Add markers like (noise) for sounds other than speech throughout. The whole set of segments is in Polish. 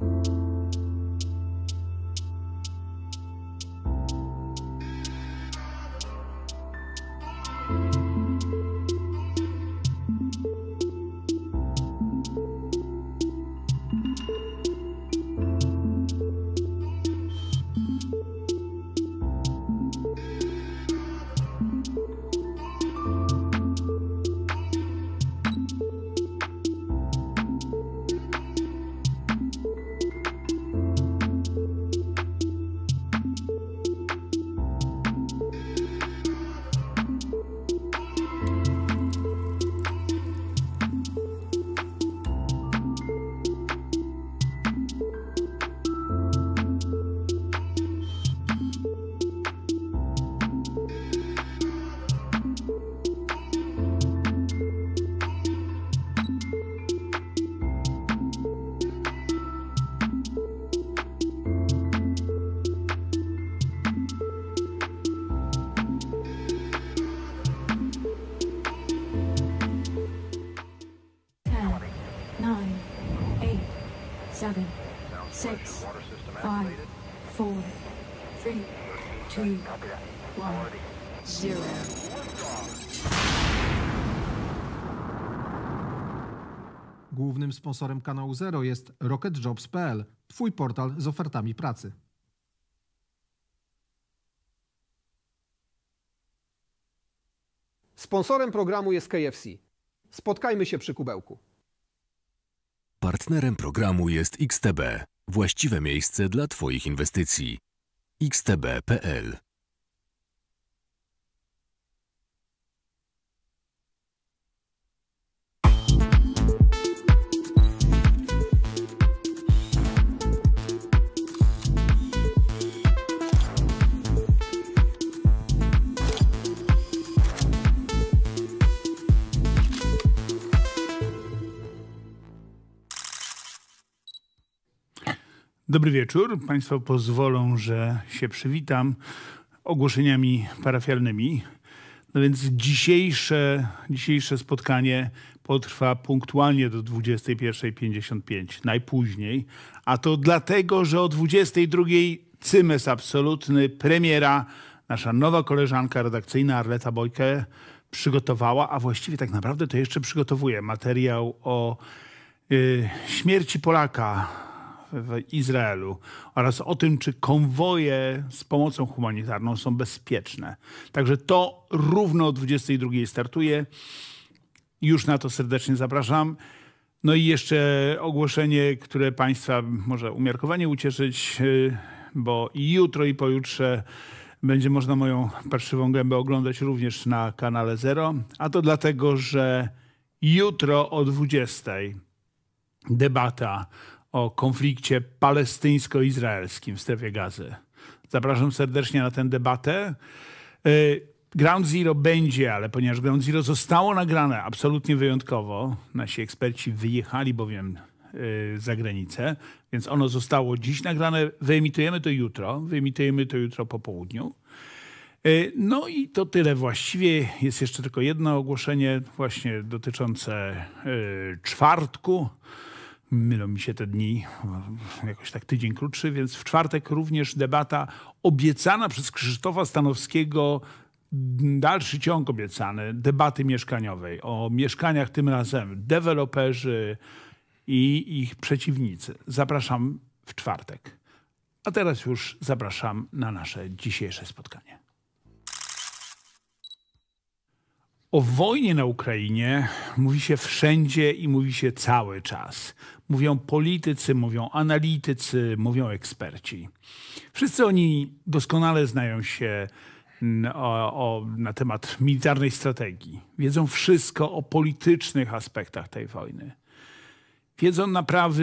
you Sponsorem kanału Zero jest rocketjobs.pl, twój portal z ofertami pracy. Sponsorem programu jest KFC. Spotkajmy się przy kubełku. Partnerem programu jest XTB, właściwe miejsce dla Twoich inwestycji. xtb.pl Dobry wieczór. Państwo pozwolą, że się przywitam ogłoszeniami parafialnymi. No więc dzisiejsze, dzisiejsze spotkanie potrwa punktualnie do 21.55, najpóźniej. A to dlatego, że o 22.00 Cymes Absolutny, premiera, nasza nowa koleżanka redakcyjna Arleta Bojkę przygotowała, a właściwie tak naprawdę to jeszcze przygotowuje materiał o yy, śmierci Polaka w Izraelu oraz o tym, czy konwoje z pomocą humanitarną są bezpieczne. Także to równo o 22 startuje. Już na to serdecznie zapraszam. No i jeszcze ogłoszenie, które Państwa może umiarkowanie ucieszyć, y, bo jutro i pojutrze będzie można moją parszywą gębę oglądać również na kanale Zero. A to dlatego, że jutro o 20.00 debata o konflikcie palestyńsko-izraelskim w strefie gazy. Zapraszam serdecznie na tę debatę. E, Ground Zero będzie, ale ponieważ Ground Zero zostało nagrane absolutnie wyjątkowo, nasi eksperci wyjechali bowiem e, za granicę, więc ono zostało dziś nagrane. Wyemitujemy to jutro, wyemitujemy to jutro po południu. E, no i to tyle właściwie. Jest jeszcze tylko jedno ogłoszenie właśnie dotyczące czwartku mylą mi się te dni, jakoś tak tydzień krótszy, więc w czwartek również debata obiecana przez Krzysztofa Stanowskiego, dalszy ciąg obiecany, debaty mieszkaniowej o mieszkaniach tym razem, deweloperzy i ich przeciwnicy. Zapraszam w czwartek. A teraz już zapraszam na nasze dzisiejsze spotkanie. O wojnie na Ukrainie mówi się wszędzie i mówi się cały czas mówią politycy, mówią analitycy, mówią eksperci. Wszyscy oni doskonale znają się mm, o, o, na temat militarnej strategii. Wiedzą wszystko o politycznych aspektach tej wojny. Wiedzą naprawdę,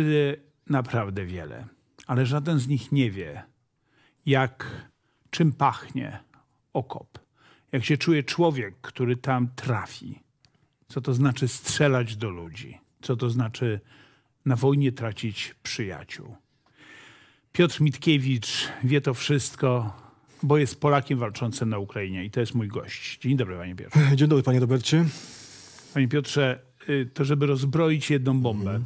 naprawdę wiele, ale żaden z nich nie wie, jak, czym pachnie okop. Jak się czuje człowiek, który tam trafi. Co to znaczy strzelać do ludzi? Co to znaczy na wojnie tracić przyjaciół. Piotr Mitkiewicz wie to wszystko, bo jest Polakiem walczącym na Ukrainie i to jest mój gość. Dzień dobry, panie Piotrze. (laughs) Dzień dobry, panie Robercie. Panie Piotrze, y, to żeby rozbroić jedną bombę, mhm.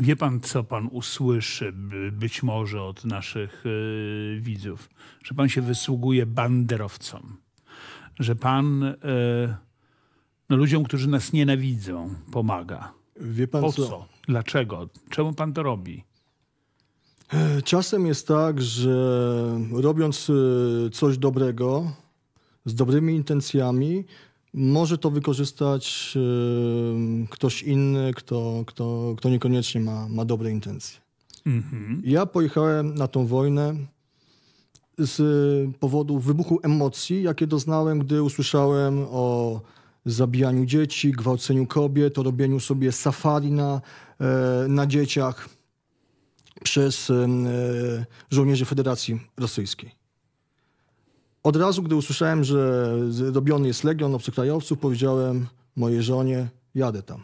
wie pan, co pan usłyszy być może od naszych y, widzów? Że pan się wysługuje banderowcom. Że pan y, no, ludziom, którzy nas nienawidzą, pomaga. Wie pan po co? co? Dlaczego? Czemu pan to robi? E, czasem jest tak, że robiąc e, coś dobrego, z dobrymi intencjami, może to wykorzystać e, ktoś inny, kto, kto, kto niekoniecznie ma, ma dobre intencje. Mhm. Ja pojechałem na tą wojnę z powodu wybuchu emocji, jakie doznałem, gdy usłyszałem o zabijaniu dzieci, gwałceniu kobiet, o robieniu sobie safari na E, na dzieciach przez e, żołnierzy Federacji Rosyjskiej. Od razu, gdy usłyszałem, że robiony jest Legion Obcokrajowców, powiedziałem mojej żonie, jadę tam.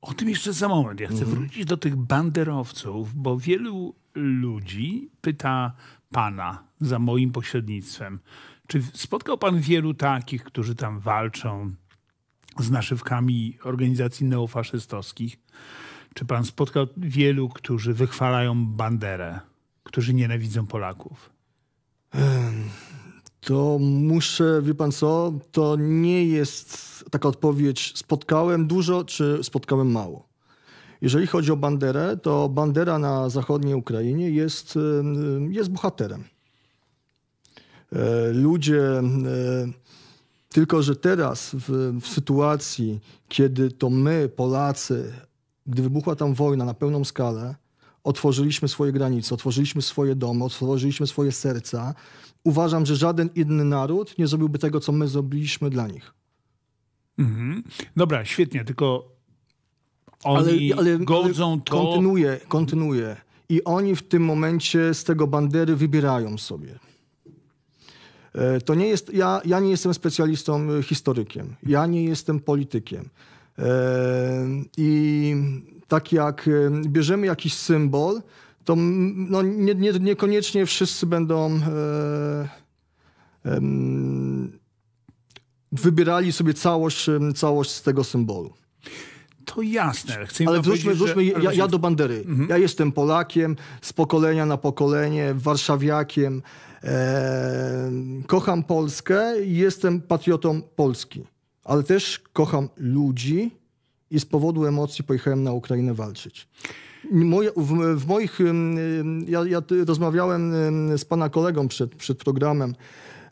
O tym jeszcze za moment. Ja chcę mm wrócić do tych banderowców, bo wielu ludzi pyta pana za moim pośrednictwem, czy spotkał pan wielu takich, którzy tam walczą z naszywkami organizacji neofaszystowskich? Czy pan spotkał wielu, którzy wychwalają banderę, którzy nienawidzą Polaków? To muszę, wie pan co, to nie jest taka odpowiedź spotkałem dużo czy spotkałem mało. Jeżeli chodzi o Banderę, to Bandera na zachodniej Ukrainie jest, jest bohaterem. E, ludzie, e, tylko że teraz w, w sytuacji, kiedy to my, Polacy, gdy wybuchła tam wojna na pełną skalę, otworzyliśmy swoje granice, otworzyliśmy swoje domy, otworzyliśmy swoje serca. Uważam, że żaden inny naród nie zrobiłby tego, co my zrobiliśmy dla nich. Mhm. Dobra, świetnie, tylko oni ale, ale, godzą ale to... Kontynuuje, I oni w tym momencie z tego bandery wybierają sobie. E, to nie jest, ja, ja nie jestem specjalistą, e, historykiem. Ja nie jestem politykiem. Yy, I tak jak yy, bierzemy jakiś symbol, to no, nie, nie, niekoniecznie wszyscy będą yy, wybierali sobie całość, całość z tego symbolu. To jasne. Chcę ale wróćmy, wróćmy że... ja, ja, do Bandery. Mhm. Ja jestem Polakiem z pokolenia na pokolenie, warszawiakiem. E, kocham Polskę i jestem patriotą Polski ale też kocham ludzi i z powodu emocji pojechałem na Ukrainę walczyć. Moje, w, w, moich, ja, ja, rozmawiałem z pana kolegą przed, przed programem,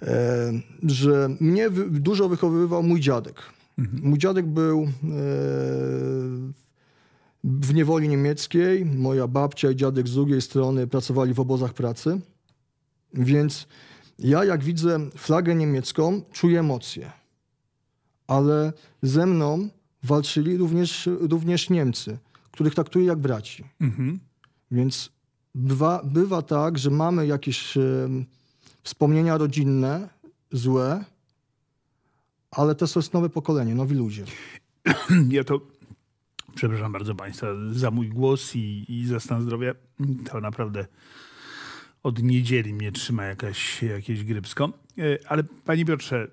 e, że mnie dużo wychowywał mój dziadek. Mhm. Mój dziadek był e, w niewoli niemieckiej, moja babcia i dziadek z drugiej strony pracowali w obozach pracy, więc ja jak widzę flagę niemiecką, czuję emocje ale ze mną walczyli również, również Niemcy, których traktuję jak braci. Mhm. Więc bywa, bywa tak, że mamy jakieś e, wspomnienia rodzinne, złe, ale to jest nowe pokolenie, nowi ludzie. (clears throat) Ja to, przepraszam bardzo Państwa za mój głos i, i za stan zdrowia. To naprawdę od niedzieli mnie trzyma jakaś, jakieś grypsko. E, ale Panie Piotrze,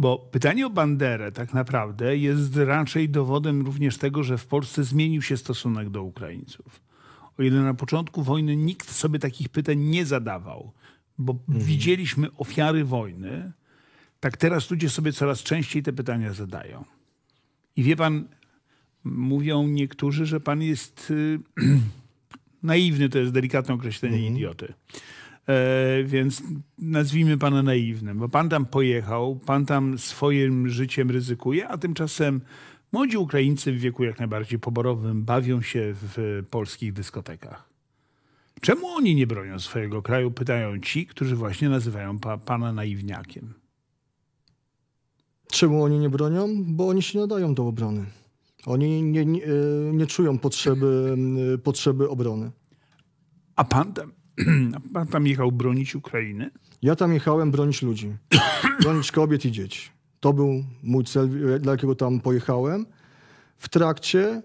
bo pytanie o Banderę tak naprawdę jest raczej dowodem również tego, że w Polsce zmienił się stosunek do Ukraińców. O ile na początku wojny nikt sobie takich pytań nie zadawał, bo mhm. widzieliśmy ofiary wojny, tak teraz ludzie sobie coraz częściej te pytania zadają. I wie pan, mówią niektórzy, że pan jest y, (clears throat) naiwny, to jest delikatne określenie mhm. idioty. E, więc nazwijmy pana naiwnym, bo pan tam pojechał, pan tam swoim życiem ryzykuje, a tymczasem młodzi Ukraińcy w wieku jak najbardziej poborowym bawią się w polskich dyskotekach. Czemu oni nie bronią swojego kraju? Pytają ci, którzy właśnie nazywają pa, pana naiwniakiem. Czemu oni nie bronią? Bo oni się nadają do obrony. Oni nie, nie, e, nie czują potrzeby, potrzeby obrony. A pan tam, (clears throat) Pan tam jechał bronić Ukrainy? Ja tam jechałem bronić ludzi. (clears throat) bronić kobiet i dzieci. To był mój cel, dla jakiego tam pojechałem. W trakcie,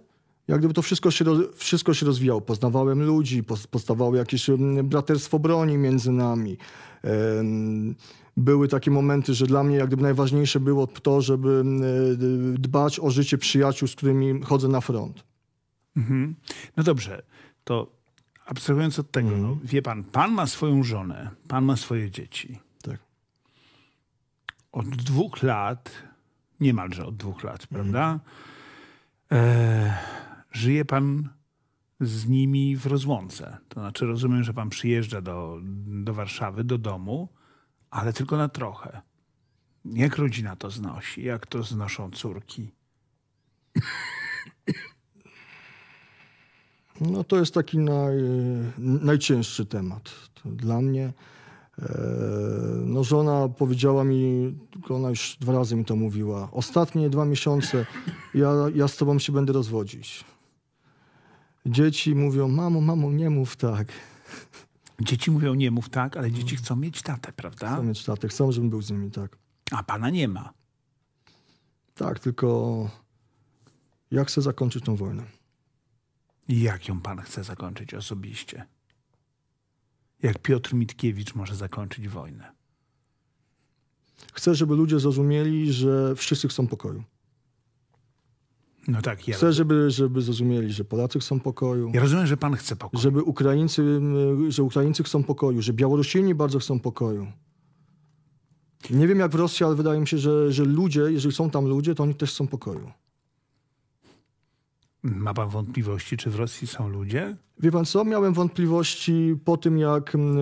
jak gdyby to wszystko się, wszystko się rozwijało. Poznawałem ludzi, powstawało jakieś mm, braterstwo broni między nami. Były takie momenty, że dla mnie jak gdyby najważniejsze było to, żeby mm, e, dbać o życie przyjaciół, z którymi chodzę na front. Mhm. No dobrze, to abstrahując od tego, mhm. wie pan, pan ma swoją żonę, pan ma swoje dzieci. Tak. Od dwóch lat, niemalże od dwóch lat, mhm. prawda? E, żyje pan z nimi w rozłące. To znaczy, rozumiem, że pan przyjeżdża do, do Warszawy, do domu, ale tylko na trochę. Jak rodzina to znosi? Jak to znoszą córki? No to jest taki naj, najcięższy temat dla mnie. E, no żona powiedziała mi, ona już dwa razy mi to mówiła, ostatnie dwa miesiące ja, ja z tobą się będę rozwodzić. Dzieci mówią, mamo, mamo, nie mów tak. Dzieci mówią, nie mów tak, ale dzieci chcą mieć tatę, prawda? Chcą mieć tatę, chcą, żebym był z nimi, tak. A pana nie ma. Tak, tylko jak chcę zakończyć tą wojnę. I jak ją Pan chce zakończyć osobiście? Jak Piotr Mitkiewicz może zakończyć wojnę? Chcę, żeby ludzie zrozumieli, że wszyscy chcą pokoju. No tak, ja Chcę, żeby, żeby zrozumieli, że Polacy chcą pokoju. Ja rozumiem, że pan chce pokoju. Żeby Ukraińcy, y, że Ukraińcy chcą pokoju, że Białorusini bardzo chcą pokoju. Nie wiem jak w Rosji, ale wydaje mi się, że, że ludzie, jeżeli są tam ludzie, to oni też chcą pokoju. Ma pan wątpliwości, czy w Rosji są ludzie? Wie pan co, miałem wątpliwości po tym, jak mm,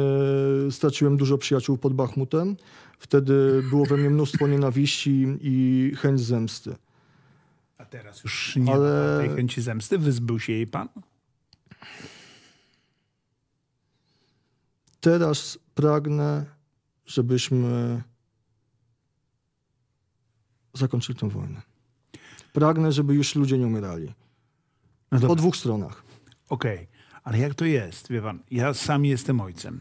e, straciłem dużo przyjaciół pod Bachmutem. Wtedy było we mnie mnóstwo nienawiści i chęć zemsty. A teraz już nie Ale... tej chęci zemsty? Wyzbył się jej pan? Teraz pragnę, żebyśmy zakończyli tę wojnę. Pragnę, żeby już ludzie nie umierali. No po dwóch stronach. Okej, okay. ale jak to jest? Wie pan, ja sam jestem ojcem.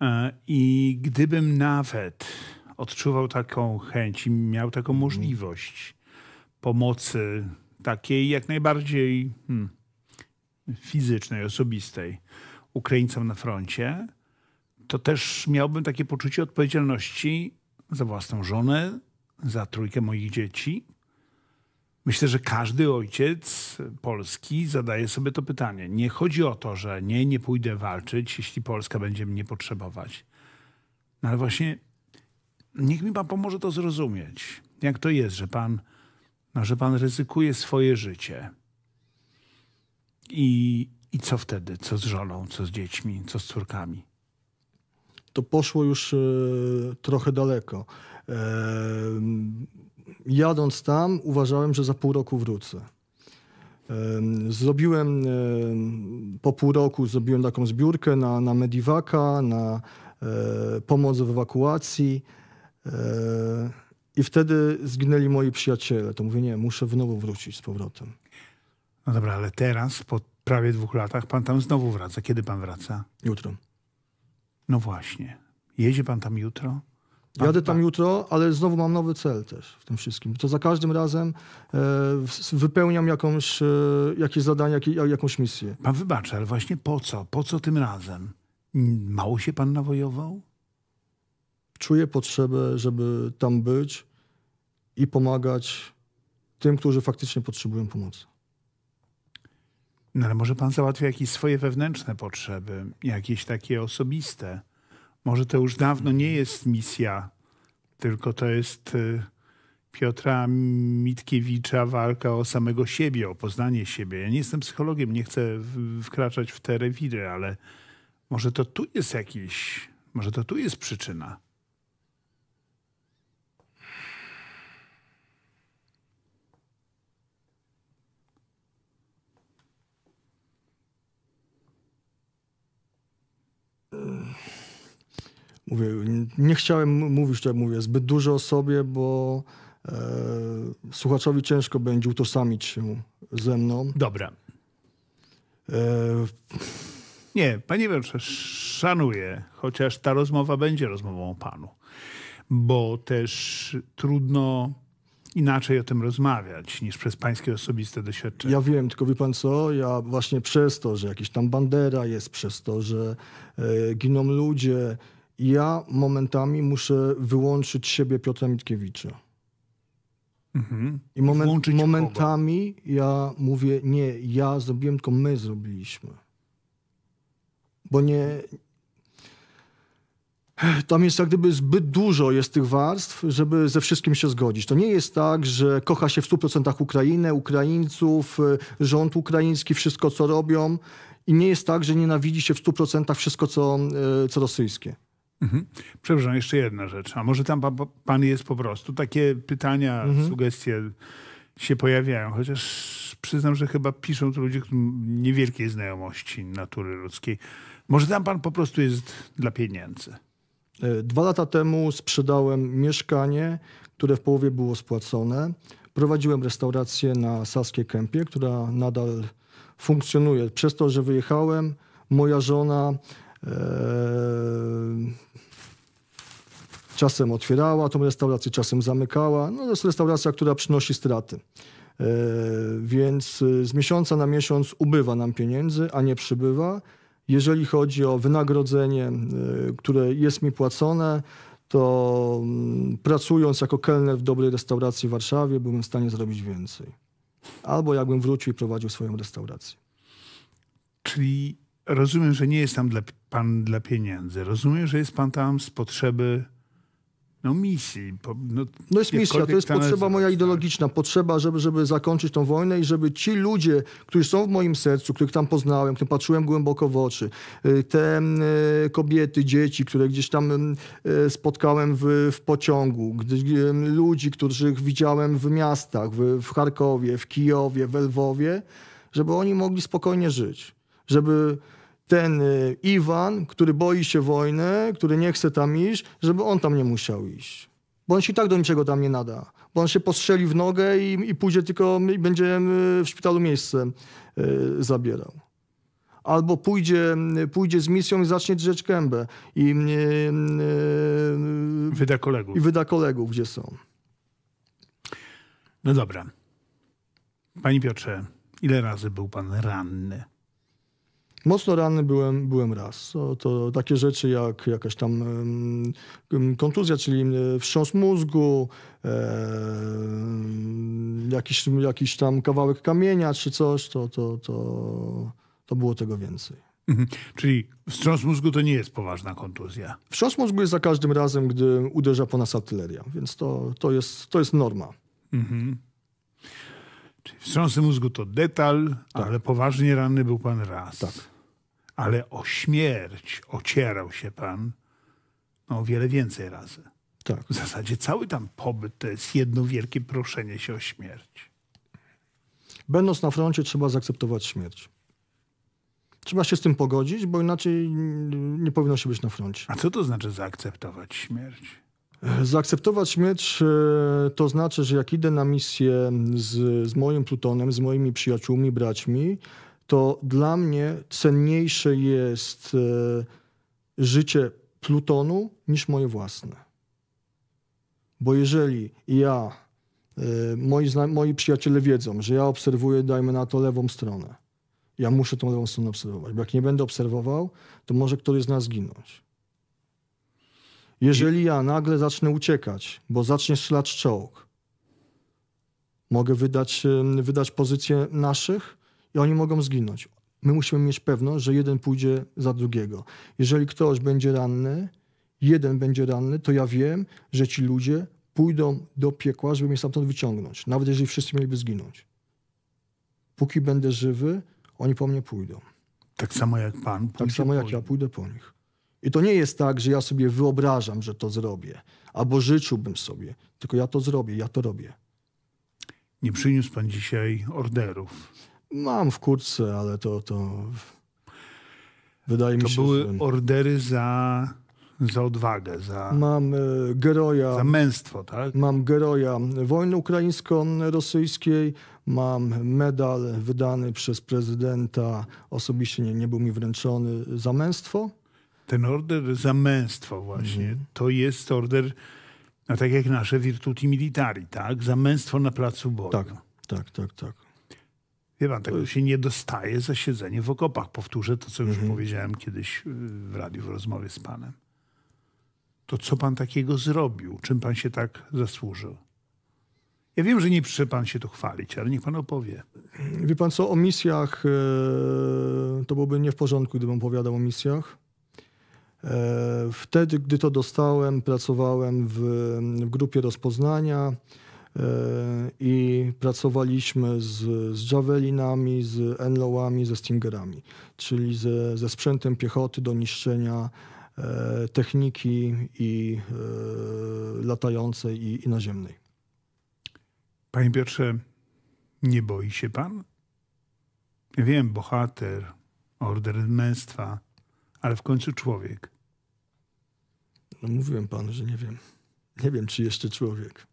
E, I gdybym nawet odczuwał taką chęć i miał taką mhm. możliwość pomocy takiej jak najbardziej hmm, fizycznej, osobistej Ukraińcom na froncie, to też miałbym takie poczucie odpowiedzialności za własną żonę, za trójkę moich dzieci, Myślę, że każdy ojciec Polski zadaje sobie to pytanie. Nie chodzi o to, że nie, nie pójdę walczyć, jeśli Polska będzie mnie potrzebować. No ale właśnie niech mi pan pomoże to zrozumieć. Jak to jest, że pan, no, że pan ryzykuje swoje życie. I, I co wtedy? Co z żoną, co z dziećmi, co z córkami? To poszło już y, trochę daleko. Y, jadąc tam, uważałem, że za pół roku wrócę. Zrobiłem po pół roku zrobiłem taką zbiórkę na, na Mediwaka, na e, pomoc w ewakuacji. E, I wtedy zginęli moi przyjaciele. To mówię, nie, muszę znowu wrócić z powrotem. No dobra, ale teraz, po prawie dwóch latach, pan tam znowu wraca. Kiedy pan wraca? Jutro. No właśnie. Jedzie pan tam jutro? Tak, Jadę tam tak. jutro, ale znowu mam nowy cel też w tym wszystkim. To za każdym razem e, wypełniam jakąś, e, jakieś zadanie, jak, jakąś misję. Pan wybaczy, ale właśnie po co? Po co tym razem? Mało się pan nawojował? Czuję potrzebę, żeby tam być i pomagać tym, którzy faktycznie potrzebują pomocy. No ale może pan załatwia jakieś swoje wewnętrzne potrzeby, jakieś takie osobiste może to już dawno nie jest misja, tylko to jest y, Piotra Mitkiewicza walka o samego siebie, o poznanie siebie. Ja nie jestem psychologiem, nie chcę wkraczać w te rewiry, ale może to tu jest jakiś, może to tu jest przyczyna. mówię, nie chciałem mówić, jak mówię, zbyt dużo o sobie, bo e, słuchaczowi ciężko będzie utożsamić się ze mną. Dobra. E, nie, panie Wiotrze, szanuję, chociaż ta rozmowa będzie rozmową o panu, bo też trudno inaczej o tym rozmawiać niż przez pańskie osobiste doświadczenie. Ja wiem, tylko wie pan co, ja właśnie przez to, że jakiś tam bandera jest, przez to, że e, giną ludzie, ja momentami muszę wyłączyć siebie Piotra Mitkiewicza. Mhm. I momentami kogo? ja mówię, nie, ja zrobiłem, tylko my zrobiliśmy. Bo nie. Tam jest jak gdyby zbyt dużo jest tych warstw, żeby ze wszystkim się zgodzić. To nie jest tak, że kocha się w 100% Ukrainę, Ukraińców, y, rząd ukraiński, wszystko co robią. I nie jest tak, że nienawidzi się w 100% wszystko co, y, co rosyjskie. Mhm. Przepraszam, jeszcze jedna rzecz. A może tam pan, pan jest po prostu? Takie pytania, mhm. sugestie się pojawiają, chociaż przyznam, że chyba piszą to ludzie, którym niewielkiej znajomości natury ludzkiej. Może tam pan po prostu jest dla pieniędzy? E, dwa lata temu sprzedałem mieszkanie, które w połowie było spłacone. Prowadziłem restaurację na Saskiej Kępie, która nadal funkcjonuje. Przez to, że wyjechałem, moja żona Eee, czasem otwierała tą restaurację, czasem zamykała. No, to jest restauracja, która przynosi straty. Eee, więc y, z miesiąca na miesiąc ubywa nam pieniędzy, a nie przybywa. Jeżeli chodzi o wynagrodzenie, y, które jest mi płacone, to mm, pracując jako kelner w dobrej restauracji w Warszawie, byłem w stanie zrobić więcej. Albo jakbym wrócił i prowadził swoją restaurację. Czyli rozumiem, że nie jest tam dla, pan dla pieniędzy. Rozumiem, że jest pan tam z potrzeby no misji. Po, no, no jest misja, to jest potrzeba moja tak. ideologiczna, potrzeba, żeby, żeby zakończyć tą wojnę i żeby ci ludzie, którzy są w moim sercu, których tam poznałem, którym patrzyłem głęboko w oczy, y, te y, kobiety, dzieci, które gdzieś tam y, spotkałem w, w pociągu, ludzi, których widziałem w miastach, w, w Charkowie, w Kijowie, w Lwowie, żeby oni mogli spokojnie żyć, żeby ten y, Iwan, który boi się wojny, który nie chce tam iść, żeby on tam nie musiał iść. Bo on się i tak do niczego tam nie nada. Bo on się postrzeli w nogę i, i pójdzie tylko i będzie w szpitalu miejsce y, zabierał. Albo pójdzie, y, pójdzie z misją i zacznie drzeć kębę. I, y, y, y, wyda kolegów. I wyda kolegów, gdzie są. No dobra. Panie Piotrze, ile razy był pan ranny? Mocno ranny byłem, byłem raz. to takie rzeczy jak jakaś tam um, kontuzja, czyli wstrząs mózgu, jakiś, jakiś tam kawałek kamienia czy coś, to, to, to, to było tego więcej. Mhm. Czyli wstrząs mózgu to nie jest poważna kontuzja. Wstrząs mózgu jest za każdym razem, gdy uderza po nas artyleria, więc to, to, jest, to jest norma. Mhm. Czyli wstrząsy mózgu to detal, tak. ale poważnie ranny był pan raz. Tak ale o śmierć ocierał się pan no, o wiele więcej razy. Tak. W zasadzie cały tam pobyt to jest jedno wielkie proszenie się o śmierć. Będąc na froncie, trzeba zaakceptować śmierć. Trzeba się z tym pogodzić, bo inaczej nie powinno się być na froncie. A co to znaczy zaakceptować śmierć? Zaakceptować śmierć e, to znaczy, że jak idę na misję z, z moim plutonem, z moimi przyjaciółmi, braćmi, to dla mnie cenniejsze jest e, życie Plutonu niż moje własne. Bo jeżeli ja, e, moi, moi przyjaciele wiedzą, że ja obserwuję, dajmy na to, lewą stronę, ja muszę tą lewą stronę obserwować, bo jak nie będę obserwował, to może któryś z nas zginąć. Jeżeli ja nagle zacznę uciekać, bo zacznie strzelać czołg, mogę wydać, wydać pozycję naszych, i oni mogą zginąć. My musimy mieć pewność, że jeden pójdzie za drugiego. Jeżeli ktoś będzie ranny, jeden będzie ranny, to ja wiem, że ci ludzie pójdą do piekła, żeby mnie stamtąd wyciągnąć, nawet jeżeli wszyscy mieliby zginąć. Póki będę żywy, oni po mnie pójdą. Tak samo jak pan. Tak samo jak ja pójdę po nich. I to nie jest tak, że ja sobie wyobrażam, że to zrobię, albo życzyłbym sobie, tylko ja to zrobię, ja to robię. Nie przyniósł pan dzisiaj orderów. Mam w kurtce, ale to, to wydaje to mi się. To były że... ordery za, za odwagę, za. Mam e, Geroja. Za męstwo, tak? Mam Geroja wojny ukraińsko-rosyjskiej. Mam medal wydany przez prezydenta, osobiście nie, nie był mi wręczony, za męstwo. Ten order za męstwo właśnie, mm. to jest order, no, tak jak nasze Virtuti Militari, tak? Za męstwo na placu boju. Tak, tak, tak, tak. Wie pan, tego się nie dostaje za siedzenie w okopach. Powtórzę to, co już mhm. powiedziałem kiedyś y, w radiu w rozmowie z panem. To co pan takiego zrobił? Czym pan się tak zasłużył? Ja wiem, że nie przyszedł pan się tu chwalić, ale niech pan opowie. Wie pan co, o misjach e, to byłoby nie w porządku, gdybym opowiadał o misjach. E, wtedy, gdy to dostałem, pracowałem w, w grupie rozpoznania. E, i pracowaliśmy z, z Javelinami, z Enlowami, ze Stingerami, czyli ze, ze sprzętem piechoty do niszczenia e, techniki i e, latającej i, i naziemnej. Panie Piotrze, nie boi się pan? wiem, bohater, order męstwa, ale w końcu człowiek. No mówiłem panu, że nie wiem. Nie wiem, czy jeszcze człowiek.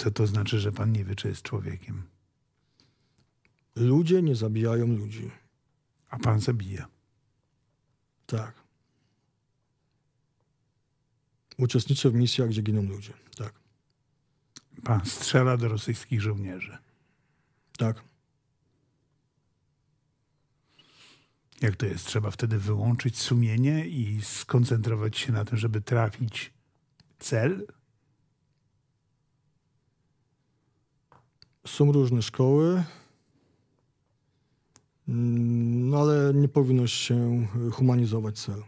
Co to znaczy, że pan nie wie, czy jest człowiekiem? Ludzie nie zabijają ludzi. A pan zabija. Tak. Uczestniczę w misjach, gdzie giną ludzie. Tak. Pan strzela do rosyjskich żołnierzy. Tak. Jak to jest? Trzeba wtedy wyłączyć sumienie i skoncentrować się na tym, żeby trafić cel? Są różne szkoły, mm, no ale nie powinno się humanizować celu.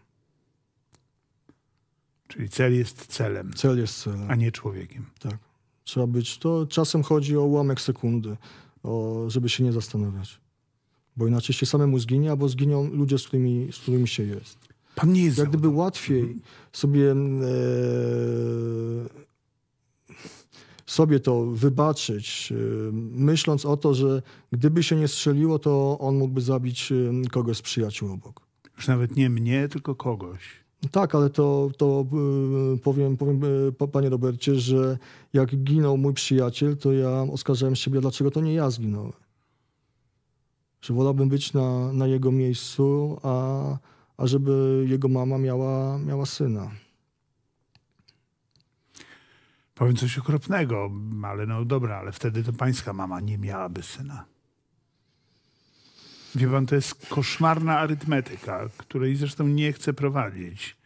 Czyli cel jest celem. Cel jest celem. A nie człowiekiem. Tak. Trzeba być. To czasem chodzi o ułamek sekundy, o, żeby się nie zastanawiać. Bo inaczej się samemu zginie, albo zginą ludzie, z którymi, z którymi się jest. Pan nie jest. Jak gdyby łatwiej mhm. sobie mm, e, sobie to wybaczyć, y, myśląc o to, że gdyby się nie strzeliło, to on mógłby zabić y, kogoś z przyjaciół obok. Już nawet nie mnie, tylko kogoś. No tak, ale to, to y, powiem, powiem, panie Robercie, że jak ginął mój przyjaciel, to ja oskarżałem siebie, dlaczego to nie ja zginąłem. Że wolałbym być na, na jego miejscu, a, a żeby jego mama miała, miała syna powiem coś okropnego, ale no dobra, ale wtedy to pańska mama nie miałaby syna. Wie pan, to jest koszmarna arytmetyka, której zresztą nie chcę prowadzić.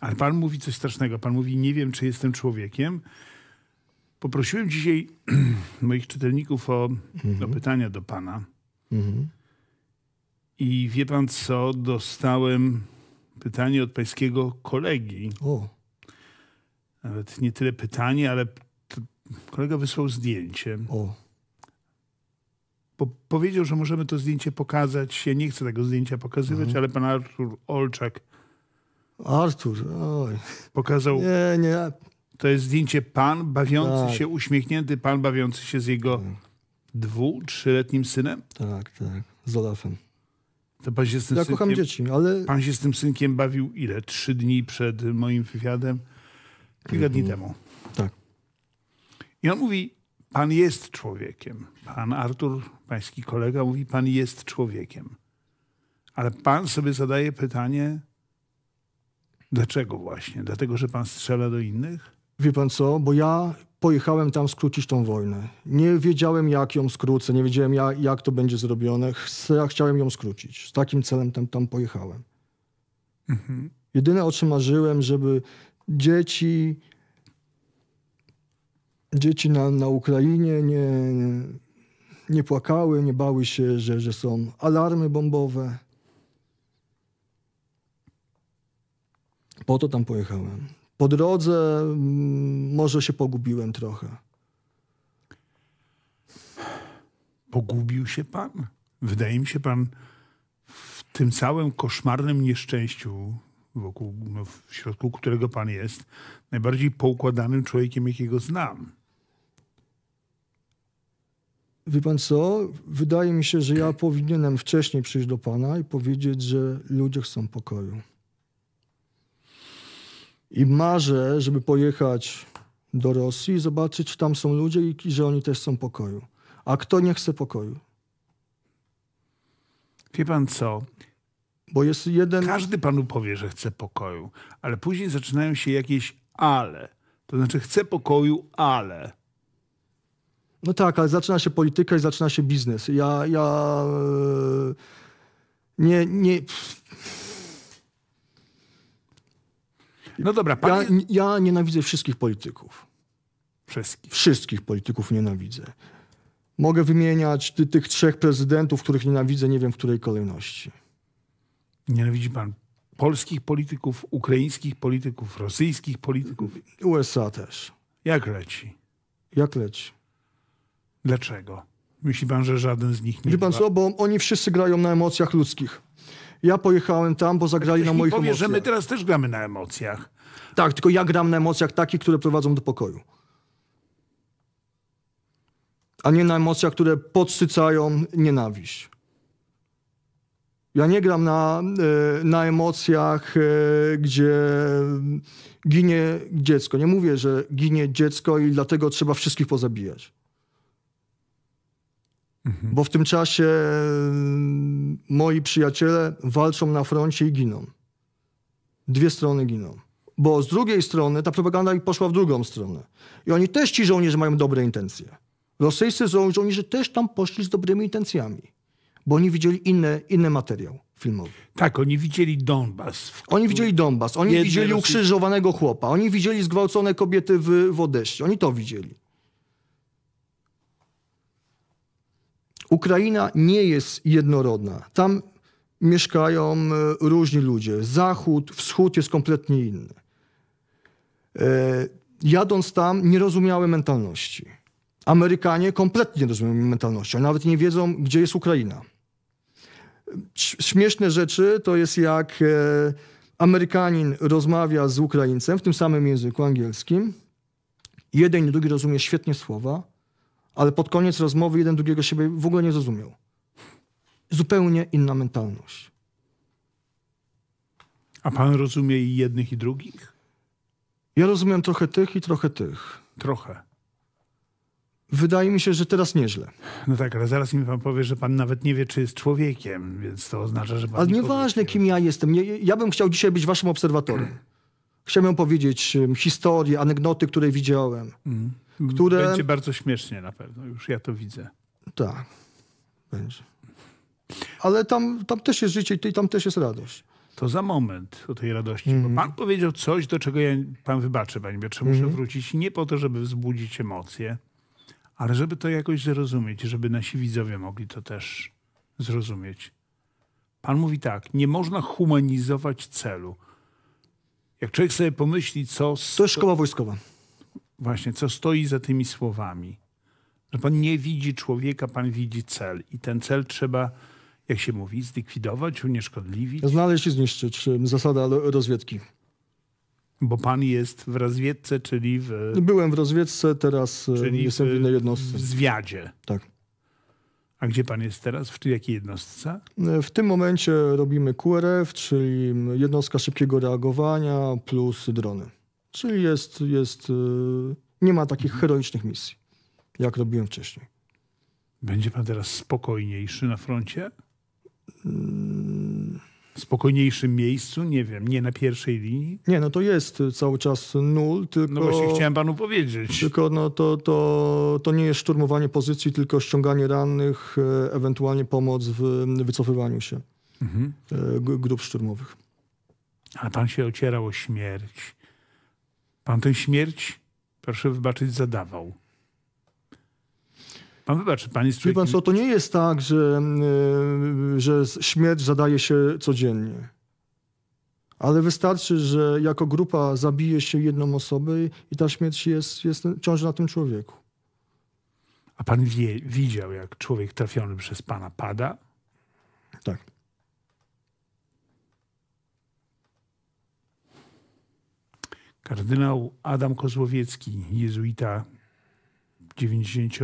Ale pan mówi coś strasznego. Pan mówi, nie wiem, czy jestem człowiekiem. Poprosiłem dzisiaj (clears throat) moich czytelników o, mhm. o pytania do pana. Mhm. I wie pan co? Dostałem pytanie od pańskiego kolegi. O nawet nie tyle pytanie, ale kolega wysłał zdjęcie. O. powiedział, że możemy to zdjęcie pokazać. Ja nie chcę tego zdjęcia pokazywać, mhm. ale pan Artur Olczak. Artur, oj. Pokazał. Nie, nie. To jest zdjęcie pan bawiący tak. się, uśmiechnięty pan bawiący się z jego tak. dwu, trzyletnim synem? Tak, tak. Z Olafem. To pan się z tym ja synkiem, kocham dzieci, ale... Pan się z tym synkiem bawił ile? Trzy dni przed moim wywiadem? kilka dni temu. Tak. I on mówi, pan jest człowiekiem. Pan Artur, pański kolega, mówi, pan jest człowiekiem. Ale pan sobie zadaje pytanie, dlaczego właśnie? Dlatego, że pan strzela do innych? Wie pan co, bo ja pojechałem tam skrócić tą wojnę. Nie wiedziałem, jak ją skrócę, nie wiedziałem, jak, jak to będzie zrobione. chciałem ją skrócić. Z takim celem tam, tam pojechałem. Mhm. Jedyne, o czym marzyłem, żeby dzieci, dzieci na, na Ukrainie nie, nie płakały, nie bały się, że, że są alarmy bombowe. Po to tam pojechałem. Po drodze mm, może się pogubiłem trochę. Pogubił się pan? Wydaje mi się pan w tym całym koszmarnym nieszczęściu wokół, no, w środku którego pan jest, najbardziej poukładanym człowiekiem, jakiego znam. Wie pan co? Wydaje mi się, że ja powinienem wcześniej przyjść do pana i powiedzieć, że ludzie chcą pokoju. I marzę, żeby pojechać do Rosji i zobaczyć, czy tam są ludzie i, i że oni też chcą pokoju. A kto nie chce pokoju? Wie pan co? Bo jest jeden... Każdy panu powie, że chce pokoju, ale później zaczynają się jakieś ale. To znaczy chce pokoju, ale... No tak, ale zaczyna się polityka i zaczyna się biznes. Ja, ja e, nie, nie. No dobra, pan... ja, ja nienawidzę wszystkich polityków. Wszystkich. Wszystkich polityków nienawidzę. Mogę wymieniać ty, tych trzech prezydentów, których nienawidzę, nie wiem w której kolejności. Nienawidzi pan polskich polityków, ukraińskich polityków, rosyjskich polityków? USA też. Jak leci? Jak leci? Dlaczego? Myśli pan, że żaden z nich nie. Wie pan co, bo oni wszyscy grają na emocjach ludzkich. Ja pojechałem tam, bo zagrali na moich powie, że my teraz też gramy na emocjach. Tak, tylko ja gram na emocjach takich, które prowadzą do pokoju. A nie na emocjach, które podsycają nienawiść. Ja nie gram na, e, na emocjach, e, gdzie ginie dziecko. Nie mówię, że ginie dziecko i dlatego trzeba wszystkich pozabijać. Mhm. Bo w tym czasie e, moi przyjaciele walczą na froncie i giną. Dwie strony giną. Bo z drugiej strony ta propaganda poszła w drugą stronę. I oni też ci żołnierze mają dobre intencje. Rosyjscy żołnierze też tam poszli z dobrymi intencjami bo oni widzieli inne, inny materiał filmowy. Tak, oni widzieli Donbas. Oni widzieli Donbas, oni widzieli ukrzyżowanego Rosji... chłopa, oni widzieli zgwałcone kobiety w, w Odeście, oni to widzieli. Ukraina nie jest jednorodna. Tam mieszkają e, różni ludzie. Zachód, wschód jest kompletnie inny. E, jadąc tam, nie rozumiałem mentalności. Amerykanie kompletnie nie rozumieją mentalności. Oni nawet nie wiedzą, gdzie jest Ukraina śmieszne rzeczy to jest jak e, Amerykanin rozmawia z Ukraińcem w tym samym języku angielskim. Jeden i drugi rozumie świetnie słowa, ale pod koniec rozmowy jeden drugiego siebie w ogóle nie zrozumiał. Zupełnie inna mentalność. A pan rozumie i jednych, i drugich? Ja rozumiem trochę tych i trochę tych. Trochę. Wydaje mi się, że teraz nieźle. No tak, ale zaraz mi pan powie, że pan nawet nie wie, czy jest człowiekiem, więc to oznacza, że pan... Ale nieważne, kim ja jestem. Nie, ja bym chciał dzisiaj być waszym obserwatorem. (clears throat) Chciałbym powiedzieć um, historię, anegdoty, które widziałem. Mm. Które... Będzie bardzo śmiesznie na pewno, już ja to widzę. Tak, będzie. Ale tam, tam też jest życie i tam też jest radość. To za moment o tej radości, mm. bo mhm. pan powiedział coś, do czego ja, pan wybaczy, panie Piotrze, muszę mm. wrócić nie po to, żeby wzbudzić emocje, ale żeby to jakoś zrozumieć, żeby nasi widzowie mogli to też zrozumieć. Pan mówi tak, nie można humanizować celu. Jak człowiek sobie pomyśli, co... Sto... To jest szkoła wojskowa. Właśnie, co stoi za tymi słowami. Że pan nie widzi człowieka, pan widzi cel. I ten cel trzeba, jak się mówi, zlikwidować, unieszkodliwić. Znaleźć i zniszczyć. Zasada rozwiedki. Bo pan jest w rozwiedce, czyli w... Byłem w rozwiedce, teraz e, czyli jestem w innej jednostce. W zwiadzie. Tak. A gdzie pan jest teraz? W jakiej jednostce? E, w tym momencie robimy QRF, czyli jednostka szybkiego reagowania plus drony. Czyli jest, jest, e, nie ma takich heroicznych misji, jak robiłem wcześniej. Będzie pan teraz spokojniejszy na froncie? Hmm spokojniejszym miejscu, nie wiem, nie na pierwszej linii? Nie, no to jest cały czas nul, tylko... No właśnie chciałem panu powiedzieć. Tylko no to, to, to nie jest szturmowanie pozycji, tylko ściąganie rannych, e, ewentualnie pomoc w wycofywaniu się mhm. E, grup szturmowych. A pan się ocierał o śmierć. Pan tę śmierć, proszę wybaczyć, zadawał. Pan wybaczy, pan jest człowiek... pan co, to nie jest tak, że, e, że śmierć zadaje się codziennie. Ale wystarczy, że jako grupa zabije się jedną osobę i ta śmierć jest, jest ciąży na tym człowieku. A pan wie, widział, jak człowiek trafiony przez pana pada? Tak. Kardynał Adam Kozłowiecki, jezuita 90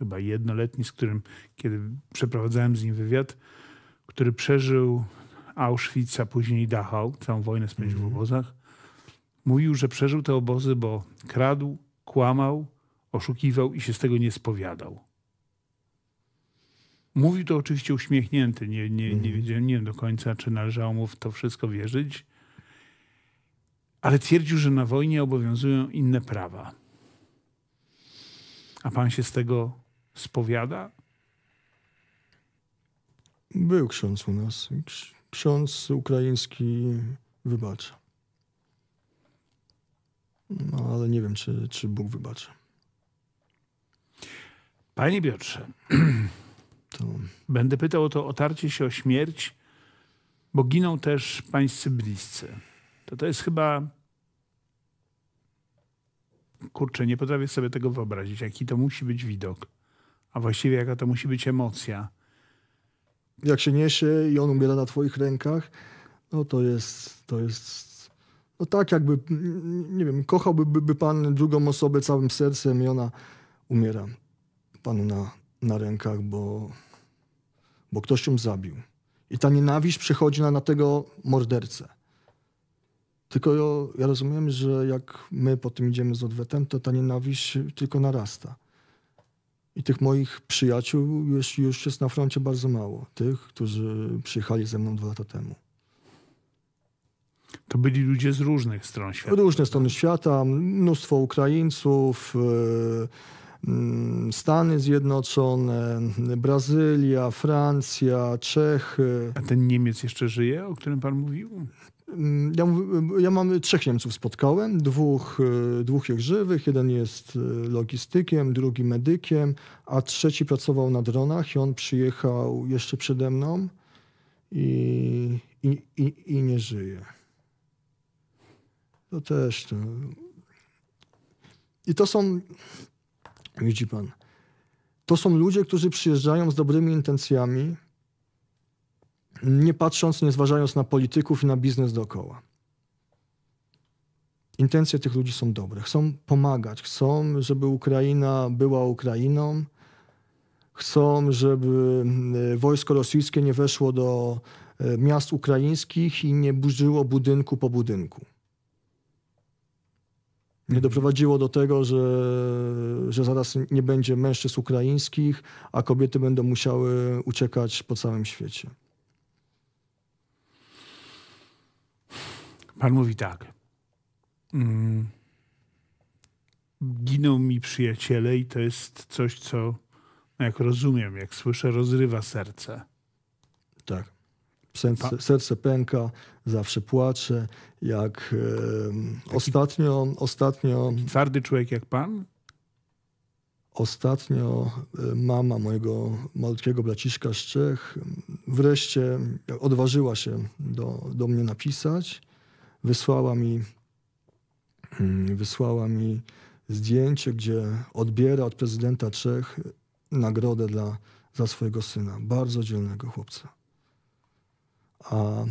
chyba jednoletni, z którym, kiedy przeprowadzałem z nim wywiad, który przeżył Auschwitz, a później Dachau, całą wojnę spędził mm -hmm. w mhm. obozach. Mówił, że przeżył te obozy, bo kradł, kłamał, oszukiwał i się z tego nie spowiadał. Mówił to oczywiście uśmiechnięty. Nie, nie, nie mhm. wiedziałem, nie wiem do końca, czy należało mu w to wszystko wierzyć. Ale twierdził, że na wojnie obowiązują inne prawa. A pan się z tego spowiada? Był ksiądz u nas. Ksiądz ukraiński wybacza. No, ale nie wiem, czy, czy Bóg wybaczy. Panie Piotrze, (clears throat) to... będę pytał o to otarcie się o śmierć, bo giną też pańscy bliscy. To to jest chyba... Kurczę, nie potrafię sobie tego wyobrazić, jaki to musi być widok a właściwie jaka to musi być emocja. Jak się niesie i on umiera na twoich rękach, no to jest, to jest no tak jakby, nie wiem, kochałby by, by pan drugą osobę całym sercem i ona umiera panu na, na rękach, bo, bo ktoś ją zabił. I ta nienawiść przychodzi na, na tego mordercę. Tylko ja, ja rozumiem, że jak my po tym idziemy z odwetem, to ta nienawiść tylko narasta. I tych moich przyjaciół już, już jest na froncie bardzo mało. Tych, którzy przyjechali ze mną dwa lata temu. To byli ludzie z różnych stron świata. Różne strony świata, mnóstwo Ukraińców, e, mm, Stany Zjednoczone, Brazylia, Francja, Czechy. A ten Niemiec jeszcze żyje, o którym pan mówił? Mm, ja, y, ja mam y, trzech Niemców spotkałem, dwóch, y, dwóch jest żywych. Jeden jest logistykiem, drugi medykiem, a trzeci pracował na dronach i on przyjechał jeszcze przede mną i, i, i, i nie żyje. To też. To... I to są, widzi pan, to są ludzie, którzy przyjeżdżają z dobrymi intencjami nie patrząc, nie zważając na polityków i na biznes dookoła. Intencje tych ludzi są dobre. Chcą pomagać, chcą, żeby Ukraina była Ukrainą, chcą, żeby e, wojsko rosyjskie nie weszło do e, miast ukraińskich i nie burzyło budynku po budynku. Nie mhm. doprowadziło do tego, że, że zaraz nie będzie mężczyzn ukraińskich, a kobiety będą musiały uciekać po całym świecie. Pan mówi tak. Mm, giną mi przyjaciele i to jest coś, co jak rozumiem, jak słyszę, rozrywa serce. Tak. Serce, serce pęka, zawsze płacze. Jak e, ostatnio, ostatnio. Twardy człowiek jak pan? Ostatnio e, mama mojego malutkiego braciszka z Czech wreszcie odważyła się do, do mnie napisać wysłała mi, mm, wysłała mi zdjęcie, gdzie odbiera od prezydenta Czech nagrodę dla, za swojego syna. Bardzo dzielnego chłopca. A,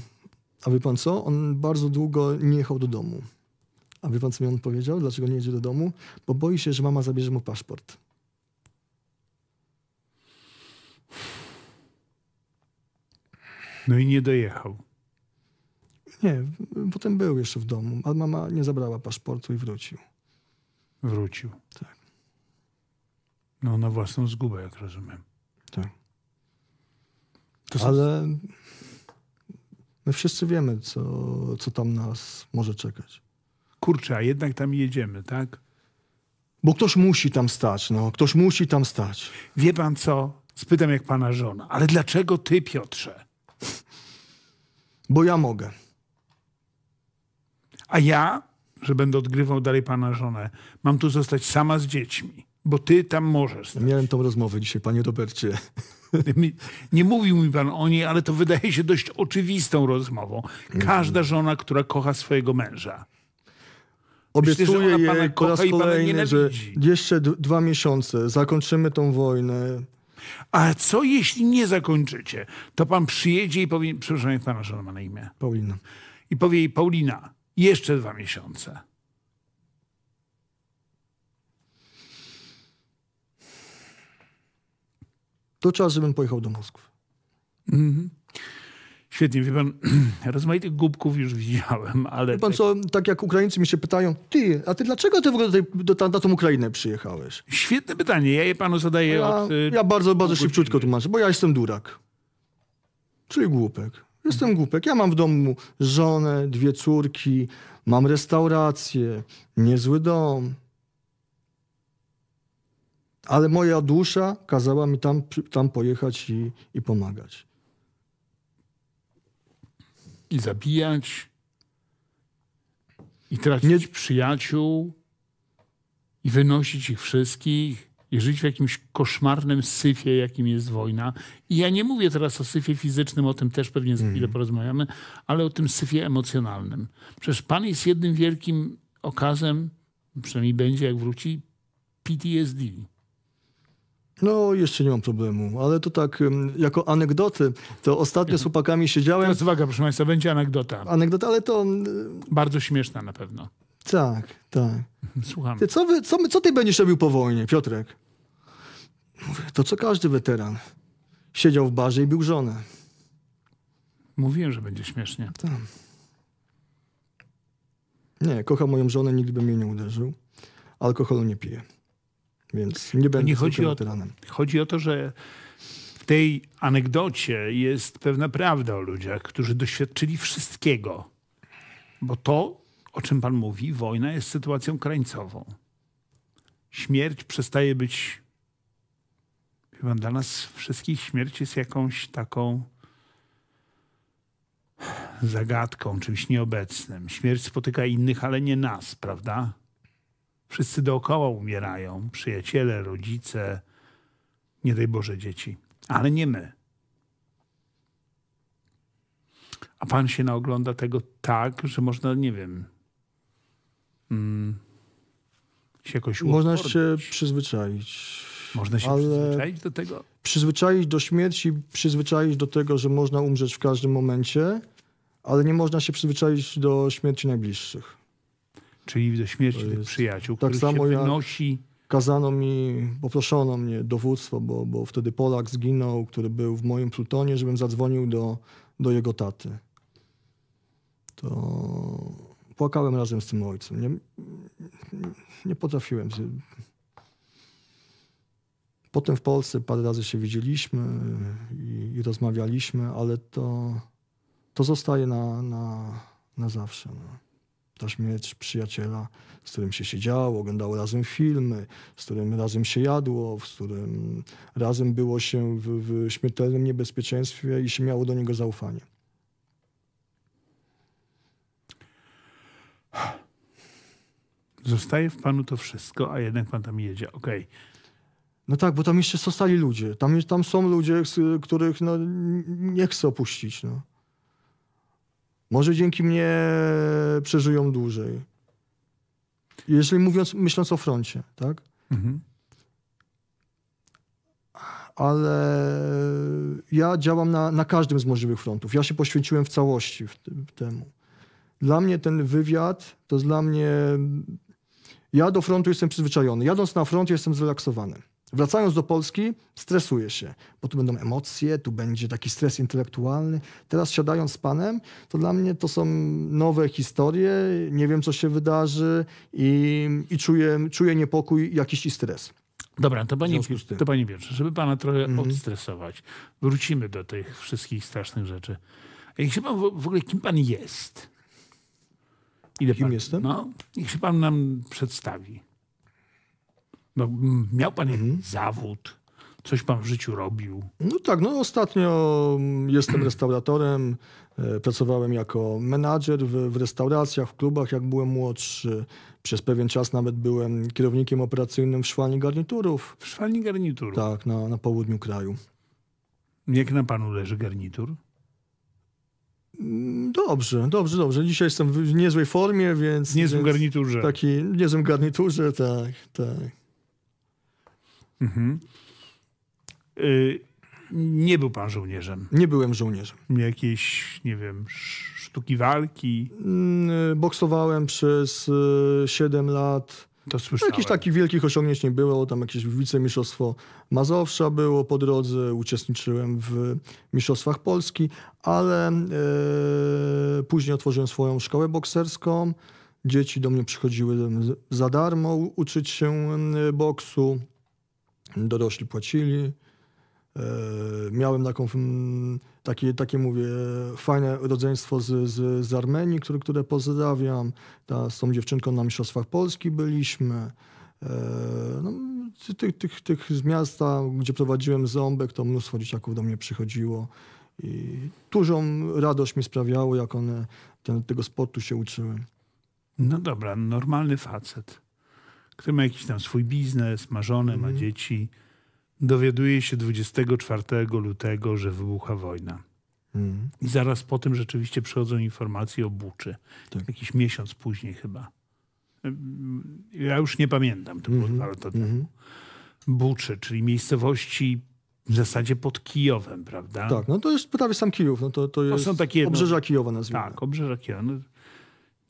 a wie pan co? On bardzo długo nie jechał do domu. A wie pan, co mi on powiedział? Dlaczego nie jedzie do domu? Bo boi się, że mama zabierze mu paszport. No i nie dojechał. Nie, potem był jeszcze w domu, a mama nie zabrała paszportu i wrócił. Wrócił. Tak. No na własną zgubę, jak rozumiem. Tak. Są... Ale my wszyscy wiemy, co, co tam nas może czekać. Kurczę, a jednak tam jedziemy, tak? Bo ktoś musi tam stać, no. Ktoś musi tam stać. Wie pan co? Spytam jak pana żona. Ale dlaczego ty, Piotrze? Bo ja mogę. A ja, że będę odgrywał dalej pana żonę, mam tu zostać sama z dziećmi, bo ty tam możesz. Stać. Miałem tą rozmowę dzisiaj, panie Robercie. (laughs) Nie mówił mi pan o niej, ale to wydaje się dość oczywistą rozmową. Mhm. Każda żona, która kocha swojego męża. Obiecuję Myślę, jej po raz kolejny, że jeszcze dwa miesiące zakończymy tą wojnę. A co jeśli nie zakończycie? To pan przyjedzie i powie, przepraszam, jak pana żona ma na imię? Paulina. I powie jej, Paulina, jeszcze dwa miesiące. To czas, żebym pojechał do Moskwy. Mhm. Świetnie, wie pan, (clears throat) rozmaitych głupków już widziałem, ale... Wie pan co, tak jak Ukraińcy mi się pytają, ty, a ty dlaczego ty w ogóle do, do, na tą Ukrainę przyjechałeś? Świetne pytanie, ja je panu zadaję ja, od... Y, ja bardzo, bardzo szybciutko tłumaczę, bo ja jestem durak. Czyli głupek. Jestem głupek. Ja mam w domu żonę, dwie córki, mam restaurację, niezły dom. Ale moja dusza kazała mi tam, tam pojechać i, i pomagać. I zabijać. I tracić Nie... przyjaciół. I wynosić ich wszystkich i żyć w jakimś koszmarnym syfie, jakim jest wojna. I ja nie mówię teraz o syfie fizycznym, o tym też pewnie za chwilę mm. porozmawiamy, ale o tym syfie emocjonalnym. Przecież pan jest jednym wielkim okazem, przynajmniej będzie jak wróci, PTSD. No, jeszcze nie mam problemu, ale to tak jako anegdoty, to ostatnio z mhm. chłopakami siedziałem... Teraz uwaga, proszę Państwa, będzie anegdota. Anegdota, ale to... Bardzo śmieszna na pewno. Tak, tak. Słucham. Ty, co, wy, co, co ty będziesz robił po wojnie, Piotrek? Mówię, to co każdy weteran. Siedział w barze i był żonę. Mówiłem, że będzie śmiesznie. Tak. Nie, kocham moją żonę, nigdy bym jej nie uderzył. Alkoholu nie piję. Więc nie będę nie chodzi o, weteranem. Chodzi o to, że w tej anegdocie jest pewna prawda o ludziach, którzy doświadczyli wszystkiego. Bo to o czym pan mówi, wojna jest sytuacją krańcową. Śmierć przestaje być. Chyba dla nas wszystkich śmierć jest jakąś taką zagadką, czymś nieobecnym. Śmierć spotyka innych, ale nie nas, prawda? Wszyscy dookoła umierają przyjaciele, rodzice, nie daj Boże dzieci, ale nie my. A pan się naogląda tego tak, że można, nie wiem, mm, się jakoś Można się przyzwyczaić. Można się ale przyzwyczaić do tego? Przyzwyczaić do śmierci, przyzwyczaić do tego, że można umrzeć w każdym momencie, ale nie można się przyzwyczaić do śmierci najbliższych. Czyli do śmierci jest... przyjaciół, tak samo się wynosi... Jak kazano mi, poproszono mnie dowództwo, bo, bo wtedy Polak zginął, który był w moim plutonie, żebym zadzwonił do, do jego taty. To płakałem razem z tym ojcem. Nie, nie potrafiłem. Potem w Polsce parę razy się widzieliśmy i, i rozmawialiśmy, ale to, to zostaje na, na, na zawsze. No. Ta śmierć przyjaciela, z którym się siedziało, oglądało razem filmy, z którym razem się jadło, z którym razem było się w, w śmiertelnym niebezpieczeństwie i się miało do niego zaufanie. zostaje w panu to wszystko, a jednak pan tam jedzie. Okej. Okay. No tak, bo tam jeszcze zostali ludzie. Tam, tam są ludzie, których no, nie chcę opuścić. No. Może dzięki mnie przeżyją dłużej. Jeżeli mówiąc, myśląc o froncie, tak? Mhm. Ale ja działam na, na każdym z możliwych frontów. Ja się poświęciłem w całości w, w temu. Dla mnie ten wywiad to jest dla mnie ja do frontu jestem przyzwyczajony. Jadąc na front jestem zrelaksowany. Wracając do Polski, stresuję się, bo tu będą emocje, tu będzie taki stres intelektualny. Teraz siadając z panem, to dla mnie to są nowe historie, nie wiem co się wydarzy i, i czuję, czuję niepokój jakiś i stres. Dobra, to pani, to panie pierwsze, żeby pana trochę mm. odstresować, wrócimy do tych wszystkich strasznych rzeczy. Jak się pan w ogóle, kim pan jest? Ile Kim pan, jestem? No, niech się pan nam przedstawi. No, miał pan mhm. jakiś zawód? Coś pan w życiu robił? No tak, no ostatnio mm, jestem (clears throat) restauratorem. E, pracowałem jako menadżer w, w, restauracjach, w klubach, jak byłem młodszy. Przez pewien czas nawet byłem kierownikiem operacyjnym w szwalni garniturów. W szwalni garniturów? Tak, na, na południu kraju. Jak na panu leży garnitur? Mm, dobrze, dobrze, dobrze. Dzisiaj jestem w niezłej formie, więc... W niezłym więc garniturze. Taki, w niezłym garniturze, tak, tak. Mhm. Y nie był pan żołnierzem. Nie byłem żołnierzem. Jakieś, nie wiem, sztuki walki? Mm, y, boksowałem przez 7 y, lat. To no, słyszałem. Jakichś takich wielkich osiągnięć nie było, tam jakieś wicemistrzostwo Mazowsza było po drodze, uczestniczyłem w mistrzostwach Polski, ale yy, później otworzyłem swoją szkołę bokserską. Dzieci do mnie przychodziły za darmo uczyć się e, boksu, dorośli płacili. E, miałem taką mm, takie, takie mówię, fajne rodzeństwo z, z, z Armenii, które, które pozdrawiam. Ta, z tą dziewczynką na Mistrzostwach Polski byliśmy. E, no, tych, tych, tych z miasta, gdzie prowadziłem ząbek, to mnóstwo dzieciaków do mnie przychodziło. I dużą radość mi sprawiało, jak one ten, tego sportu się uczyły. No dobra, normalny facet, który ma jakiś tam swój biznes, ma żonę, mm. ma mhm. dzieci dowiaduje się 24 lutego, że wybucha wojna. Mm. I zaraz po tym rzeczywiście przychodzą informacje o Buczy. Tak. Jakiś miesiąc później chyba. Mm, ja już nie pamiętam, to było mm -hmm. dwa lata temu. Mm -hmm. Buczy, czyli miejscowości w zasadzie pod Kijowem, prawda? Tak, no to jest prawie sam Kijów. No to, to, jest to są takie, obrzeża no, Kijowa nazwijmy. Tak, obrzeża Kijowa. No,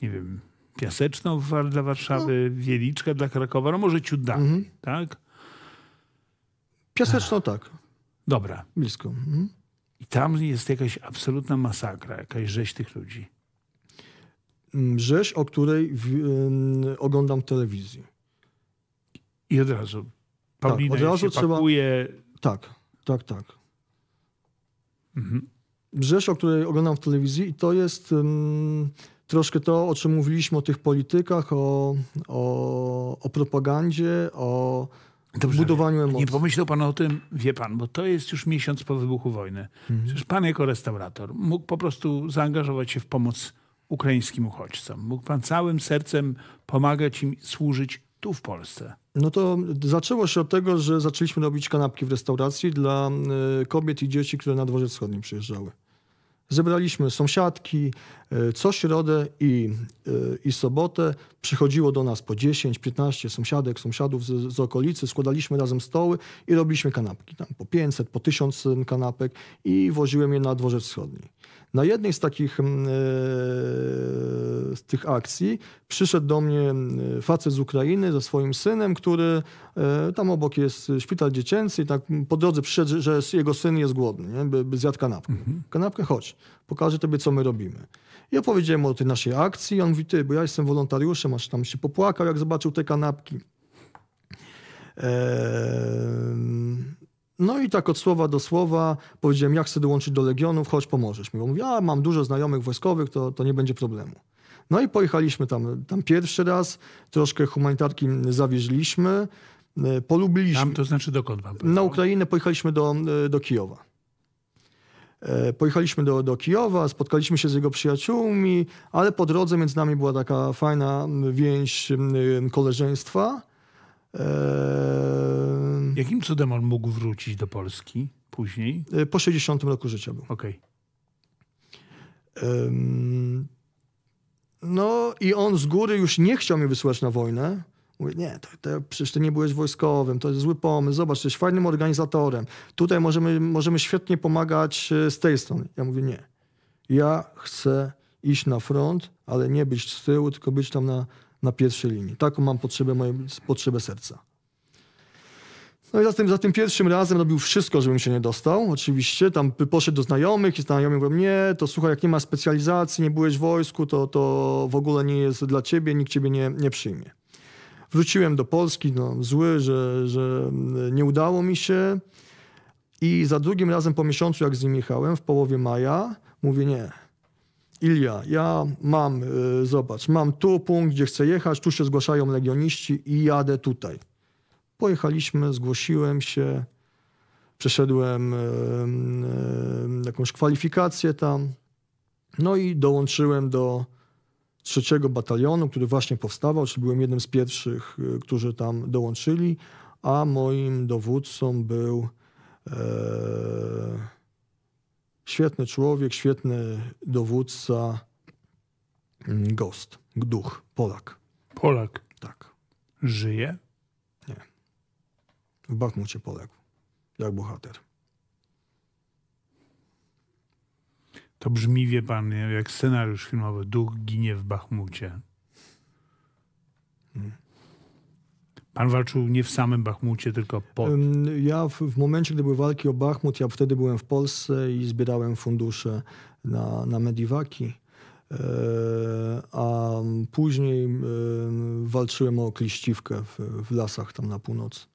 nie wiem, Piaseczną dla Warszawy, no. Wieliczka dla Krakowa, no może Ciuda, -hmm. tak? Piaseczno tak. Dobra. Blisko. Mhm. I tam jest jakaś absolutna masakra, jakaś rzeź tych ludzi. Mm, rzeź, o której w, y, oglądam w telewizji. I od razu. Paulina tak, od razu się trzeba... pakuje. Tak, tak, tak. Mhm. Rzeź, o której oglądam w telewizji i to jest... Ym troszkę to, o czym mówiliśmy, o tych politykach, o, o, o propagandzie, o Dobrze, budowaniu emocji. Nie pomyślał pan o tym, wie pan, bo to jest już miesiąc po wybuchu wojny. Mhm. Przecież pan jako restaurator mógł po prostu zaangażować się w pomoc ukraińskim uchodźcom. Mógł pan całym sercem pomagać im służyć tu w Polsce. No to zaczęło się od tego, że zaczęliśmy robić kanapki w restauracji dla e, kobiet i dzieci, które na dworze wschodnim przyjeżdżały. Zebraliśmy sąsiadki, e, co środę i, e, i sobotę przychodziło do nas po 10-15 sąsiadek, sąsiadów z, z, okolicy, składaliśmy razem stoły i robiliśmy kanapki, tam po 500, po 1000 kanapek i woziłem je na dworzec wschodni. Na jednej z takich mm, e, z tych akcji przyszedł do mnie mm, facet z Ukrainy ze swoim synem, który e, tam obok jest szpital dziecięcy i tak po drodze przyszedł, że jego syn jest głodny, nie? By, by zjadł kanapkę. Mhm. Kanapkę chodź, pokażę tobie, co my robimy. Ja powiedziałem o tej naszej akcji i on mówi, ty, bo ja jestem wolontariuszem, aż tam się popłakał, jak zobaczył te kanapki. Eee no i tak od słowa do słowa powiedziałem, jak chcę dołączyć do Legionów, chodź pomożesz mi. Bo a mam dużo znajomych wojskowych, to, to nie będzie problemu. No i pojechaliśmy tam, tam pierwszy raz, troszkę humanitarki zawieźliśmy, e, polubiliśmy. Tam to znaczy dokąd wam Na Ukrainę pojechaliśmy do, e, do Kijowa. E, pojechaliśmy do, do Kijowa, spotkaliśmy się z jego przyjaciółmi, ale po drodze między nami była taka fajna więź koleżeństwa. Eee, Jakim cudem on mógł wrócić do Polski później? Eee, po 60 roku życia był. Okej. Okay. Eee, no i on z góry już nie chciał mnie wysłać na wojnę. Mówi, nie, to, to, przecież ty nie byłeś wojskowym, to jest zły pomysł, zobacz, jesteś fajnym organizatorem, tutaj możemy, możemy świetnie pomagać e, z tej strony. Ja mówię, nie, ja chcę iść na front, ale nie być z tyłu, tylko być tam na, na pierwszej linii. Taką mam potrzebę, moje, potrzebę serca. No i za tym, za tym pierwszym razem robił wszystko, żebym się nie dostał. Oczywiście tam poszedł do znajomych i znajomy, mówił nie, to słuchaj, jak nie ma specjalizacji, nie byłeś w wojsku, to, to w ogóle nie jest dla ciebie, nikt ciebie nie, nie przyjmie. Wróciłem do Polski, no, zły, że, że mm, nie udało mi się. I za drugim razem po miesiącu, jak z nim jechałem, w połowie maja, mówię, nie, Ilia, ja mam, y, zobacz, mam tu punkt, gdzie chcę jechać, tu się zgłaszają legioniści i jadę tutaj. Pojechaliśmy, zgłosiłem się, przeszedłem y, y, jakąś kwalifikację tam, no i dołączyłem do trzeciego batalionu, który właśnie powstawał, czyli byłem jednym z pierwszych, którzy tam dołączyli, a moim dowódcą był... Świetny człowiek, świetny dowódca, mm, gost, duch, Polak. Polak? Tak. Żyje? Nie. W Bachmucie poległ, jak bohater. To brzmi, wie pan, jak scenariusz filmowy. Duch ginie w Bachmucie. Pan walczył nie w samym Bachmucie, tylko po. Ja w, w, momencie, gdy były walki o Bachmut, ja wtedy byłem w Polsce i zbierałem fundusze na, na Mediwaki. E, a później walczyłem o kliściwkę w, w lasach tam na północ.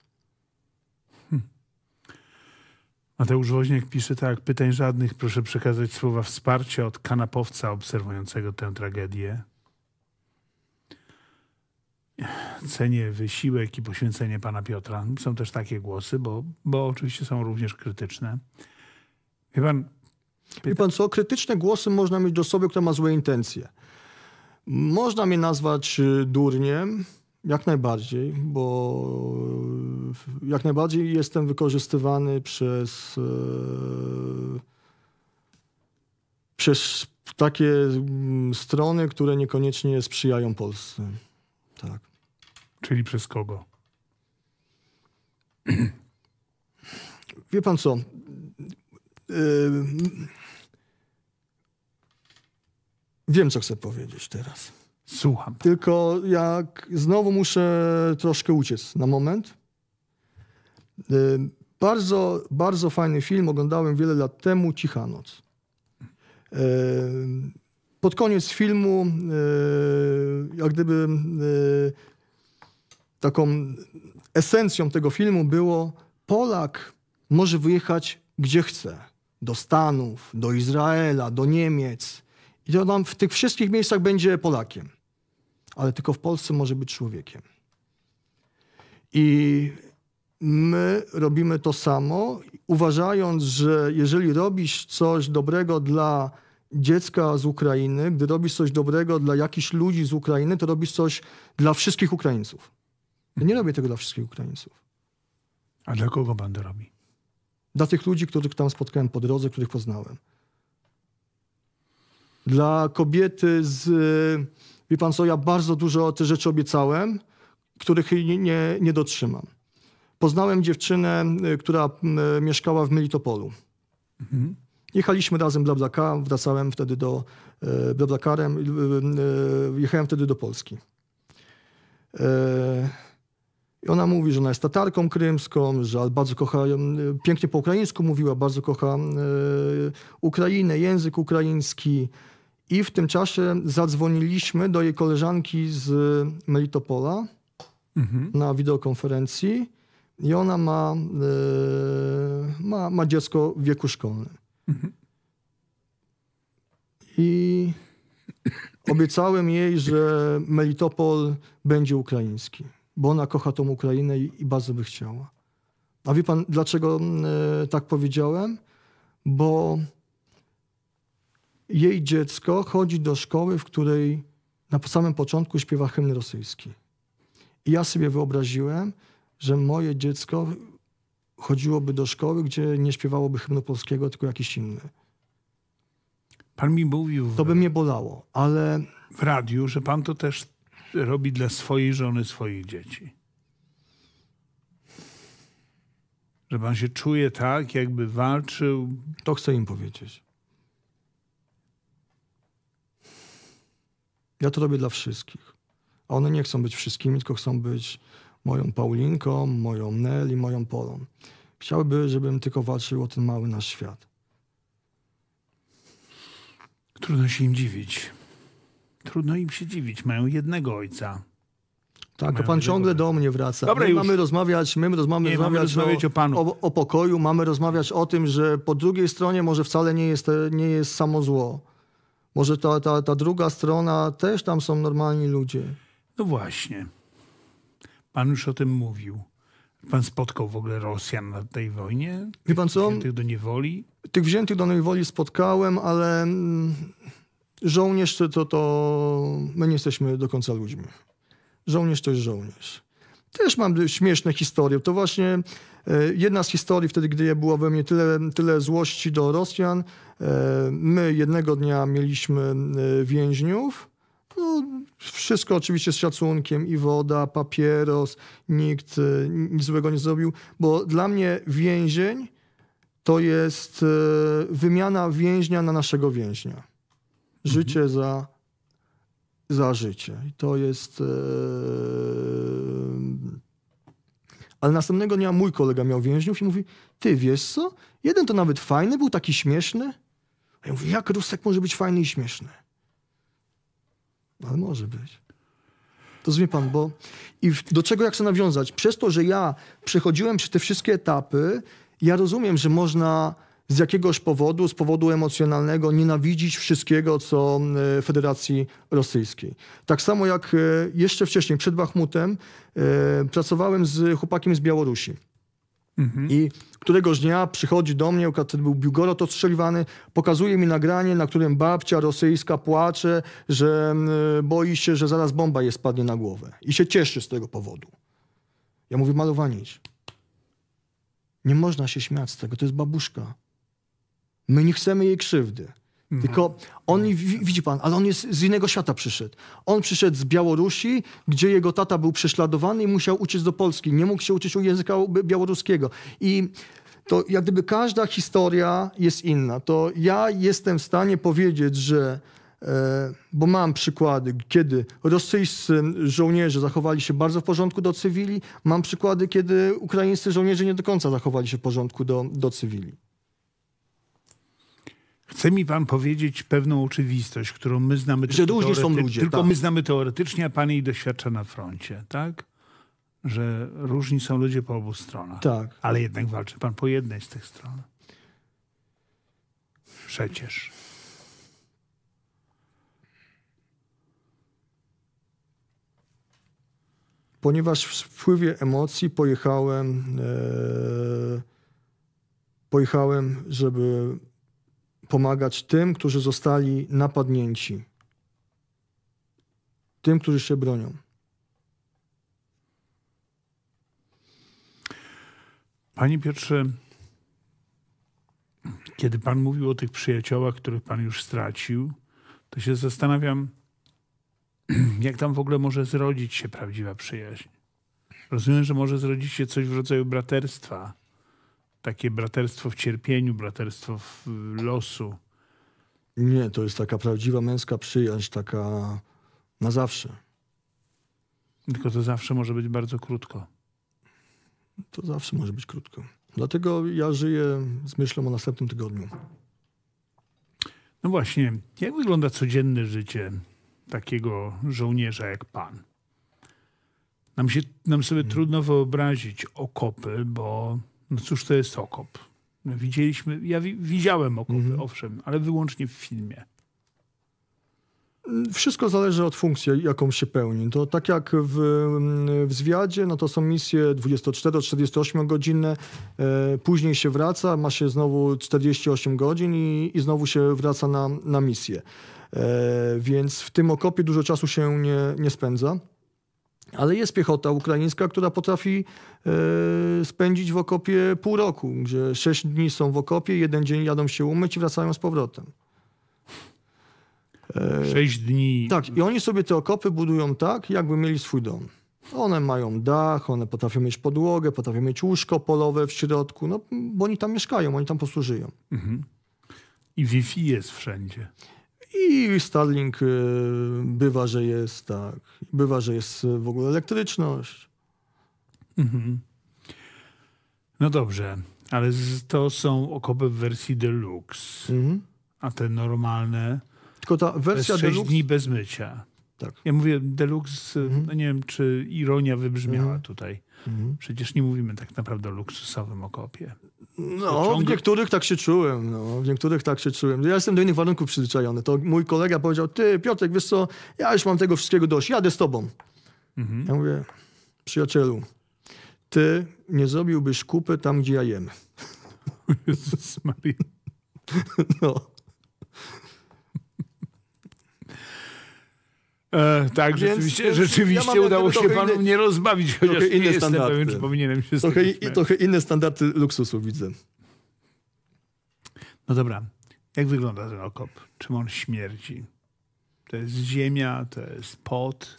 Hmm. Mateusz Woźniak pisze tak, pytań żadnych, proszę przekazać słowa wsparcia od kanapowca obserwującego tę tragedię cenię wysiłek i poświęcenie pana Piotra. Są też takie głosy, bo, bo oczywiście są również krytyczne. Wie pan, pyta... Wie pan co? Krytyczne głosy można mieć do osoby, która ma złe intencje. Można mnie nazwać y, durniem, jak najbardziej, bo y, jak najbardziej jestem wykorzystywany przez, y, przez takie mm, strony, które niekoniecznie sprzyjają Polsce. Tak. Czyli przez kogo? (clears throat) Wie pan co? Yy... Wiem, co chcę powiedzieć teraz. Słucham. Tylko jak znowu muszę troszkę uciec na moment. Yy, bardzo, bardzo fajny film oglądałem wiele lat temu, Cicha Noc. Yy, pod koniec filmu, e, jak gdyby e, taką esencją tego filmu było Polak może wyjechać gdzie chce. Do Stanów, do Izraela, do Niemiec. I to nam w tych wszystkich miejscach będzie Polakiem. Ale tylko w Polsce może być człowiekiem. I my robimy to samo, uważając, że jeżeli robisz coś dobrego dla dziecka z Ukrainy, gdy robisz coś dobrego dla jakichś ludzi z Ukrainy, to robisz coś dla wszystkich Ukraińców. Ja nie robię tego dla wszystkich Ukraińców. A dla kogo będę robił? robi? Dla tych ludzi, których tam spotkałem po drodze, których poznałem. Dla kobiety z... Wie pan co, ja bardzo dużo te rzeczy obiecałem, których nie, nie, nie dotrzymam. Poznałem dziewczynę, y, która y, mieszkała w Militopolu. Mhm. Jechaliśmy razem BlaBlaCar, wracałem wtedy do e, BlaBlaCarem, e, e, jechałem wtedy do Polski. I ona mówi, że ona jest Tatarką krymską, że bardzo kocha, pięknie po ukraińsku mówiła, bardzo kocha Ukrainę, język ukraiński. I w tym czasie zadzwoniliśmy do jej koleżanki z Melitopola mhm. na wideokonferencji i ona ma, ma, ma dziecko w wieku szkolnym. Mhm. I obiecałem jej, że Melitopol będzie ukraiński, bo ona kocha tą Ukrainę i, bardzo by chciała. A wie pan, dlaczego mm, e, tak powiedziałem? Bo jej dziecko chodzi do szkoły, w której na samym początku śpiewa hymn rosyjski. I ja sobie wyobraziłem, że moje dziecko chodziłoby do szkoły, gdzie nie śpiewałoby hymnu polskiego, tylko jakiś inny. Pan mi mówił. to by mnie bolało, ale. W radiu, że pan to też robi dla swojej żony, swoich dzieci. Że pan się czuje tak, jakby walczył. To chcę im powiedzieć. Ja to robię dla wszystkich. A one nie chcą być wszystkimi, tylko chcą być moją Paulinką, moją Nel i moją Polą. Chciałby, żebym tylko walczył o ten mały nasz świat. Trudno się im dziwić. Trudno im się dziwić. Mają jednego ojca. Tak, a pan ciągle do mnie wraca. Dobra, my już. mamy rozmawiać, my mamy, nie, rozmawiać, mamy rozmawiać o, o panu. O, o, pokoju, mamy rozmawiać o tym, że po drugiej stronie może wcale nie jest, nie jest samo zło. Może ta, ta, ta druga strona też tam są normalni ludzie. No właśnie. Pan już o tym mówił. Pan spotkał w ogóle Rosjan na tej wojnie? Wie pan co? Wziętych do niewoli? Tych wziętych do niewoli spotkałem, ale mm, żołnierz to, to my nie jesteśmy do końca ludźmi. Żołnierz to jest żołnierz. Też mam śmieszne historie. To właśnie e, jedna z historii wtedy, gdy ja we mnie tyle, tyle złości do Rosjan. E, my jednego dnia mieliśmy e, więźniów, no, wszystko oczywiście z szacunkiem i woda, papieros, nikt e, nic złego nie zrobił, bo dla mnie więzień to jest e, wymiana więźnia na naszego więźnia. Życie mhm. za, za życie. I to jest. E, Ale następnego dnia mój kolega miał więźniów i mówi: Ty wiesz co? Jeden to nawet fajny był, taki śmieszny. A ja mówię: Jak Rusek może być fajny i śmieszny? Ale może być. To Rozumie pan, bo i do czego jak chcę nawiązać? Przez to, że ja przechodziłem przez te wszystkie etapy, ja rozumiem, że można z jakiegoś powodu, z powodu emocjonalnego, nienawidzić wszystkiego, co e, Federacji Rosyjskiej. Tak samo jak e, jeszcze wcześniej, przed Bachmutem, e, pracowałem z chłopakiem z Białorusi. Mhm. I któregoś dnia przychodzi do mnie, wtedy był Biugorod odstrzeliwany, pokazuje mi nagranie, na którym babcia rosyjska płacze, że mm, e, boi się, że zaraz bomba je spadnie na głowę. I się cieszy z tego powodu. Ja mówię, malowanicz, nie można się śmiać z tego, to jest babuszka. My nie chcemy jej krzywdy. Mhm. Tylko on, widzi pan, ale on jest z innego świata przyszedł. On przyszedł z Białorusi, gdzie jego tata był prześladowany i musiał uczyć do Polski. Nie mógł się uczyć języka białoruskiego. I to jak gdyby każda historia jest inna. To ja jestem w stanie powiedzieć, że e, bo mam przykłady, kiedy rosyjscy żołnierze zachowali się bardzo w porządku do cywili, mam przykłady, kiedy ukraińscy żołnierze nie do końca zachowali się w porządku do, do cywili. Chce mi pan powiedzieć pewną oczywistość, którą my znamy... Że różni są ludzie. Tak. Tylko tak. my znamy teoretycznie, a pan jej doświadcza na froncie, tak? Że różni są ludzie po obu stronach. Tak. Ale jednak walczy pan po jednej z tych stron. Przecież. Ponieważ w wpływie emocji pojechałem, e, pojechałem, żeby pomagać tym, którzy zostali napadnięci, tym, którzy się bronią. Panie Piotrze, kiedy Pan mówił o tych przyjaciołach, których Pan już stracił, to się zastanawiam, (clears throat) jak tam w ogóle może zrodzić się prawdziwa przyjaźń. Rozumiem, że może zrodzić się coś w rodzaju braterstwa takie braterstwo w cierpieniu, braterstwo w y, losu. Nie, to jest taka prawdziwa męska przyjaźń, taka na zawsze. Tylko to zawsze może być bardzo krótko. To zawsze może być krótko. Dlatego ja żyję z myślą o następnym tygodniu. No właśnie, jak wygląda codzienne życie takiego żołnierza jak pan? Nam, się, nam sobie hmm. trudno wyobrazić okopy, bo no cóż to jest okop? Widzieliśmy, ja widziałem okopy, mhm. owszem, ale wyłącznie w filmie. Wszystko zależy od funkcji, jaką się pełni. To tak jak w, w zwiadzie, no to są misje 24-48 godzinne, e, później się wraca, ma się znowu 48 godzin i, i znowu się wraca na, na misję. E, więc w tym okopie dużo czasu się nie, nie spędza. Ale jest piechota ukraińska, która potrafi yy, spędzić w okopie pół roku, gdzie sześć dni są w okopie, jeden dzień jadą się umyć i wracają z powrotem. E, sześć dni. Tak, i oni sobie te okopy budują tak, jakby mieli swój dom. One mają dach, one potrafią mieć podłogę, potrafią mieć łóżko polowe w środku, no bo oni tam mieszkają, oni tam posłużyją. Mhm. I Wi-Fi jest wszędzie. I Starlink y, bywa, że jest tak. Bywa, że jest y, w ogóle elektryczność. Mhm. No dobrze, ale to są okopy w wersji deluxe. Mhm. A te normalne. Tylko ta wersja deluxe. 6 dni bez mycia. Tak. Ja mówię deluxe, y, mhm. no nie wiem, czy ironia wybrzmiała mhm. tutaj. Mhm. Przecież nie mówimy tak naprawdę o luksusowym okopie. No, w niektórych tak się czułem, no, w niektórych tak się czułem. Ja jestem do innych warunków przyzwyczajony. To mój kolega powiedział, ty Piotrek, wiesz co, ja już mam tego wszystkiego dość, jadę z tobą. Mhm. Ja mówię, przyjacielu, ty nie zrobiłbyś kupy tam, gdzie ja jem. Jezus Maria. (laughs) no. E, tak, Więc rzeczywiście, rzeczywiście ja udało się panu inny, mnie rozbawić, chociaż trochę inne standardy. Pewien, czy powinienem się trochę, i, trochę inne standardy luksusu widzę. No dobra, jak wygląda ten okop? Czym on śmierdzi? To jest ziemia, to jest pot.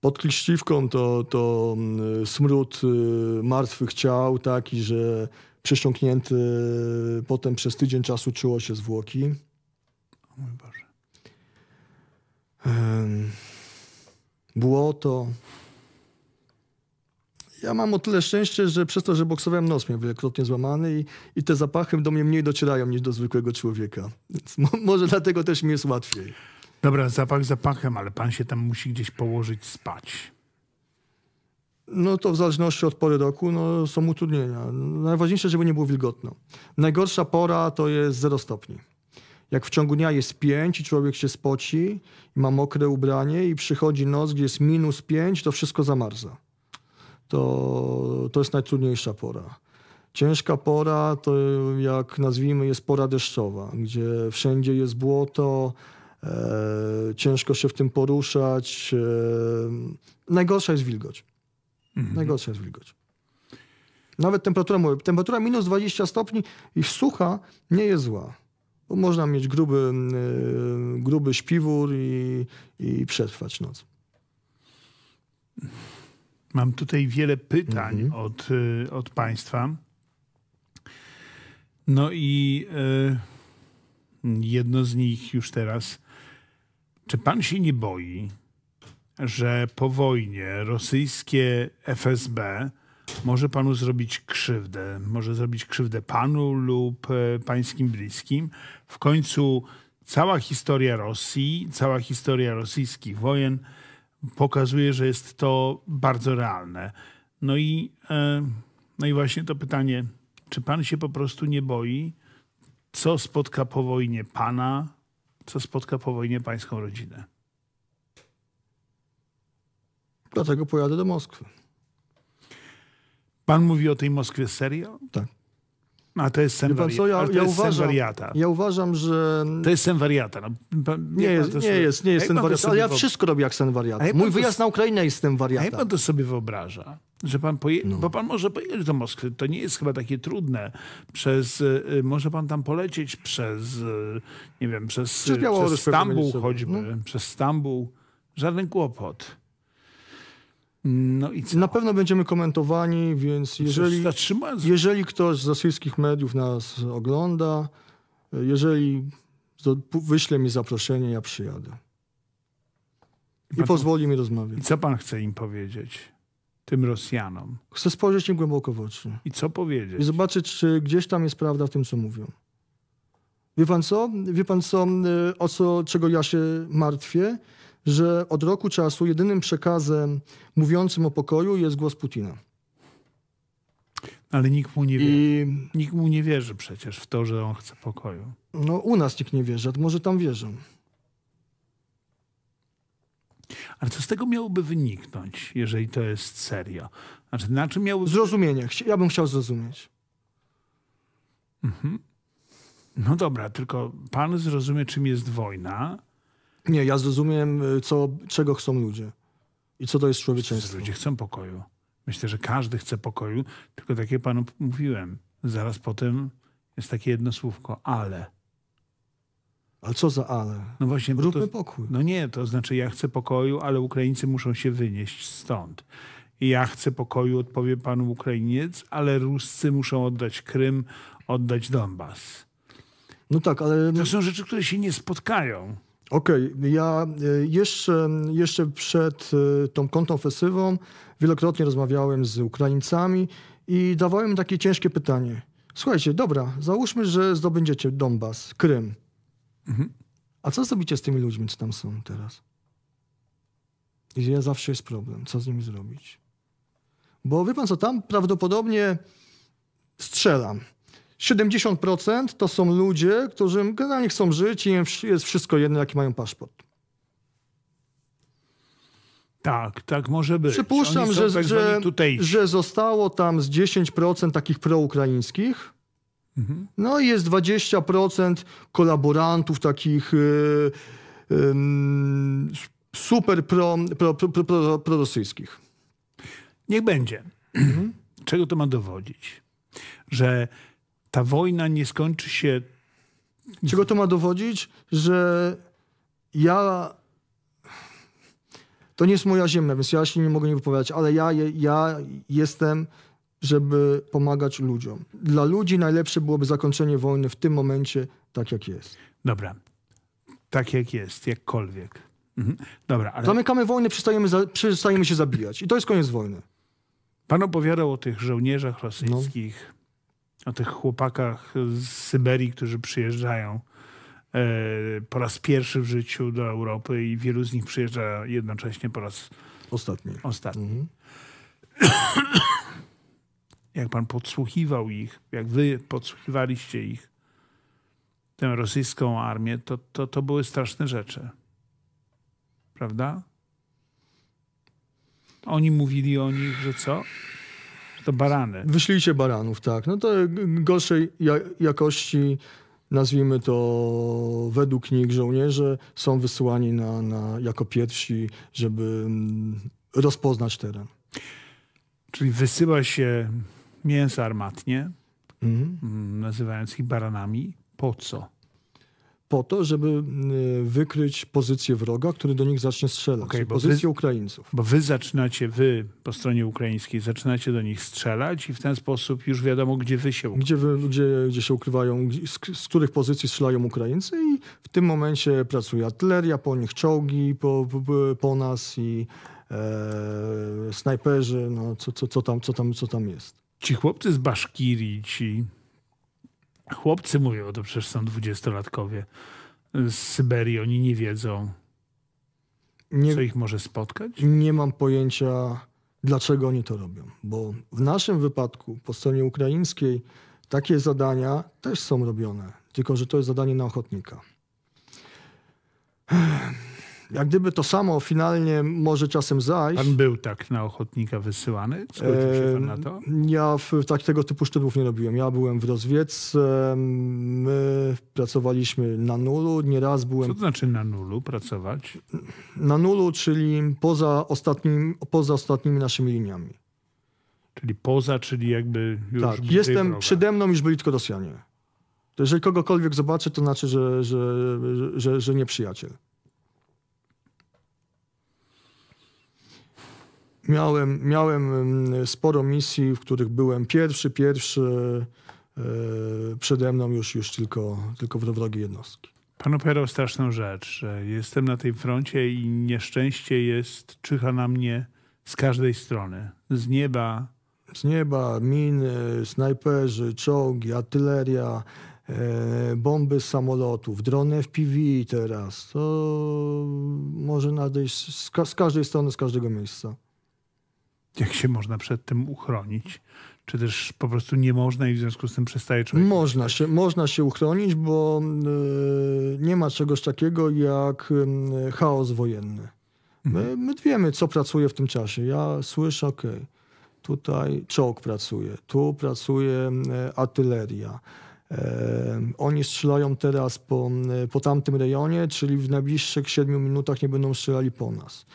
Pod kliściwką to, to mm, smród y, martwych ciał, taki, że przesiąknięty potem przez tydzień czasu czuło się zwłoki mój Boże. Błoto. Ja mam o tyle szczęście, że przez to, że boksowałem nos miałem wielokrotnie złamany i, i te zapachy do mnie mniej docierają niż do zwykłego człowieka. Więc mo może dlatego też mi jest łatwiej. Dobra, zapach zapachem, ale pan się tam musi gdzieś położyć spać. No to w zależności od pory roku no, są utrudnienia. Najważniejsze, żeby nie było wilgotno. Najgorsza pora to jest 0 stopni jak w ciągu dnia jest 5 i człowiek się spoci, ma mokre ubranie i przychodzi noc, gdzie jest minus 5, to wszystko zamarza. To, to jest najtrudniejsza pora. Ciężka pora to, jak nazwijmy, jest pora deszczowa, gdzie wszędzie jest błoto, e, ciężko się w tym poruszać. E, najgorsza jest wilgoć. Mhm. Najgorsza jest wilgoć. Nawet temperatura, mówię, temperatura minus 20 stopni i sucha nie jest zła bo można mieć gruby, y, gruby śpiwór i, i przetrwać noc. Mam tutaj wiele pytań mhm. od, y, od Państwa. No i y, jedno z nich już teraz. Czy pan się nie boi, że po wojnie rosyjskie FSB może panu zrobić krzywdę. Może zrobić krzywdę panu lub e, pańskim bliskim. W końcu cała historia Rosji, cała historia rosyjskich wojen pokazuje, że jest to bardzo realne. No i, e, no i właśnie to pytanie, czy pan się po prostu nie boi, co spotka po wojnie pana, co spotka po wojnie pańską rodzinę? Dlatego pojadę do Moskwy. Pan mówi o tej Moskwie serio? Tak. No, a to jest sen, wariata. ja, ja, uważam, ja uważam, że... To jest sen wariata. No, nie, nie, jest, nie, jest, nie jest sen wariata, ale ja wszystko robię jak sen wariata. Mój wyjazd to... na Ukrainę jest sen wariata. A jak pan to sobie wyobraża? Że pan poje... No. Bo pan może pojechać do Moskwy, to nie jest chyba takie trudne. Przez, y, y może pan tam polecieć przez, y, nie wiem, przez, przez, przez Stambuł choćby. No. Przez Stambuł. Żaden kłopot. No i co? Na pewno będziemy komentowani, więc jeżeli, jeżeli ktoś z rosyjskich mediów nas ogląda, jeżeli wyśle mi zaproszenie, ja przyjadę. I, I pozwoli mi rozmawiać. I co pan chce im powiedzieć? Tym Rosjanom. Chcę spojrzeć im głęboko w oczy. I co powiedzieć? I zobaczyć, czy gdzieś tam jest prawda w tym, co mówią. Wie pan co? Wie pan co, e, o co, czego ja się martwię? że od roku czasu jedynym przekazem mówiącym o pokoju jest głos Putina. Ale nikt mu nie wierzy. I... Nikt mu nie wierzy przecież w to, że on chce pokoju. No u nas nikt nie wierzy, a może tam wierzą. Ale co z tego miałoby wyniknąć, jeżeli to jest seria? Znaczy, na czym miałoby... Zrozumienie. Ja bym chciał zrozumieć. Mhm. No dobra, tylko pan zrozumie, czym jest wojna nie, ja zrozumiem, y, co, czego chcą ludzie i co to jest człowieczeństwo. Ludzie chcą pokoju. Myślę, że każdy chce pokoju, tylko takie panu mówiłem. Zaraz potem jest takie jedno słówko, ale. Ale co za ale? No właśnie, Róbmy to, pokój. No nie, to znaczy ja chcę pokoju, ale Ukraińcy muszą się wynieść stąd. Ja chcę pokoju, odpowie panu Ukrainiec, ale Ruscy muszą oddać Krym, oddać Donbas. No tak, ale... To są rzeczy, które się nie spotkają. Okej, okay. ja e, jeszcze, jeszcze przed e, tą kontrofensywą wielokrotnie rozmawiałem z Ukraińcami i dawałem takie ciężkie pytanie. Słuchajcie, dobra, załóżmy, że zdobędziecie Donbas, Krym. Mhm. A co zrobicie z tymi ludźmi, co tam są teraz? I ja zawsze jest problem, co z nimi zrobić. Bo wie pan co, tam prawdopodobnie strzelam. 70% to są ludzie, którzy generalnie chcą żyć i jest wszystko jedno, jaki mają paszport. Tak, tak może być. Przypuszczam, że, tak że, że, zostało tam z 10% takich proukraińskich. Mhm. No i jest 20% kolaborantów takich yy, yy, super pro, pro, pro, prorosyjskich. Niech będzie. Mhm. Czego to ma dowodzić? Że ta wojna nie skończy się. Czego to ma dowodzić? Że ja. To nie jest moja ziemia, więc ja się nie mogę nie wypowiadać, ale ja, ja jestem, żeby pomagać ludziom. Dla ludzi najlepsze byłoby zakończenie wojny w tym momencie, tak jak jest. Dobra. Tak jak jest, jakkolwiek. Mhm. Dobra, ale... Zamykamy wojnę, przestajemy, za, przestajemy się zabijać. I to jest koniec wojny. Pan opowiadał o tych żołnierzach rosyjskich. No o tych chłopakach z Syberii, którzy przyjeżdżają e, po raz pierwszy w życiu do Europy i wielu z nich przyjeżdża jednocześnie po raz ostatni. ostatni. Mhm. (coughs) jak pan podsłuchiwał ich, jak wy podsłuchiwaliście ich, tę rosyjską armię, to, to, to były straszne rzeczy. Prawda? Oni mówili o nich, że co? To barany. Wyślijcie baranów, tak. No to gorszej jakości nazwijmy to według nich żołnierze są wysyłani na, na, jako pierwsi, żeby mm, rozpoznać teren. Czyli wysyła się mięsa armatnie, mhm. mm, nazywając ich baranami. Po co? po to, żeby y, wykryć pozycję wroga, który do nich zacznie strzelać. Okay, pozycję wy, Ukraińców. Bo wy zaczynacie, wy po stronie ukraińskiej, zaczynacie do nich strzelać i w ten sposób już wiadomo, gdzie wy się gdzie, wy, gdzie, gdzie się ukrywają, z, z, których pozycji strzelają Ukraińcy i w tym momencie pracuje artyleria, po nich czołgi, po, po, po nas i e, snajperzy, no co, co, co, tam, co, tam, co tam jest. Ci chłopcy z Baszkirii, ci Chłopcy mówią, to przecież są dwudziestolatkowie z Syberii, oni nie wiedzą, nie, co ich może spotkać? Nie mam pojęcia, dlaczego oni to robią, bo w naszym wypadku po stronie ukraińskiej takie zadania też są robione, tylko że to jest zadanie na ochotnika. Jak gdyby to samo finalnie może czasem zajść. Pan był tak na ochotnika wysyłany? Zgodził się pan na to? Ja w, tak tego typu szczytów nie robiłem. Ja byłem w Rozwiecce, my pracowaliśmy na nulu, nieraz byłem... Co to znaczy na nulu pracować? Na nulu, czyli poza, ostatnim, poza ostatnimi naszymi liniami. Czyli poza, czyli jakby już... Tak, jestem, wroga. przede mną już byli tylko Rosjanie. jeżeli kogokolwiek zobaczy, to znaczy, że, że, że, że, że nieprzyjaciel. miałem, miałem mm, sporo misji, w których byłem pierwszy, pierwszy e, przede mną już, już tylko, tylko wrogie jednostki. Pan opowiadał straszną rzecz. że Jestem na tej froncie i nieszczęście jest, czyha na mnie z każdej strony. Z nieba. Z nieba, miny, snajperzy, czołgi, artyleria, e, bomby z samolotów, drony FPV teraz. To może nadejść z, z każdej strony, z każdego miejsca jak się można przed tym uchronić? Czy też po prostu nie można i w związku z tym przestaje człowiek? Można się, można się uchronić, bo e, nie ma czegoś takiego jak chaos wojenny. My, mhm. my wiemy, co pracuje w tym czasie. Ja słyszę, ok. tutaj czołg pracuje, tu pracuje e, artyleria. E, oni strzelają teraz po, e, po tamtym rejonie, czyli w najbliższych siedmiu minutach nie będą strzelali po nas.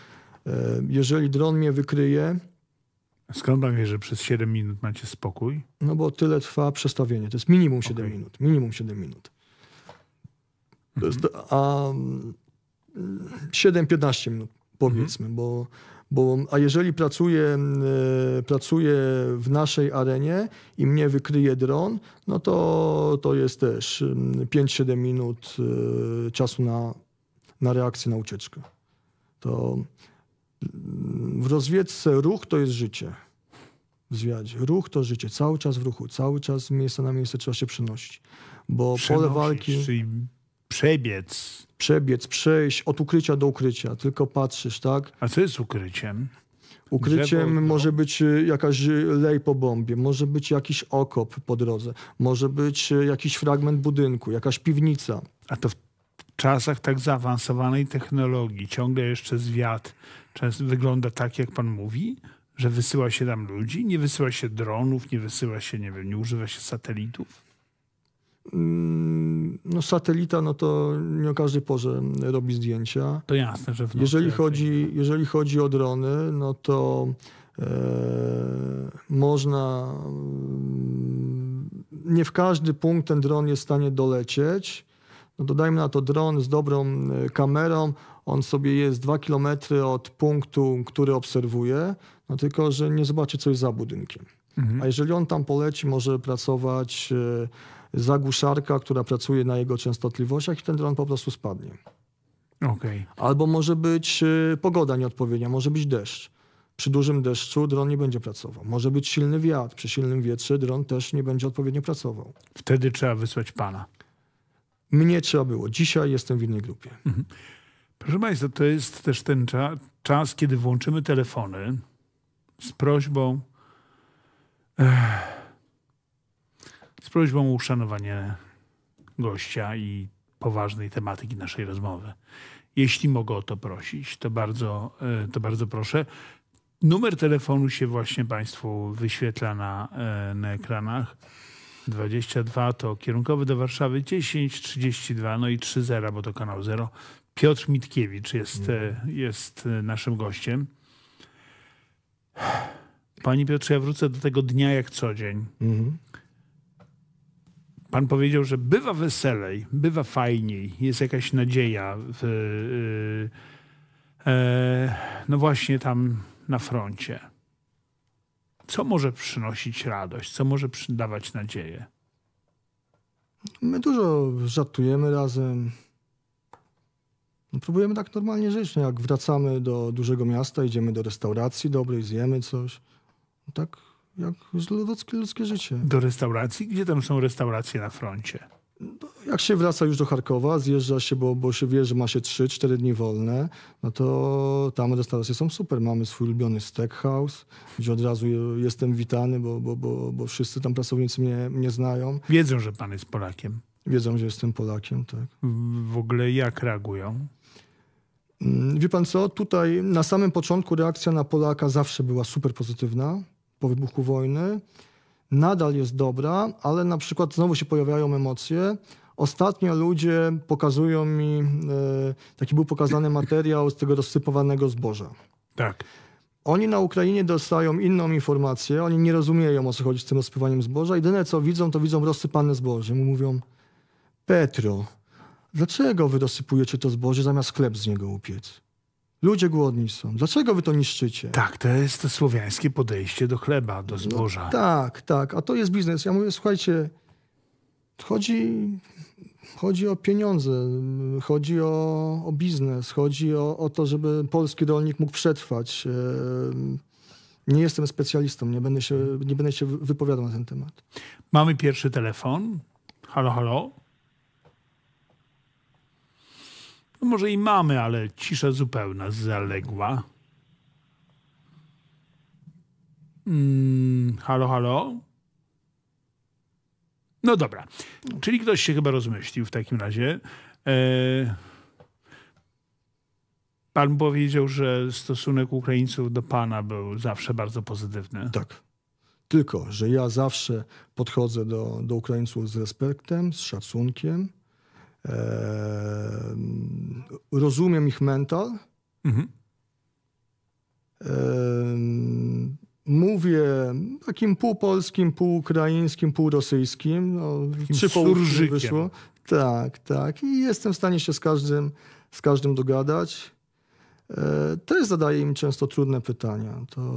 E, jeżeli dron mnie wykryje, Skąd pan wie, że przez 7 minut macie spokój? No bo tyle trwa przestawienie. To jest minimum 7 okay. minut. Minimum 7 minut. mhm. a 7-15 minut powiedzmy, mhm. bo, bo a jeżeli pracuję, e, pracuję w naszej arenie i mnie wykryje dron, no to, to jest też 5-7 minut e, czasu na, na reakcję, na ucieczkę. To w rozwiedce ruch to jest życie. W zwiadzie. Ruch to życie. Cały czas w ruchu. Cały czas z miejsca na miejsce trzeba się przenosić. Bo pole walki... Czyli przebiec. Przebiec, przejść od ukrycia do ukrycia. Tylko patrzysz, tak? A co jest ukryciem? Ukryciem Drzewo, no. może no. być y, jakaś y, lej po bombie, może być jakiś okop po drodze, może być y, jakiś fragment budynku, jakaś piwnica. A to w czasach tak zaawansowanej technologii, ciągle jeszcze zwiat często wygląda tak, jak pan mówi, że wysyła się tam ludzi, nie wysyła się dronów, nie wysyła się, nie wiem, nie używa się satelitów? Mm, no satelita, no to nie o każdej porze robi zdjęcia. To jasne, że w nocy jeżeli chodzi, jeżeli chodzi o drony, no to e, można... Mm, nie w każdy punkt ten dron jest w stanie dolecieć. No dodajmy na to dron z dobrą e, kamerą, on sobie jest dwa kilometry od punktu, który obserwuje, no tylko, że nie zobaczy, co jest za budynkiem. Mhm. A jeżeli on tam poleci, może pracować e, zagłuszarka, która pracuje na jego częstotliwościach i ten dron po prostu spadnie. Okay. Albo może być e, pogoda nieodpowiednia, może być deszcz. Przy dużym deszczu dron nie będzie pracował. Może być silny wiatr. Przy silnym wietrze dron też nie będzie odpowiednio pracował. Wtedy trzeba wysłać pana. Mnie trzeba było. Dzisiaj jestem w innej grupie. Mhm. Proszę Państwa, to jest też ten cza czas, kiedy włączymy telefony z prośbą eh, z prośbą o uszanowanie gościa i poważnej tematyki naszej rozmowy. Jeśli mogę o to prosić, to bardzo, eh, to bardzo proszę. Numer telefonu się właśnie Państwu wyświetla na, eh, na ekranach. 22 to kierunkowy do Warszawy 10 32 no i 30, bo to kanał 0 Piotr Mitkiewicz jest, mm. e, jest e, naszym gościem. Panie Piotrze, ja wrócę do tego dnia jak co dzień. Mhm. Pan powiedział, że bywa weselej, bywa fajniej, jest jakaś nadzieja. W, yy, no właśnie tam na froncie. Co może przynosić radość? Co może przydawać nadzieję? My dużo żartujemy razem no, próbujemy tak normalnie żyć. No, jak wracamy do dużego miasta, idziemy do restauracji dobrej, zjemy coś. No, tak jak ludzkie, ludzkie życie. Do restauracji? Gdzie tam są restauracje na froncie? No, jak się wraca już do Charkowa, zjeżdża się, bo, bo się wie, że ma się 3-4 dni wolne, no to tam restauracje są super. Mamy swój ulubiony steakhouse, gdzie od razu jestem witany, bo, bo, bo, bo wszyscy tam pracownicy mnie, mnie znają. Wiedzą, że pan jest Polakiem. Wiedzą, że jestem Polakiem, tak. W ogóle jak reagują? Mm, wie pan co, tutaj na samym początku reakcja na Polaka zawsze była super pozytywna po wybuchu wojny. Nadal jest dobra, ale na przykład znowu się pojawiają emocje. Ostatnio ludzie pokazują mi, e, taki był pokazany materiał z tego rozsypowanego zboża. Tak. Oni na Ukrainie dostają inną informację, oni nie rozumieją o co chodzi z tym rozsypywaniem zboża. Jedyne co widzą, to widzą rozsypane zboże. mówią, Petro, Dlaczego wy dosypujecie to zboże zamiast chleb z niego upiec? Ludzie głodni są. Dlaczego wy to niszczycie? Tak, to jest to słowiańskie podejście do chleba, do no zboża. No, tak, tak. A to jest biznes. Ja mówię, słuchajcie, chodzi, chodzi o pieniądze, chodzi o, o biznes, chodzi o, o to, żeby polski rolnik mógł przetrwać. E, nie jestem specjalistą, nie będę się, nie będę się wypowiadał na ten temat. Mamy pierwszy telefon. Halo, halo. No może i mamy, ale cisza zupełna zaległa. Hmm, halo, halo? No dobra. Czyli ktoś się chyba rozmyślił w takim razie. Eee, pan powiedział, że stosunek Ukraińców do pana był zawsze bardzo pozytywny. Tak. Tylko, że ja zawsze podchodzę do, do Ukraińców z respektem, z szacunkiem rozumiem ich mental. Mhm. Mówię takim półpolskim, półukraińskim, półrosyjskim. No, trzy połówki wyszło. Tak, tak. I jestem w stanie się z każdym, z każdym dogadać. E, też zadaję im często trudne pytania. To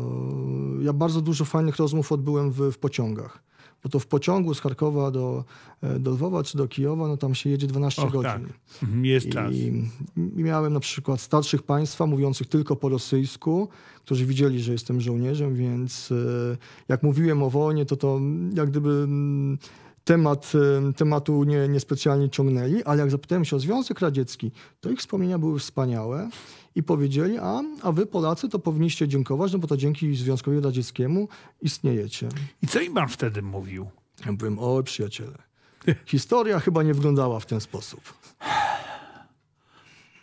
ja bardzo dużo fajnych rozmów odbyłem w, w pociągach bo to w pociągu z Charkowa do, e, do Lwowa czy do Kijowa, no tam się jedzie 12 Och, godzin. Tak. Mhm, jest I, czas. I miałem na przykład starszych państwa mówiących tylko po rosyjsku, którzy widzieli, że jestem żołnierzem, więc e, jak mówiłem o wojnie, to to jak gdyby mm, temat, e, tematu nie, niespecjalnie ciągnęli, ale jak zapytałem się o Związek Radziecki, to ich wspomnienia były wspaniałe i powiedzieli, a, a wy Polacy to powinniście dziękować, no bo to dzięki Związkowi Radzieckiemu istniejecie. I co im pan wtedy mówił? Ja byłem, „O, przyjaciele, historia chyba nie wyglądała w ten sposób.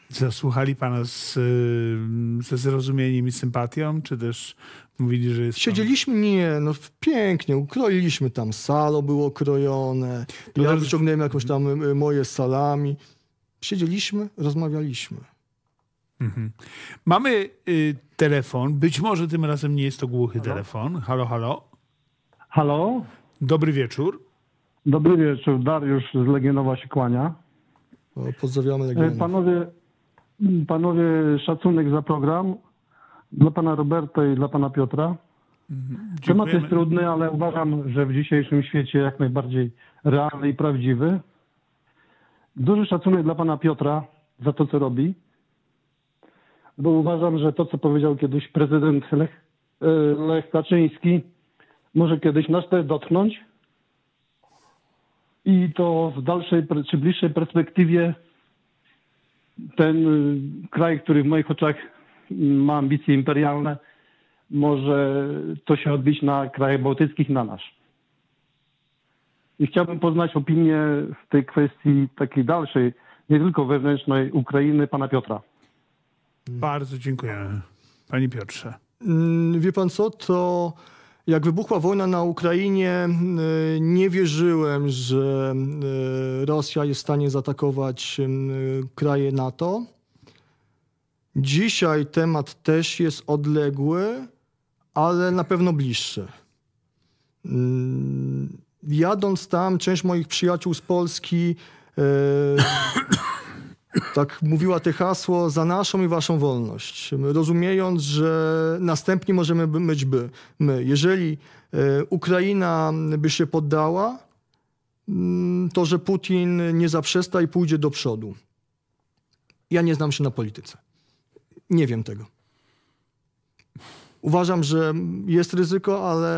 Zasłuchali pana z, y, ze zrozumieniem i sympatią, czy też mówili, że jest. Siedzieliśmy, tam... nie, no pięknie, ukroiliśmy tam salo, było krojone. Ja wyciągnąłem jakąś tam y, moje salami. Siedzieliśmy, rozmawialiśmy. Mhm. Mamy y, telefon. Być może tym razem nie jest to głuchy halo? telefon. Halo, halo. Halo. Dobry wieczór. Dobry wieczór. Dariusz z Legionowa się kłania. O, pozdrawiamy y, Legionów. Panowie, mm, panowie, szacunek za program dla pana Roberta i dla pana Piotra. Mhm. Temat jest trudny, ale uważam, że w dzisiejszym świecie jak najbardziej realny i prawdziwy. Duży szacunek dla pana Piotra za to, co robi bo uważam, że to, co powiedział kiedyś prezydent Lech, e, Lech Kaczyński, może kiedyś nas też dotknąć. I to w dalszej czy bliższej perspektywie ten e, kraj, który w moich oczach ma ambicje imperialne, może to się odbić na krajach bałtyckich, na nasz. I chciałbym poznać opinię w tej kwestii takiej dalszej, nie tylko wewnętrznej Ukrainy, pana Piotra. Mm. Bardzo dziękujemy. Panie Piotrze. Mm, wie pan co, to jak wybuchła wojna na Ukrainie, y, nie wierzyłem, że y, Rosja jest w stanie zaatakować y, kraje NATO. Dzisiaj temat też jest odległy, ale na pewno bliższy. Mm, jadąc tam, część moich przyjaciół z Polski tak mówiła te hasło za naszą i waszą wolność, rozumiejąc, że następni możemy być by, my. Jeżeli e, Ukraina by się poddała, mm, to że Putin nie zaprzesta i pójdzie do przodu. Ja nie znam się na polityce. Nie wiem tego. Uważam, że jest ryzyko, ale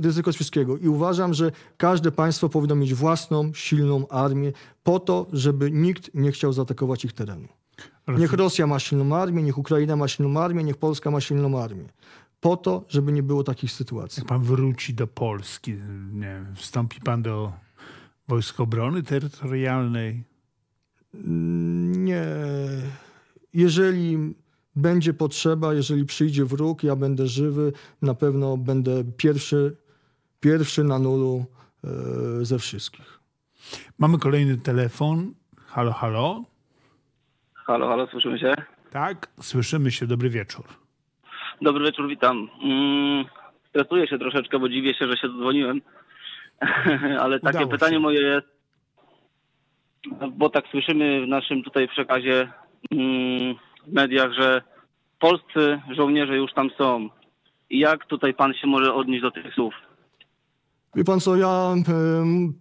ryzyko z wszystkiego. I uważam, że każde państwo powinno mieć własną, silną armię po to, żeby nikt nie chciał zaatakować ich terenu. Niech Rosja ma silną armię, niech Ukraina ma silną armię, niech Polska ma silną armię. Po to, żeby nie było takich sytuacji. Jak pan wróci do Polski, nie wstąpi pan do Wojsk Obrony Terytorialnej? Nie. Jeżeli będzie potrzeba, jeżeli przyjdzie wróg, ja będę żywy, na pewno będę pierwszy, pierwszy na nulu e, ze wszystkich. Mamy kolejny telefon. Halo, halo. Halo, halo, słyszymy się? Tak, słyszymy się. Dobry wieczór. Dobry wieczór, witam. Mm, stresuję się troszeczkę, bo dziwię się, że się dzwoniłem. (laughs) Ale takie Udało pytanie się. moje jest, bo tak słyszymy w naszym tutaj przekazie mm, w mediach, że polscy żołnierze już tam są. I jak tutaj pan się może odnieść do tych słów? Wie pan co, ja y,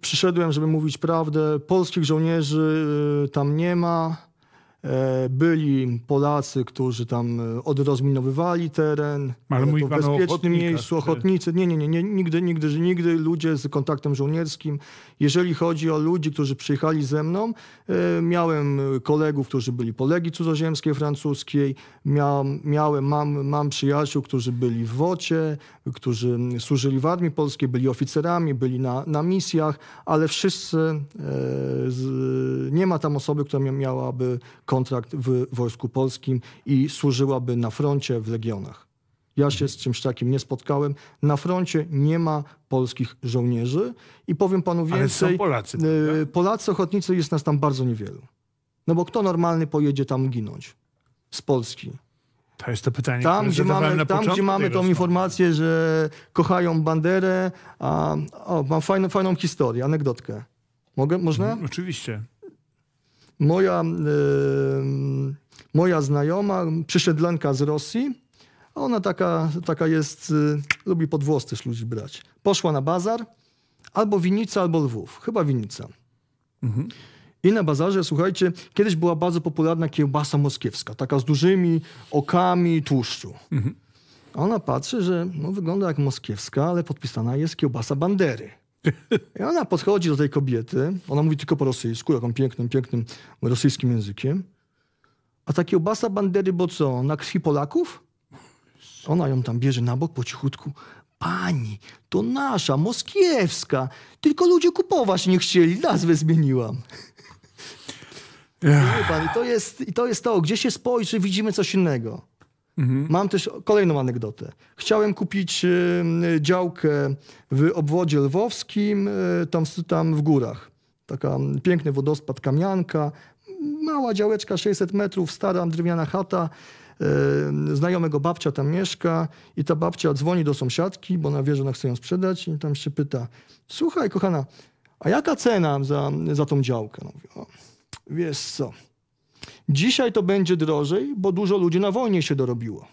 przyszedłem, żeby mówić prawdę. Polskich żołnierzy y, tam nie ma. E, byli Polacy, którzy tam e, odrozminowywali teren, Ale e, mój w bezpiecznym miejscu, ochotnicy. Nie, nie, nie, nie, nigdy, nigdy, nigdy ludzie z kontaktem żołnierskim. Jeżeli chodzi o ludzi, którzy przyjechali ze mną, miałem kolegów, którzy byli po Legii Cudzoziemskiej Francuskiej, miałem, miałem mam, mam przyjaciół, którzy byli w Wocie, którzy służyli w Armii Polskiej, byli oficerami, byli na, na misjach, ale wszyscy, nie ma tam osoby, która miałaby kontrakt w Wojsku Polskim i służyłaby na froncie, w legionach. Ja się z czymś takim nie spotkałem. Na froncie nie ma polskich żołnierzy i powiem panu więcej. Ale są Polacy. E, Polacy ochotnicy jest nas tam bardzo niewielu. No bo kto normalny pojedzie tam ginąć z Polski? To jest to pytanie, tam, gdzie mamy, tam, gdzie mamy tą informację, że kochają Banderę, a o, mam fajną, fajną historię, anegdotkę. Mogę? Można? Mhm, oczywiście moja, moja znajoma, przyszedlenka z Rosji, ona taka, taka jest, y, lubi podwłostyż ludzi brać. Poszła na bazar, albo Winica, albo Lwów. Chyba Winica. Mhm. I na bazarze, słuchajcie, kiedyś była bardzo popularna kiełbasa moskiewska, taka z dużymi okami tłuszczu. Mhm. Ona patrzy, że no, wygląda jak moskiewska, ale podpisana jest kiełbasa Bandery. (laughs) I ona podchodzi do tej kobiety, ona mówi tylko po rosyjsku, jaką pięknym, pięknym rosyjskim językiem. A takie obasa bandery, bo co, na krwi Polaków? Ona ją tam bierze na bok po cichutku. Pani, to nasza, moskiewska. Tylko ludzie kupować nie chcieli, nazwę zmieniłam. Wie to, jest, I to jest to, gdzie się spojrzy, widzimy coś innego. Mhm. Mam też kolejną anegdotę. Chciałem kupić y, działkę w obwodzie lwowskim, y, tam, tam w górach. Taka piękny wodospad Kamianka, mała działeczka, 600 metrów, stara drewniana chata. Y, znajomego babcia tam mieszka i ta babcia dzwoni do sąsiadki, bo ona wie, że ona chce ją sprzedać i tam się pyta, słuchaj kochana, a jaka cena za, za tą działkę? No, mówię, o, wiesz co, Dzisiaj to będzie drożej, bo dużo ludzi na wojnie się dorobiło.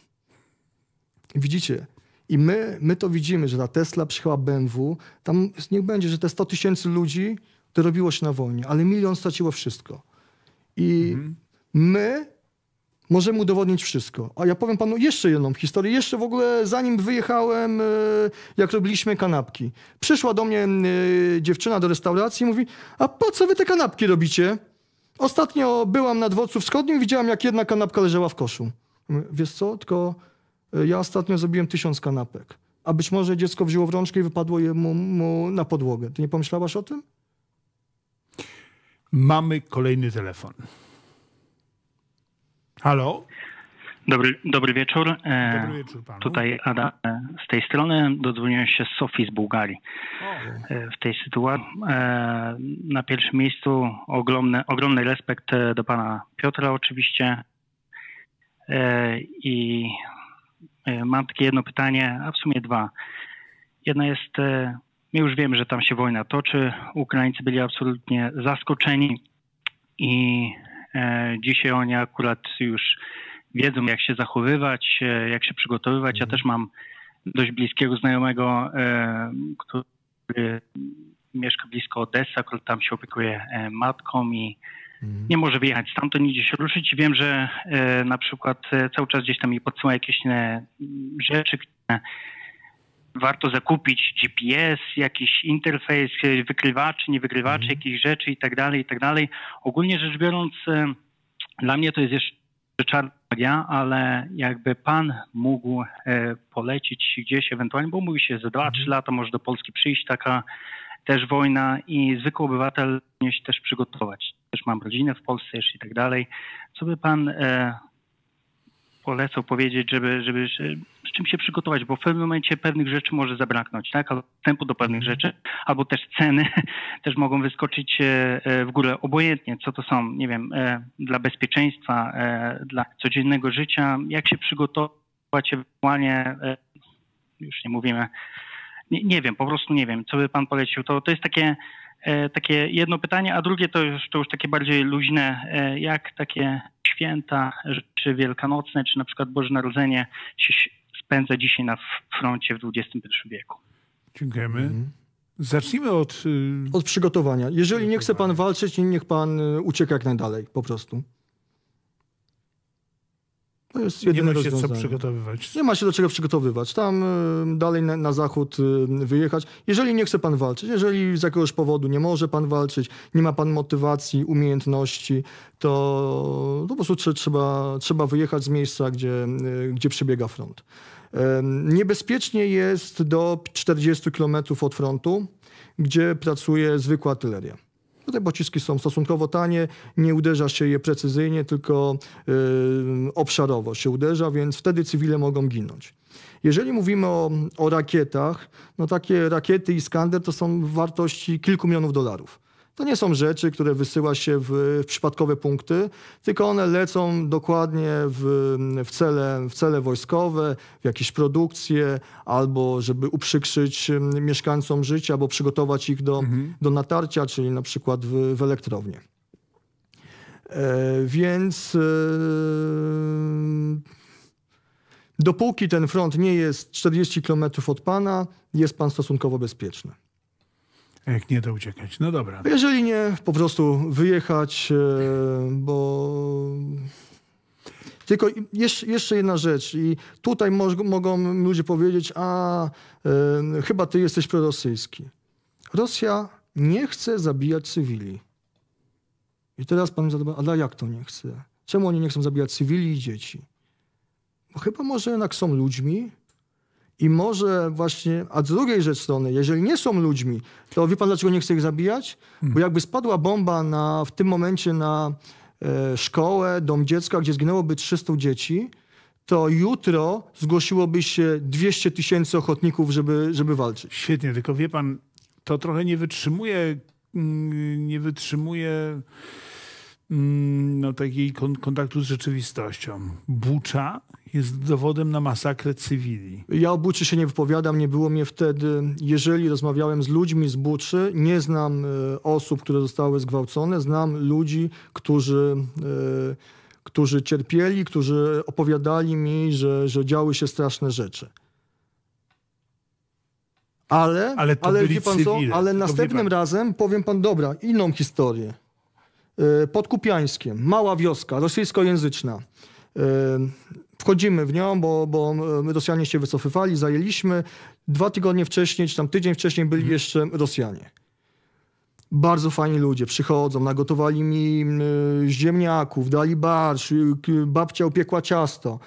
Widzicie? I my, my to widzimy, że ta Tesla przyjechała BMW, tam niech będzie, że te 100 tysięcy ludzi dorobiło się na wojnie, ale milion straciło wszystko. I mhm. my możemy udowodnić wszystko. A ja powiem panu jeszcze jedną historię. Jeszcze w ogóle zanim wyjechałem, e, jak robiliśmy kanapki. Przyszła do mnie e, dziewczyna do restauracji i mówi, a po co wy te kanapki robicie? Ostatnio byłam na dworcu wschodnim i widziałam, jak jedna kanapka leżała w koszu. Wiesz co, tylko e, ja ostatnio zrobiłem tysiąc kanapek, a być może dziecko wzięło w rączkę i wypadło jemu mu na podłogę. Ty nie pomyślałaś o tym? Mamy kolejny telefon. Halo? Dobry, dobry wieczór. E, dobry wieczór panu. Tutaj Ada e, z tej strony. Dodzwoniłem się z Sofii z Bułgarii. E, w tej sytuacji na pierwszym miejscu ogromny, ogromny respekt do pana Piotra oczywiście. I mam takie jedno pytanie, a w sumie dwa. Jedno jest, my już wiemy, że tam się wojna toczy. Ukraińcy byli absolutnie zaskoczeni i dzisiaj oni akurat już wiedzą, jak się zachowywać, e, jak się przygotowywać. Ja mhm. też mam dość bliskiego znajomego, e, który mieszka blisko Odessa, który tam się opiekuje e, matką i mhm. nie może wyjechać stamtąd, nigdzie się ruszyć. Wiem, że na przykład cały czas gdzieś tam mi podsyła jakieś rzeczy, warto zakupić GPS, jakiś interfejs, wykrywaczy, nie mm. jakichś rzeczy i tak dalej, i tak dalej. Ogólnie rzecz biorąc, dla mnie to jest jeszcze czarna magia, ale jakby pan mógł e, polecić gdzieś ewentualnie, bo mówi się, że za 2-3 mhm. lata może do Polski przyjść taka też wojna i zwykły obywatel powinien się też przygotować. Też mam rodzinę w Polsce jeszcze i tak dalej. Co by pan e, polecał powiedzieć, żeby, żeby z czym się przygotować, bo w pewnym momencie pewnych rzeczy może zabraknąć, tak? Albo tempu do pewnych mhm. rzeczy, albo też ceny (laughs) też mogą wyskoczyć e, e, w górę, obojętnie co to są, nie wiem, e, dla bezpieczeństwa, dla codziennego życia, jak się przygotować ewentualnie, już nie mówimy, nie, nie wiem, po prostu nie wiem, co by pan polecił. To, to jest takie E, takie jedno pytanie, a drugie to już, to już takie bardziej luźne, e, jak takie święta, czy wielkanocne, czy na przykład Boże Narodzenie się spędza dzisiaj na froncie w XXI wieku. Dziękujemy. Mhm. Zacznijmy od... Y, od przygotowania. Jeżeli nie chce pan walczyć, niech pan y, ucieka jak najdalej, po prostu. To no jest jedyne Nie ma się co przygotowywać. Nie ma się do czego przygotowywać. Tam y, dalej na, na, zachód y, wyjechać. Jeżeli nie chce pan walczyć, jeżeli z jakiegoś powodu nie może pan walczyć, nie ma pan motywacji, umiejętności, to, to po prostu trzeba, trzeba wyjechać z miejsca, gdzie, y, gdzie przebiega front. Niebezpiecznie jest do 40 km od frontu, gdzie pracuje zwykła artyleria bo pociski są stosunkowo tanie, nie uderza się je precyzyjnie, tylko yy, obszarowo się uderza, więc wtedy cywile mogą ginąć. Jeżeli mówimy o, o rakietach, no takie rakiety i skander to są wartości kilku milionów dolarów. To nie są rzeczy, które wysyła się w, w przypadkowe punkty, tylko one lecą dokładnie w, w, cele, w cele wojskowe, w jakieś produkcje, albo żeby uprzykrzyć mieszkańcom życia, albo przygotować ich do, mhm. do natarcia, czyli na przykład w, w elektrownie. E, więc e, dopóki ten front nie jest 40 km od pana, jest pan stosunkowo bezpieczny. A jak nie, to uciekać. No dobra. Jeżeli nie, po prostu wyjechać, e, bo... Tylko jeszcze jedna rzecz i tutaj mogą ludzie powiedzieć, a e, chyba ty jesteś prorosyjski. Rosja nie chce zabijać cywili. I teraz pan zada, a dla jak to nie chce? Czemu oni nie chcą zabijać cywili i dzieci? Bo chyba może jednak są ludźmi, i może właśnie, a z drugiej rzecz strony, jeżeli nie są ludźmi, to wie pan dlaczego nie chce ich zabijać? Hmm. Bo jakby spadła bomba na, w tym momencie na e, szkołę, dom dziecka, gdzie zginęłoby 300 dzieci, to jutro zgłosiłoby się 200 tysięcy ochotników, żeby, żeby walczyć. Świetnie, tylko wie pan, to trochę nie wytrzymuje, mm, nie wytrzymuje mm, no, takiej kontaktu z rzeczywistością. Bucza jest dowodem na masakrę cywili. Ja o Buczy się nie wypowiadam, nie było mnie wtedy. Jeżeli rozmawiałem z ludźmi z Buczy, nie znam e, osób, które zostały zgwałcone, znam ludzi, którzy, e, którzy cierpieli, którzy opowiadali mi, że, że działy się straszne rzeczy. Ale, ale, ale byli pan cywile. co, ale to następnym pan. razem powiem pan, dobra, inną historię. E, pod Kupiańskiem, mała wioska, rosyjskojęzyczna wchodzimy w nią, bo, bo e, Rosjanie się wycofywali, zajęliśmy. Dwa tygodnie wcześniej, czy tam tydzień wcześniej byli mhm. jeszcze Rosjanie. Bardzo fajni ludzie przychodzą, nagotowali mi e, ziemniaków, dali barsz, e, babcia upiekła ciasto.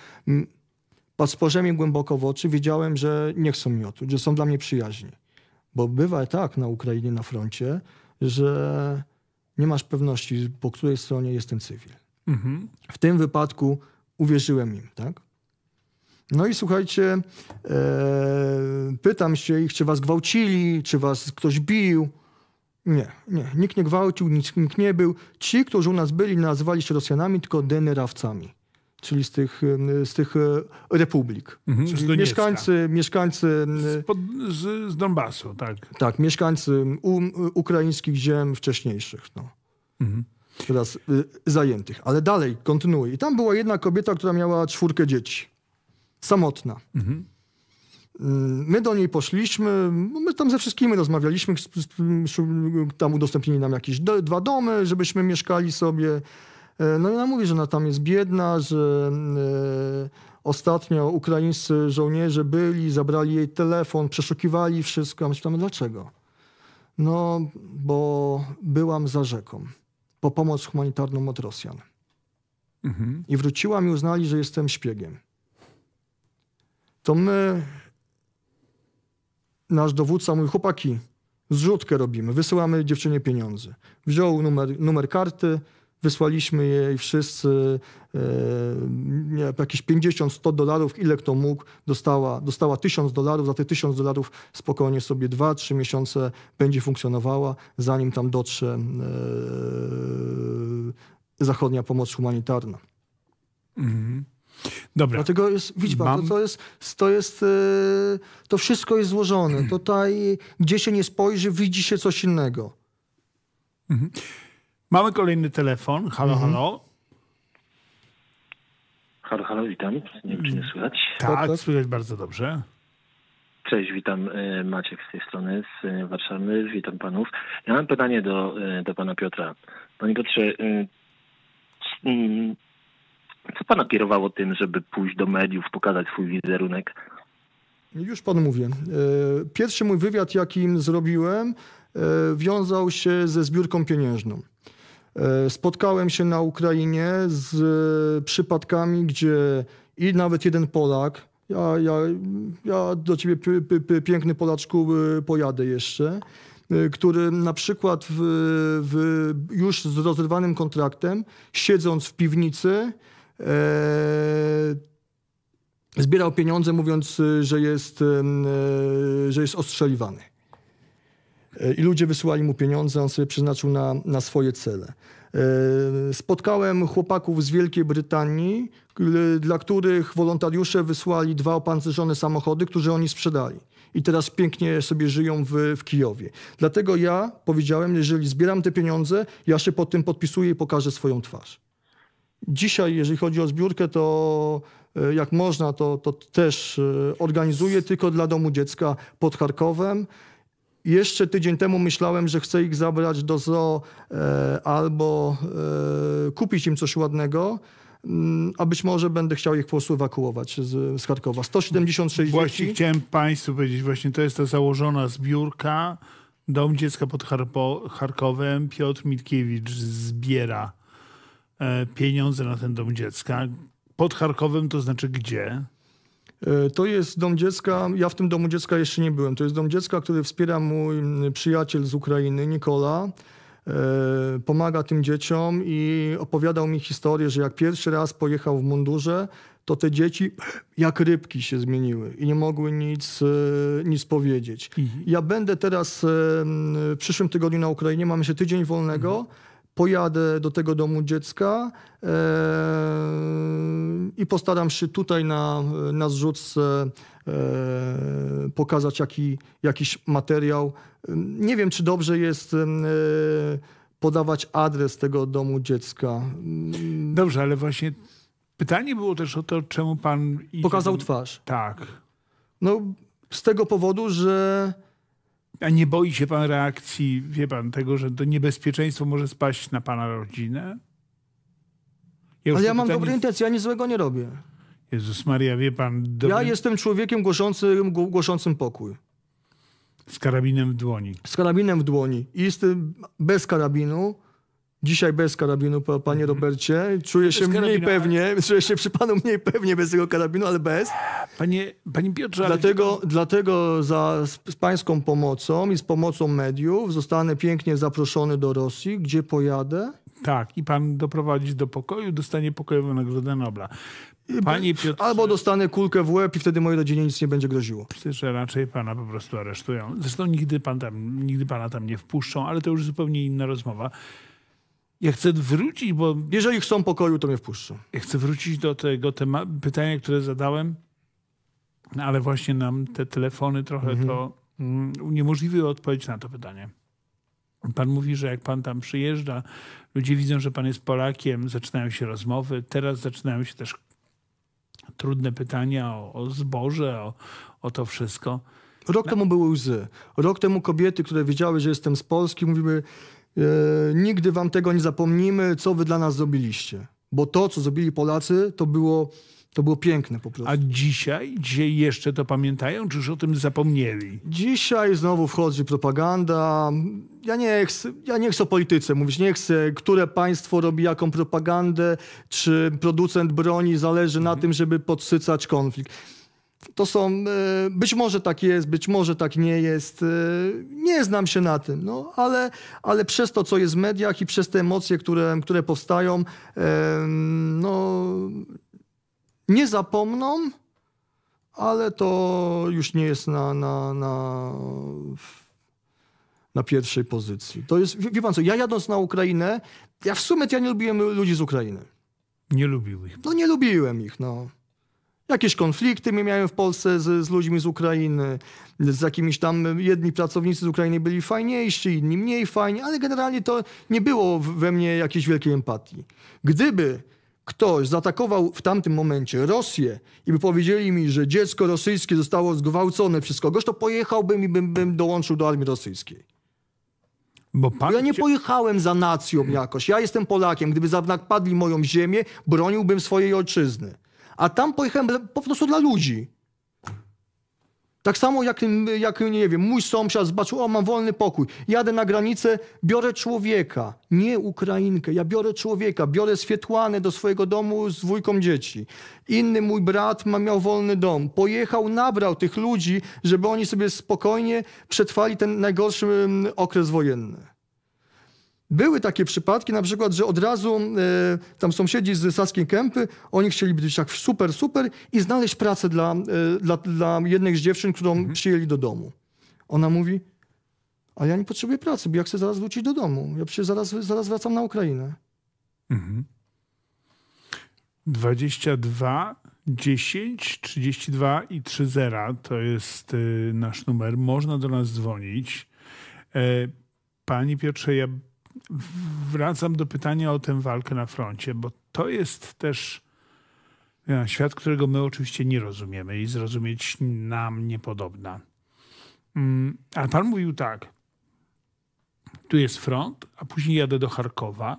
Pasporze mi głęboko w oczy, wiedziałem, że nie chcą mi otuć, że są dla mnie przyjaźni. Bo bywa tak na Ukrainie, na froncie, że nie masz pewności, po której stronie jest ten cywil. Mhm. W tym wypadku uwierzyłem im, tak? No i słuchajcie, e, pytam się ich, czy was gwałcili, czy was ktoś bił. Nie, nie, nikt nie gwałcił, nikt, nikt nie był. Ci, którzy u nas byli, nazywali się Rosjanami, tylko denerawcami czyli z tych, e, z tych e, republik. Mhm, czyli mieszkańcy, mieszkańcy... E, z, pod, z, z, Donbasu, tak. Tak, mieszkańcy u, um, ukraińskich ziem wcześniejszych. No. Mhm teraz y, zajętych. Ale dalej, kontynuuj. I tam była jedna kobieta, która miała czwórkę dzieci. Samotna. Mhm. Y, my do niej poszliśmy, no, my tam ze wszystkimi rozmawialiśmy, tam udostępnili nam jakieś dwa domy, żebyśmy mieszkali sobie. Y, no i ona mówi, że ona tam jest biedna, że ostatnio ukraińscy żołnierze byli, zabrali jej telefon, przeszukiwali wszystko. A my pytamy, dlaczego? No, bo byłam za rzeką po pomoc humanitarną od Rosjan. Mhm. I wróciłam i uznali, że jestem szpiegiem. To my, nasz dowódca, mój chłopaki, zrzutkę robimy, wysyłamy dziewczynie pieniądze. Wziął numer, numer karty, Wysłaliśmy jej wszyscy e, nie, jakieś 50-100 dolarów, ile kto mógł, dostała, dostała 1000 dolarów, za te 1000 dolarów spokojnie sobie 2-3 miesiące będzie funkcjonowała, zanim tam dotrze e, zachodnia pomoc humanitarna. Mhm. Dobra. Dlatego jest, widz pan, to, to, jest, to jest, e, to wszystko jest złożone. Tutaj, gdzie się nie spojrzy, widzi się coś innego. Mhm. Mamy kolejny telefon. Halo, mhm. halo. Halo, halo, witam. Nie wiem, czy nie słychać. Tak, tak, tak, słychać bardzo dobrze. Cześć, witam e, Maciek z tej strony, z e, Warszawy. Witam panów. Ja mam pytanie do, e, do pana Piotra. Panie Piotrze, mm, co pana kierowało tym, żeby pójść do mediów, pokazać swój wizerunek? Już pan mówię. Pierwszy mój wywiad, jaki zrobiłem, wiązał się ze zbiórką pieniężną. E, spotkałem się na Ukrainie z e, przypadkami, gdzie i nawet jeden Polak, ja, ja, ja do ciebie piękny Polaczku e, pojadę jeszcze, który na przykład w, w już z rozerwanym kontraktem, siedząc w piwnicy, e, zbierał pieniądze mówiąc, że jest, e, że jest ostrzeliwany. E, I ludzie wysyłali mu pieniądze, on sobie przeznaczył na, na swoje cele. E, spotkałem chłopaków z Wielkiej Brytanii, dla których wolontariusze wysłali dwa opancerzone samochody, które oni sprzedali. I teraz pięknie sobie żyją w, w Kijowie. Dlatego ja powiedziałem, jeżeli zbieram te pieniądze, ja się pod tym podpisuję i pokażę swoją twarz. Dzisiaj, jeżeli chodzi o zbiórkę, to e, jak można, to, to też organizuję tylko dla domu dziecka pod Charkowem. Jeszcze tydzień temu myślałem, że chcę ich zabrać do zoo e, albo e, kupić im coś ładnego mm, a być może będę chciał ich po prostu ewakuować z, z Charkowa. 176 Właśnie dzieci. chciałem Państwu powiedzieć, właśnie to jest ta założona zbiórka. Dom Dziecka pod Charkowem Piotr Mitkiewicz zbiera e, pieniądze na ten Dom Dziecka. Pod Charkowem to znaczy gdzie? E, to jest dom dziecka, ja w tym domu dziecka jeszcze nie byłem. To jest dom dziecka, który wspiera mój przyjaciel z Ukrainy, Nikola. E, pomaga tym dzieciom i opowiadał mi historię, że jak pierwszy raz pojechał w mundurze, to te dzieci jak rybki się zmieniły i nie mogły nic, e, nic powiedzieć. Mhm. Ja będę teraz w przyszłym tygodniu na Ukrainie, mamy się tydzień wolnego. Mhm pojadę do tego domu dziecka e, i postaram się tutaj na, na zrzutce e, pokazać jaki, jakiś materiał. Nie wiem, czy dobrze jest. E, podawać adres tego domu dziecka. Dobrze, ale właśnie pytanie było też o to, czemu pan. Pokazał twarz. Tak. No, z tego powodu, że a nie boi się pan reakcji, wie pan, tego, że to niebezpieczeństwo może spaść na pana rodzinę? Ja Ale ja mam dobre intencje, ja nic złego nie robię. Jezus Maria, wie pan... Dobry... Ja jestem człowiekiem głoszącym, głoszącym pokój. Z karabinem w dłoni. Z karabinem w dłoni. I z bez karabinu Dzisiaj bez karabinu, panie mhm. Robercie. Czuję się mniej pewnie, ale... (laughs) czuję się przy panu mniej pewnie bez tego karabinu, ale bez. Panie, panie Piotrze, dlatego, ale... dlatego za, z, z pańską pomocą i z pomocą mediów zostanę pięknie zaproszony do Rosji, gdzie pojadę. Tak, i pan doprowadzić do pokoju, dostanie pokojową Nagrodę Nobla. Panie Piotrze... Albo dostanę kulkę w łeb i wtedy mojej rodzinie nic nie będzie groziło. Przecież raczej pana po prostu aresztują. Zresztą nigdy, pan tam, nigdy pana tam nie wpuszczą, ale to już zupełnie inna rozmowa. Ja chcę wrócić, bo... Jeżeli chcą pokoju, to mnie wpuszczą. Ja chcę wrócić do tego pytania, które zadałem, no, ale właśnie nam te telefony trochę mhm. to uniemożliwiły mm, odpowiedź na to pytanie. Pan mówi, że jak pan tam przyjeżdża, ludzie widzą, że pan jest Polakiem, zaczynają się rozmowy, teraz zaczynają się też trudne pytania o, o zboże, o, o to wszystko. Rok no. temu były łzy. Rok temu kobiety, które wiedziały, że jestem z Polski, mówimy, E, nigdy wam tego nie zapomnimy, co wy dla nas zrobiliście. Bo to, co zrobili Polacy, to było, to było piękne po prostu. A dzisiaj? Dzisiaj jeszcze to pamiętają, czy już o tym zapomnieli? Dzisiaj znowu wchodzi propaganda. Ja nie, chcę, ja nie chcę o polityce mówić, nie chcę, które państwo robi jaką propagandę, czy producent broni zależy na mhm. tym, żeby podsycać konflikt to są, e, być może tak jest, być może tak nie jest, e, nie znam się na tym, no, ale, ale przez to, co jest w mediach i przez te emocje, które, które powstają, no, nie zapomną, ale to już nie jest na, na, na, na pierwszej pozycji. To jest, wie, pan co, ja jadąc na Ukrainę, ja w sumie ja nie lubiłem ludzi z Ukrainy. Nie lubił ich. No nie lubiłem ich, no. Jakieś konflikty miałem w Polsce z, z ludźmi z Ukrainy, z jakimiś tam, jedni pracownicy z Ukrainy byli fajniejsi, inni mniej fajni, ale generalnie to nie było we mnie jakiejś wielkiej empatii. Gdyby ktoś zaatakował w tamtym momencie Rosję i by powiedzieli mi, że dziecko rosyjskie zostało zgwałcone przez kogoś, to pojechałbym i bym, bym dołączył do armii rosyjskiej. Bo pan... Ja nie pojechałem za nacją jakoś. Ja jestem Polakiem. Gdyby napadli moją ziemię, broniłbym swojej ojczyzny a tam pojechałem po prostu dla ludzi. Tak samo jak, jak, nie wiem, mój sąsiad zobaczył, o mam wolny pokój, jadę na granicę, biorę człowieka, nie Ukrainkę, ja biorę człowieka, biorę Swietłanę do swojego domu z dwójką dzieci. Inny mój brat ma, miał wolny dom, pojechał, nabrał tych ludzi, żeby oni sobie spokojnie przetrwali ten najgorszy okres wojenny. Były takie przypadki, na przykład, że od razu e, tam sąsiedzi z Saskiej Kępy, oni chcieli być tak super, super i znaleźć pracę dla, e, dla, dla jednej z dziewczyn, którą mhm. przyjęli do domu. Ona mówi, a ja nie potrzebuję pracy, bo ja chcę zaraz wrócić do domu. Ja przecież zaraz, zaraz wracam na Ukrainę. Mhm. 22 10 32 i 30 to jest y, nasz numer. Można do nas dzwonić. Pani Piotrze, ja wracam do pytania o tę walkę na froncie, bo to jest też e, świat, którego my oczywiście nie rozumiemy i zrozumieć nam niepodobna. Mm, ale pan mówił tak. Tu jest front, a później jadę do Charkowa.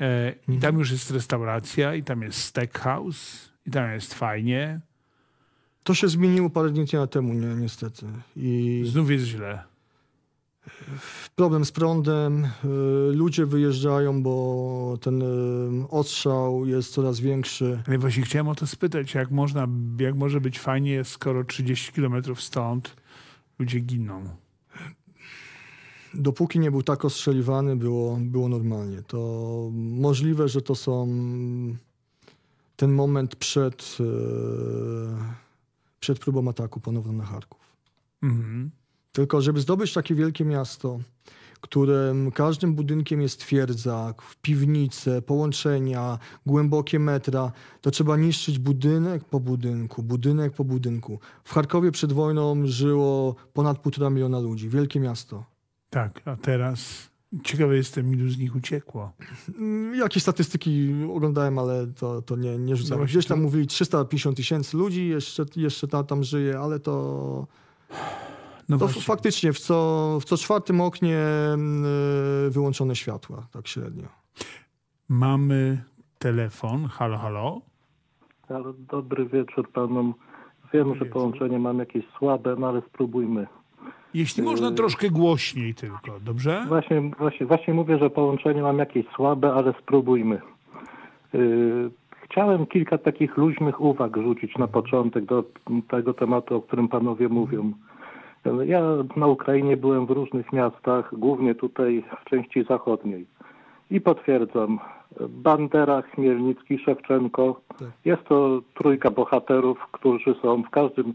E, I mhm. tam już jest restauracja, i tam jest steakhouse, i tam jest fajnie. To się zmieniło parę dni temu, nie, niestety. I... Znów jest źle problem z prądem, y, ludzie wyjeżdżają, bo ten y, ostrzał jest coraz większy. Ale właśnie chciałem o to spytać, jak można, jak może być fajnie, skoro 30 km stąd ludzie giną? Dopóki nie był tak ostrzeliwany, było, było normalnie. To możliwe, że to są ten moment przed, y, przed próbą ataku ponowną na Charków. Mhm. Tylko żeby zdobyć takie wielkie miasto, którym każdym budynkiem jest twierdza, piwnice, połączenia, głębokie metra, to trzeba niszczyć budynek po budynku, budynek po budynku. W Charkowie przed wojną żyło ponad półtora miliona ludzi, wielkie miasto. Tak, a teraz ciekawy jestem, ilu z nich uciekło. Jakieś statystyki oglądałem, ale to, to nie, nie rzucam. Gdzieś tam mówili 350 tysięcy ludzi, jeszcze, jeszcze tam żyje, ale to... No to faktycznie w co, w co czwartym oknie mm, y, wyłączone światła, tak średnio. Mamy telefon. Halo, halo. dobry wieczór panom. Wiem, dobry że wieczór. połączenie mam jakieś słabe, no ale spróbujmy. Jeśli y, można troszkę głośniej tylko, dobrze? Właśnie, właśnie, właśnie mówię, że połączenie mam jakieś słabe, ale spróbujmy. Y, chciałem kilka takich luźnych uwag rzucić na początek do tego tematu, o którym panowie mówią. Ja na Ukrainie byłem w różnych miastach, głównie tutaj w części zachodniej. I potwierdzam, Bandera, Chmielnicki, Szewczenko. Tak. Jest to trójka bohaterów, którzy są w każdym y,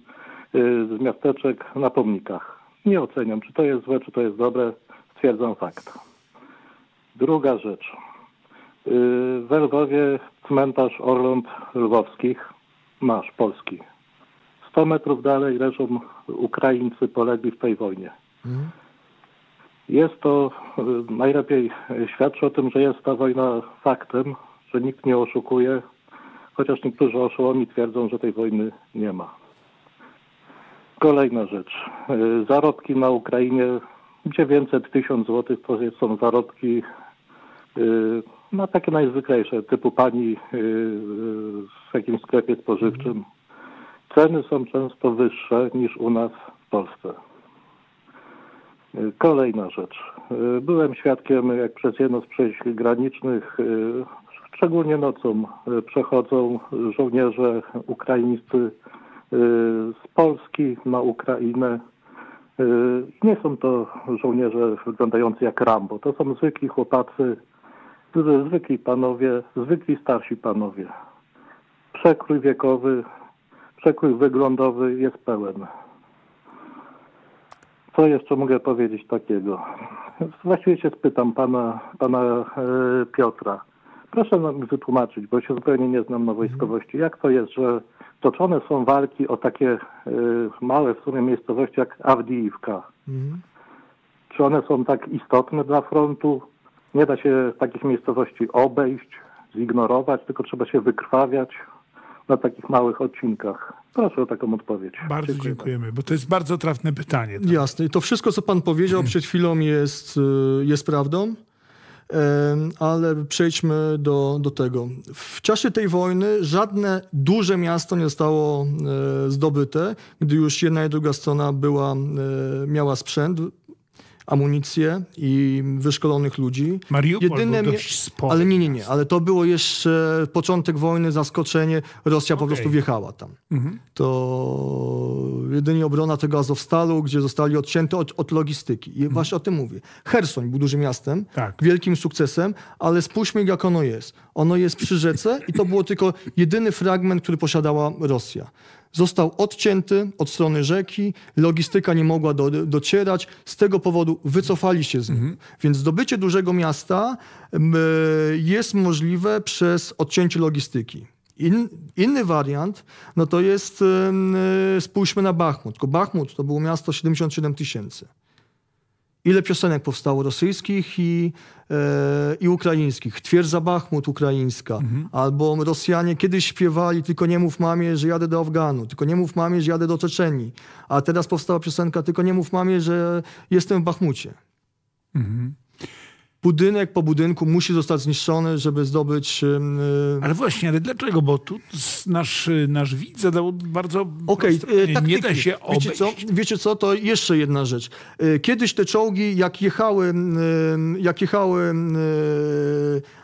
z miasteczek na pomnikach. Nie oceniam, czy to jest złe, czy to jest dobre. Stwierdzam fakt. Druga rzecz. Y, We Lwowie cmentarz Orląt Lwowskich, masz polski, 100 metrów dalej leżą Ukraińcy polegli w tej wojnie. Mhm. Jest to, y, najlepiej świadczy o tym, że jest ta wojna faktem, że nikt nie oszukuje, chociaż niektórzy oszołomi twierdzą, że tej wojny nie ma. Kolejna rzecz. Y, zarobki na Ukrainie 900-1000 zł to są zarobki y, na takie najzwyklejsze, typu pani w jakimś sklepie spożywczym. Ceny są często wyższe niż u nas w Polsce. Kolejna rzecz. Byłem świadkiem, jak przez jedno z przejść granicznych, szczególnie nocą, przechodzą żołnierze ukraińscy z Polski na Ukrainę. Nie są to żołnierze wyglądający jak Rambo. To są zwykli chłopacy, zwykli panowie, zwykli starsi panowie. Przekrój wiekowy przekrój wyglądowy jest pełen. Co jeszcze mogę powiedzieć takiego? Właściwie się spytam pana, pana e, Piotra. Proszę mi wytłumaczyć, bo się zupełnie nie znam na wojskowości. Jak to jest, że toczone są walki o takie e, małe w sumie miejscowości jak Awdijiwka? Mhm. Czy one są tak istotne dla frontu? Nie da się takich miejscowości obejść, zignorować, tylko trzeba się wykrwawiać na takich małych odcinkach? Proszę o taką odpowiedź. Bardzo dziękujemy, dziękujemy bo to jest bardzo trafne pytanie. Tak? Jasne. To wszystko, co pan powiedział przed chwilą jest, y, jest prawdą, ale przejdźmy do, do tego. W czasie tej wojny żadne duże miasto nie zostało e, zdobyte, gdy już jedna i druga strona była, e, miała sprzęt amunicję i wyszkolonych ludzi. Mariupol Jedyne był dość spory. Ale nie, nie, nie. Ale to było jeszcze początek wojny, zaskoczenie. Rosja okay. po prostu wjechała tam. Mhm. To jedynie obrona tego Azowstalu, gdzie zostali odcięte od, od logistyki. I mhm. właśnie o tym mówię. Hersoń był dużym miastem, tak. wielkim sukcesem, ale spójrzmy jak ono jest. Ono jest przy rzece i to było tylko jedyny fragment, który posiadała Rosja. Został odcięty od strony rzeki, logistyka nie mogła do, docierać, z tego powodu wycofali się z nim. Mhm. Więc zdobycie dużego miasta jest możliwe przez odcięcie logistyki. In, inny wariant, no to jest, spójrzmy na Bachmut. Tylko Bachmut to było miasto 77 tysięcy ile piosenek powstało rosyjskich i, yy, i ukraińskich. Twierdza Bachmut ukraińska, mhm. albo Rosjanie kiedyś śpiewali tylko nie mów mamie, że jadę do Afganu, tylko nie mów mamie, że jadę do Czeczenii, a teraz powstała piosenka tylko nie mów mamie, że jestem w Bachmucie. Mhm budynek po budynku musi zostać zniszczony, żeby zdobyć... E, ale właśnie, ale dlaczego? Bo tu nasz, nasz widz zadał bardzo okay, proste, nie da się obejść. Wiecie co? Wiecie co? To jeszcze jedna rzecz. E, kiedyś te czołgi, jak jechały, jak jechały e,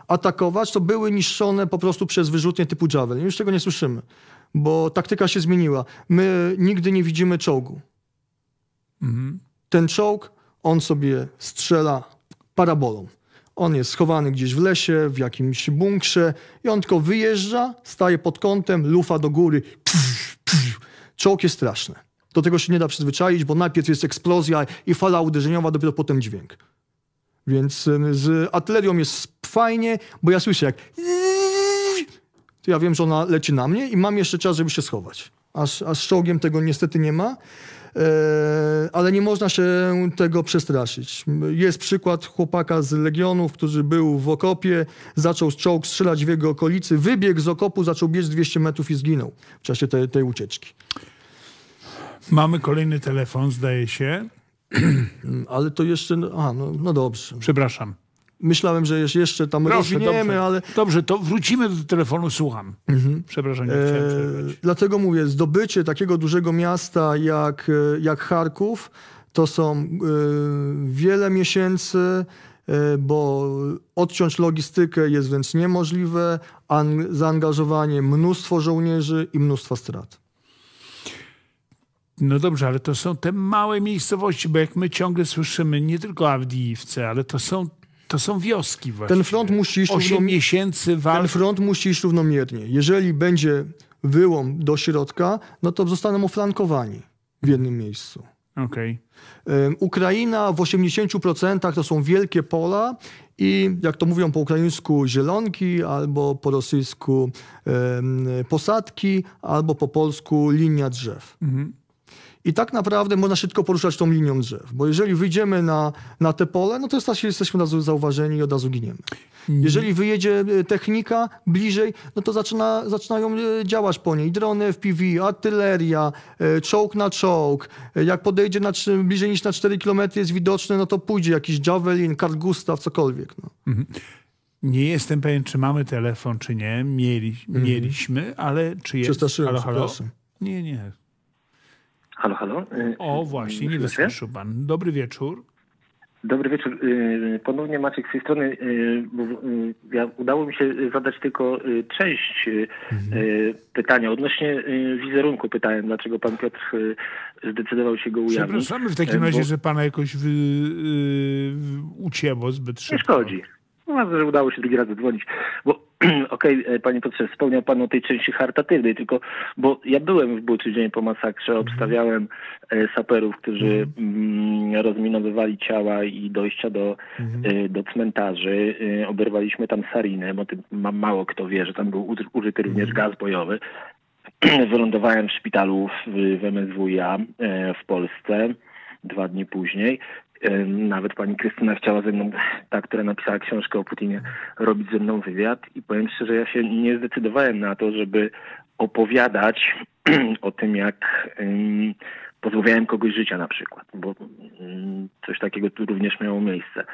atakować, to były niszczone po prostu przez wyrzutnie typu Javelin. Już tego nie słyszymy, bo taktyka się zmieniła. My nigdy nie widzimy czołgu. Mhm. Ten czołg, on sobie strzela parabolą. On jest schowany gdzieś w lesie, w jakimś bunkrze i on tylko wyjeżdża, staje pod kątem, lufa do góry. Czołg jest straszny. Do tego się nie da przyzwyczaić, bo najpierw jest eksplozja i fala uderzeniowa, dopiero potem dźwięk. Więc z artylerią jest fajnie, bo ja słyszę jak to ja wiem, że ona leci na mnie i mam jeszcze czas, żeby się schować. A z czołgiem tego niestety nie ma. E, ale nie można się tego przestraszyć. Jest przykład chłopaka z Legionów, który był w okopie, zaczął czołg strzelać w jego okolicy, wybiegł z okopu, zaczął biec 200 metrów i zginął w czasie tej, tej ucieczki. Mamy kolejny telefon, zdaje się. (clears throat) Ale to jeszcze... No, aha, no, no dobrze. Przepraszam. Myślałem, że jeszcze tam Proszę, rozwiniemy, dobrze, ale... Dobrze, to wrócimy do telefonu, słucham. Mhm. Przepraszam, nie e, chciałem e, Dlatego mówię, zdobycie takiego dużego miasta jak, e, jak Charków to są y, wiele miesięcy, bo odciąć logistykę jest wręcz niemożliwe, zaangażowanie mnóstwo żołnierzy i mnóstwo strat. No dobrze, ale to są te małe miejscowości, bo jak my ciągle słyszymy, nie tylko Awdijiwce, ale to są to są wioski właśnie. Ten front musi iść, równo... miesięcy walki. Ten front musi iść równomiernie. Jeżeli będzie wyłom do środka, no to zostaną oflankowani w jednym miejscu. Okay. Ukraina w 80% to są wielkie pola i jak to mówią po ukraińsku zielonki, albo po rosyjsku posadki, albo po polsku linia drzew. Mhm. I tak naprawdę można szybko poruszać tą linią drzew, bo jeżeli wyjdziemy na, na te pole, no to jesteśmy od razu zauważeni i od razu giniemy. Mhm. Jeżeli wyjedzie e, technika bliżej, no to zaczyna, zaczynają e, działać po niej drony FPV, artyleria, e, czołg na czołg. Jak podejdzie na, bliżej niż na 4 km jest widoczne, no to pójdzie jakiś Javelin, Karl Gustaw, cokolwiek. No. Mhm. Nie jestem pewien, czy mamy telefon, czy nie. Mieli, mhm. Mieliśmy, ale czy jest... halo, halo? Nie, nie. Halo, halo. Y, o, właśnie, nie wysłyszał pan. Dobry wieczór. Dobry wieczór. Y, ponownie Maciek z tej strony. Y, ja, udało mi się zadać tylko część mhm. pytania. Odnośnie wizerunku pytałem, dlaczego pan Piotr zdecydował się go ujawnić. Przepraszamy w takim razie, bo... że pana jakoś wy, ucięło zbyt szybko. Nie szkodzi. No, że udało się drugi raz dzwonić. Bo (clears throat) Okej, okay, e, panie profesorze, wspomniał pan o tej części charytatywnej, tylko, bo ja byłem w Buczy dzień po masakrze, mhm. obstawiałem e, saperów, którzy mhm. mm, rozminowywali ciała i dojścia do, mhm. e, do cmentarzy. E, oberwaliśmy tam sarinę, bo tym ma, mało kto wie, że tam był użyty również gaz bojowy. (clears throat) Wylądowałem w szpitalu w, w MSWiA e, w Polsce dwa dni później. E, nawet pani Krystyna chciała ze mną, ta, która napisała książkę o Putinie, robić ze mną wywiad i powiem szczerze, ja się nie zdecydowałem na to, żeby opowiadać (clears throat) o tym, jak pozbawiałem kogoś życia na przykład, bo coś takiego tu również miało miejsce.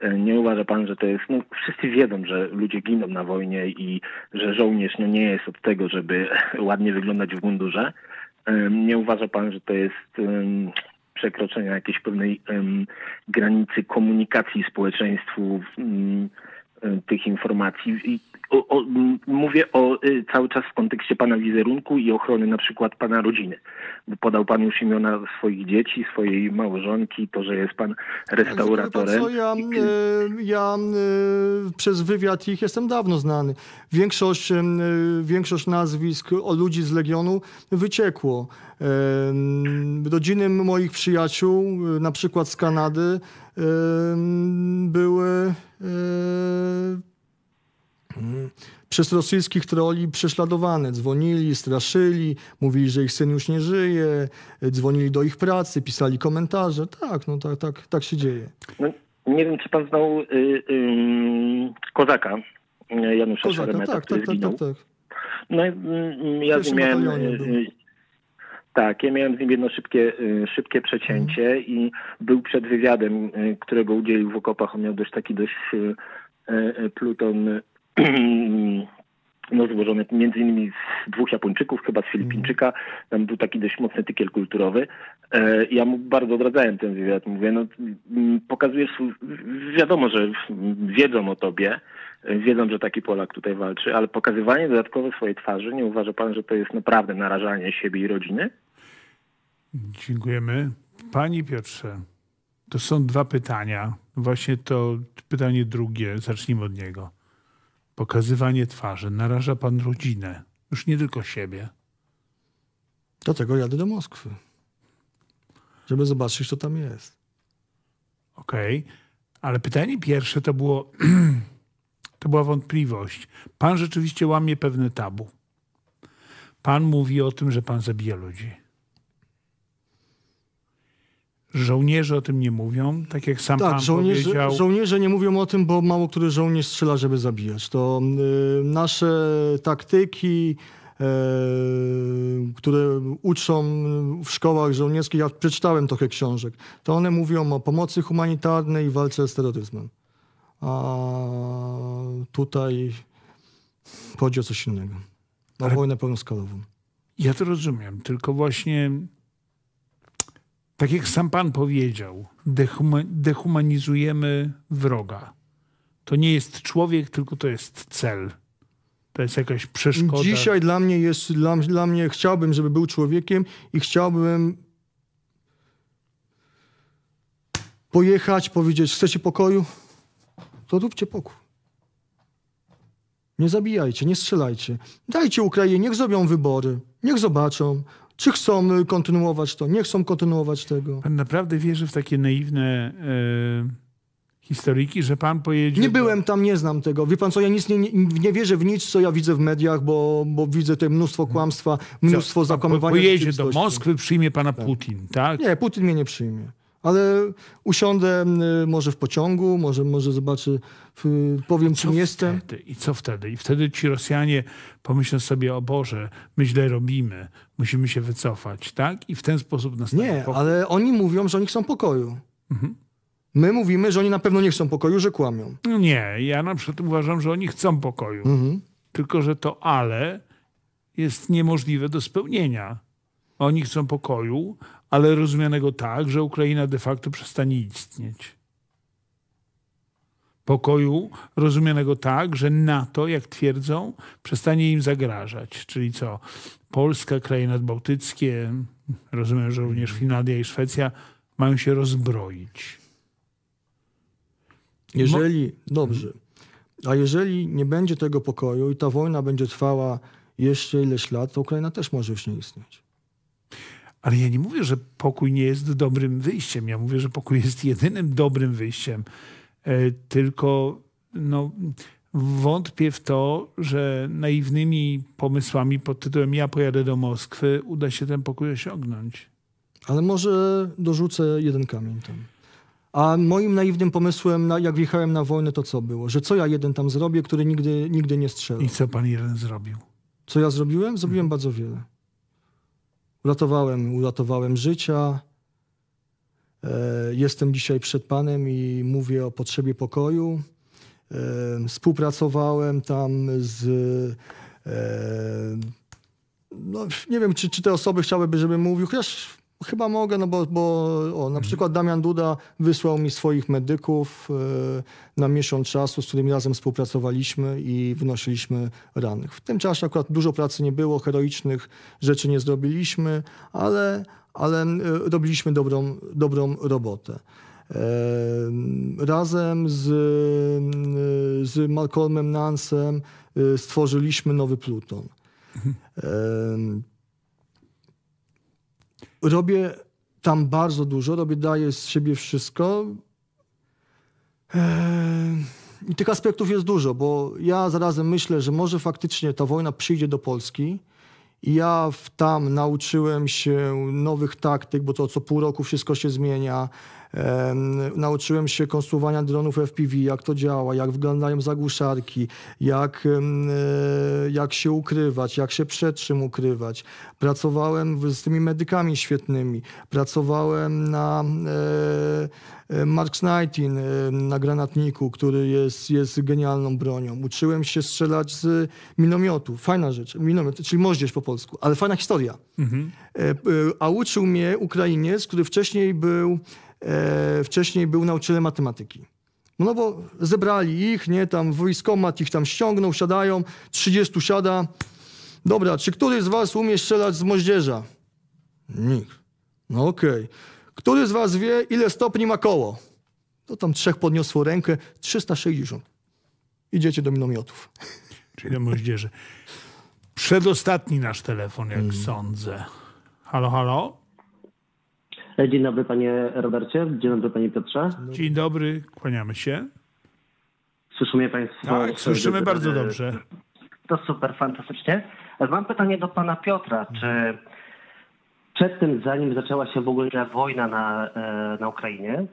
E, nie uważa pan, że to jest, no wszyscy wiedzą, że ludzie giną na wojnie i że żołnierz no, nie jest od tego, żeby (laughs) ładnie wyglądać w mundurze. E, nie uważa pan, że to jest przekroczenia jakiejś pewnej granicy komunikacji społeczeństwu mm, Y, tych informacji. I o, o, mówię o y, cały czas w kontekście pana wizerunku i ochrony na przykład pana rodziny. Bo podał pan już imiona swoich dzieci, swojej małżonki, to, że jest pan restauratorem. Pan ja, y, ja przez wywiad ich jestem dawno znany. Większość, większość nazwisk o ludzi z Legionu wyciekło. E, rodziny moich przyjaciół, na przykład z Kanady, były y, przez rosyjskich troli prześladowane. Dzwonili, straszyli, mówili, że ich syn już nie żyje, dzwonili do ich pracy, pisali komentarze. Tak, no tak, tak, tak się dzieje. No, nie wiem, czy pan znał y, Kozaka, y, Janusza Kozaka, Szaremeta, tak, tak, który tak, tak, zginął. Tak, tak, tak. No mm, ja miałem tak, ja miałem z nim jedno szybkie, y, szybkie przecięcie mhm. i był przed wywiadem, y, którego udzielił w okopach. On miał dość taki dość y, pluton (clears throat) no, złożony między innymi z dwóch Japończyków, chyba z Filipińczyka. Mhm. Tam był taki dość mocny tykiel kulturowy. E, ja mu bardzo odradzałem ten wywiad. Mówię, no pokazujesz, wiadomo, że wiedzą o tobie, wiedząc, że taki Polak tutaj walczy, ale pokazywanie dodatkowo swojej twarzy, nie uważa pan, że to jest naprawdę narażanie siebie i rodziny? Dziękujemy. Pani Piotrze, to są dwa pytania. Właśnie to pytanie drugie, zacznijmy od niego. Pokazywanie twarzy, naraża pan rodzinę, już nie tylko siebie. Dlatego jadę do Moskwy, żeby zobaczyć, co tam jest. Okej, okay. ale pytanie pierwsze to było (clears throat) To była wątpliwość. Pan rzeczywiście łamie pewne tabu. Pan mówi o tym, że pan zabija ludzi. Żołnierze o tym nie mówią, tak jak sam tak, pan żołnierze, powiedział. Żołnierze nie mówią o tym, bo mało który żołnierz strzela, żeby zabijać. To y, nasze taktyki, e, które uczą w szkołach żołnierskich, ja przeczytałem trochę książek, to one mówią o pomocy humanitarnej i walce z terroryzmem a tutaj chodzi o coś innego. O Ale wojnę pełnoskalową. Ja to rozumiem, tylko właśnie tak jak sam pan powiedział, dehuma dehumanizujemy wroga. To nie jest człowiek, tylko to jest cel. To jest jakaś przeszkoda. Dzisiaj dla mnie jest, dla, dla mnie chciałbym, żeby był człowiekiem i chciałbym pojechać, powiedzieć, chcecie pokoju? to róbcie pokój. Nie zabijajcie, nie strzelajcie. Dajcie Ukrainie, niech zrobią wybory, niech zobaczą, czy chcą kontynuować to, nie chcą kontynuować tego. Pan naprawdę wierzy w takie naiwne e, historiki, że pan pojedzie... Nie byłem tam, nie znam tego. Wie pan co, ja nic nie, nie wierzę w nic, co ja widzę w mediach, bo, bo widzę tutaj mnóstwo kłamstwa, mnóstwo co, zakłamywania. Pojedzie do Moskwy, przyjmie pana tak. Putin, tak? Nie, Putin mnie nie przyjmie ale usiądę mm, y, może w pociągu, może, może zobaczę, powiem czym wtedy? jestem. I co wtedy? I wtedy ci Rosjanie pomyślą sobie, o Boże, my źle robimy, musimy się wycofać, tak? I w ten sposób nastąpi Nie, pokój. ale oni mówią, że oni chcą pokoju. Mhm. My mówimy, że oni na pewno nie chcą pokoju, że kłamią. No nie, ja na przykład uważam, że oni chcą pokoju. Mhm. Tylko, że to ale jest niemożliwe do spełnienia. Oni chcą pokoju, ale rozumianego tak, że Ukraina de facto przestanie istnieć. Pokoju rozumianego tak, że NATO, jak twierdzą, przestanie im zagrażać. Czyli co? Polska, kraje nadbałtyckie, rozumiem, że również mhm. Finlandia i Szwecja mają się rozbroić. Jeżeli, dobrze, a jeżeli nie będzie tego pokoju i ta wojna będzie trwała jeszcze ileś lat, to Ukraina też może już nie istnieć. Ale ja nie mówię, że pokój nie jest dobrym wyjściem. Ja mówię, że pokój jest jedynym dobrym wyjściem. E, tylko no, wątpię w to, że naiwnymi pomysłami pod tytułem Ja pojadę do Moskwy uda się ten pokój osiągnąć. Ale może dorzucę jeden kamień tam. A moim naiwnym pomysłem, jak wjechałem na wojnę, to co było? Że co ja jeden tam zrobię, który nigdy, nigdy nie strzelał? I co pan jeden zrobił? Co ja zrobiłem? Zrobiłem hmm. bardzo wiele uratowałem, uratowałem życia. E, jestem dzisiaj przed Panem i mówię o potrzebie pokoju. E, współpracowałem tam z. E, no, nie wiem, czy, czy te osoby chciałyby, żebym mówił, chociaż Chyba mogę, no bo, bo o, na mhm. przykład Damian Duda wysłał mi swoich medyków e, na miesiąc czasu, z którymi razem współpracowaliśmy i wynosiliśmy rannych. W tym czasie akurat dużo pracy nie było, heroicznych rzeczy nie zrobiliśmy, ale, ale e, robiliśmy dobrą, dobrą robotę. E, razem z, z Malcolmem Nansem stworzyliśmy nowy Pluton. Mhm robię tam bardzo dużo, robię, daję z siebie wszystko. Eee, I tych aspektów jest dużo, bo ja zarazem myślę, że może faktycznie ta wojna przyjdzie do Polski. I ja tam nauczyłem się nowych taktyk, bo to co pół roku wszystko się zmienia. Nauczyłem się konstruowania dronów FPV, jak to działa, jak wyglądają zagłuszarki, jak, e, jak się ukrywać, jak się przed czym ukrywać. Pracowałem z tymi medykami świetnymi. Pracowałem na e, e, Mark 19 na granatniku, który jest, jest genialną bronią. Uczyłem się strzelać z minomiotu. Fajna rzecz. Minomiot, czyli moździerz po polsku, ale fajna historia. Mhm. A uczył mnie Ukrainiec, który wcześniej był e, wcześniej był nauczycielem matematyki. No, no bo zebrali ich, nie, tam wojskomat ich tam ściągnął, siadają, 30 siada. Dobra, czy który z was umie strzelać z moździerza? Nikt. No okej. Okay. Który z was wie, ile stopni ma koło? To tam trzech podniosło rękę, 360. Idziecie do minomiotów. (laughs) Czyli do moździerzy. Przedostatni nasz telefon, jak hmm. sądzę. Halo, halo? Dzień dobry panie Robercie, dzień dobry panie Piotrze. Dzień dobry, kłaniamy się. Słyszymy państwo? Tak, słyszymy bardzo dobrze. To super, fantastycznie. Mam pytanie do pana Piotra. Czy przed tym, zanim zaczęła się w ogóle wojna na, e, na Ukrainie,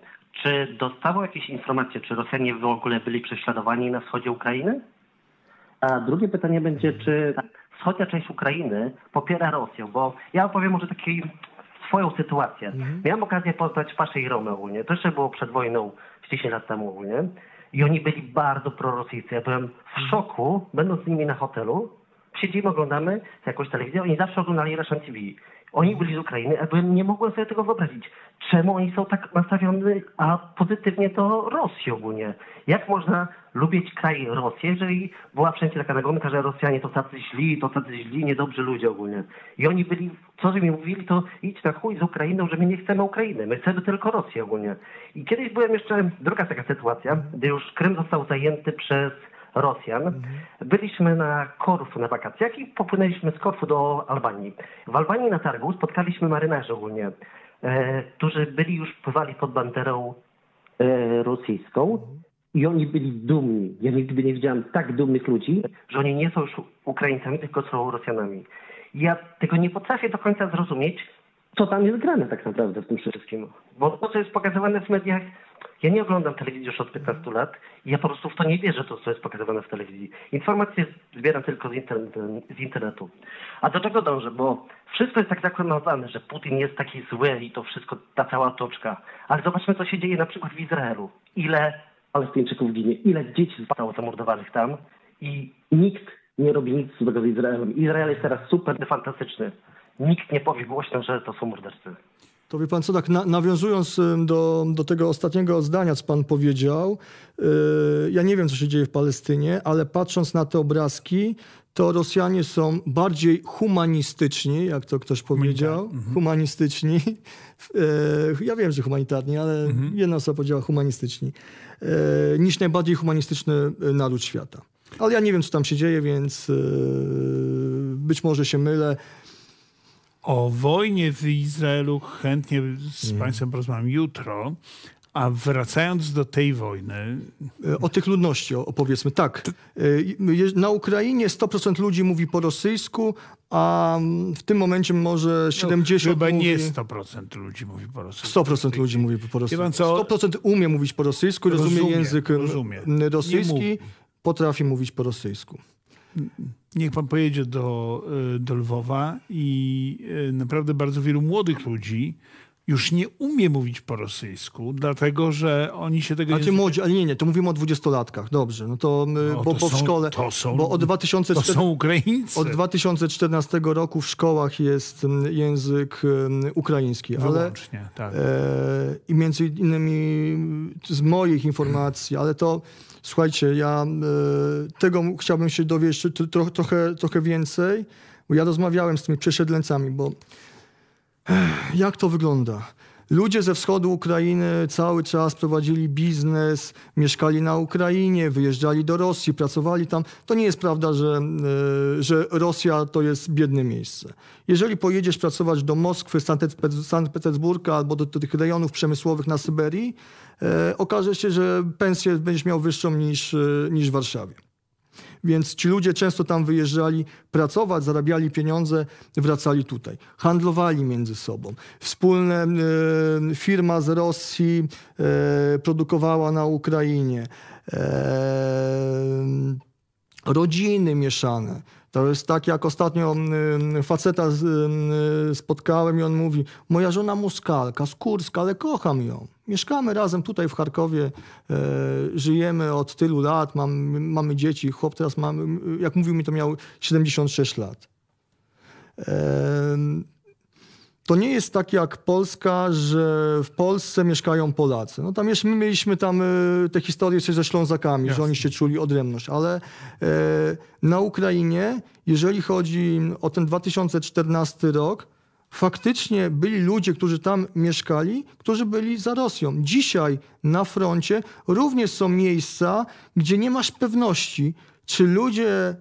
czy dostało jakieś informacje, czy Rosjanie w ogóle byli prześladowani na wschodzie Ukrainy? A drugie pytanie będzie, czy wschodnia część Ukrainy popiera Rosję? Bo ja opowiem może taki swoją sytuację. Mhm. Miałem okazję poznać Paszę i Romę ogólnie. To jeszcze było przed wojną, 10 lat temu ogólnie. I oni byli bardzo prorosyjscy. Ja byłem w mhm. szoku, będąc z nimi na hotelu. Siedzimy, oglądamy jakąś telewizję. Oni zawsze oglądali Russian TV. Oni byli z Ukrainy, a nie mogłem sobie tego wyobrazić. Czemu oni są tak nastawiony, a pozytywnie to Rosji ogólnie? Jak można lubić kraj Rosję, jeżeli była wszędzie taka nagonka, że Rosjanie to tacy źli, to tacy źli, niedobrzy ludzie ogólnie. I oni byli, co mi mówili, to idź na chuj z Ukrainą, że my nie chcemy Ukrainy, my chcemy tylko Rosję ogólnie. I kiedyś byłem jeszcze, druga taka sytuacja, gdy już Krym został zajęty przez Rosjan. Mhm. Byliśmy na Korfu na wakacjach i popłynęliśmy z Korfu do Albanii. W Albanii na targu spotkaliśmy marynarzy ogólnie, e, którzy byli już pływali pod banderą e, rosyjską. Mhm. I oni byli dumni. Ja nigdy nie widziałem tak dumnych ludzi, że oni nie są już Ukraińcami, tylko są Rosjanami. Ja tego nie potrafię do końca zrozumieć, co tam jest grane tak naprawdę w tym wszystkim. Bo to, co jest pokazywane w mediach, ja nie oglądam telewizji już od 15 lat i ja po prostu w to nie wierzę, to co jest pokazywane w telewizji. Informacje zbieram tylko z, z internetu. A do czego dążę? Bo wszystko jest tak zakłamywane, że Putin jest taki zły i to wszystko, ta cała otoczka. Ale zobaczmy, co się dzieje na przykład w Izraelu. Ile Palestyńczyków ginie, ile dzieci zostało zamordowanych tam i nikt nie robi nic złego z Izraelem. Izrael jest teraz super, fantastyczny nikt nie powie głośno, że to są mordercy. To wie pan co, tak na, nawiązując do, do tego ostatniego zdania, co pan powiedział, yy, ja nie wiem, co się dzieje w Palestynie, ale patrząc na te obrazki, to Rosjanie są bardziej humanistyczni, jak to ktoś powiedział. Mhm. Humanistyczni. (laughs) E, ja wiem, że humanitarni, ale mhm. jedna osoba powiedziała humanistyczni. E, niż najbardziej humanistyczny e, naród świata. Ale ja nie wiem, co tam się dzieje, więc być może się mylę. O wojnie w Izraelu chętnie z mhm. Państwem porozmawiam jutro, a wracając do tej wojny. E, o tych ludności opowiedzmy. Tak. E, na Ukrainie 100% ludzi mówi po rosyjsku, a w tym momencie może 70. No, chyba mówi... nie 100% ludzi mówi po rosyjsku. 100% ludzi mówi po rosyjsku. 100% umie mówić po rosyjsku, rozumie, rozumie język rozumie. rosyjski, potrafi mówić po rosyjsku. Niech pan pojedzie do, y, do Lwowa i y, naprawdę bardzo wielu młodych ludzi już nie umie mówić po rosyjsku, dlatego że oni się tego A ty młodzi, ale nie, nie, to mówimy o dwudziestolatkach, dobrze, no to, y, no, bo, to bo są, w szkole... To są, bo od 2004, to są Ukraińcy. Od 2014 roku w szkołach jest język ukraiński, Wyłącznie, ale... tak. E, I między innymi z moich informacji, ale to Słuchajcie, ja e, tego chciałbym się dowiedzieć tro, trochę, trochę więcej, bo ja rozmawiałem z tymi przesiedleńcami, bo jak to wygląda? Ludzie ze wschodu Ukrainy cały czas prowadzili biznes, mieszkali na Ukrainie, wyjeżdżali do Rosji, pracowali tam. To nie jest prawda, że, e, że Rosja to jest biedne miejsce. Jeżeli pojedziesz pracować do Moskwy, Sankt Petersburga albo do, do tych rejonów przemysłowych na Syberii, e, okaże się, że pensję będziesz miał wyższą niż, e, niż w Warszawie. Więc ci ludzie często tam wyjeżdżali pracować, zarabiali pieniądze, wracali tutaj. Handlowali między sobą. Wspólna y, e, firma z Rosji y, produkowała na Ukrainie. Y, rodziny mieszane. To jest tak, jak ostatnio mm, mm, faceta mm, y, spotkałem i on mówi, moja żona Muskalka z Kurska, ale kocham ją. Mieszkamy razem tutaj w Charkowie, e, żyjemy od tylu lat, mam, mamy dzieci, chłop teraz mam, jak mówił mi, to miał 76 lat to nie jest tak jak Polska, że w Polsce mieszkają Polacy. No tam jeszcze my mieliśmy tam e, te historie ze Ślązakami, Jasne. że oni się czuli odrębność, ale e, na Ukrainie, jeżeli chodzi o ten 2014 rok, faktycznie byli ludzie, którzy tam mieszkali, którzy byli za Rosją. Dzisiaj na froncie również są miejsca, gdzie nie masz pewności, czy ludzie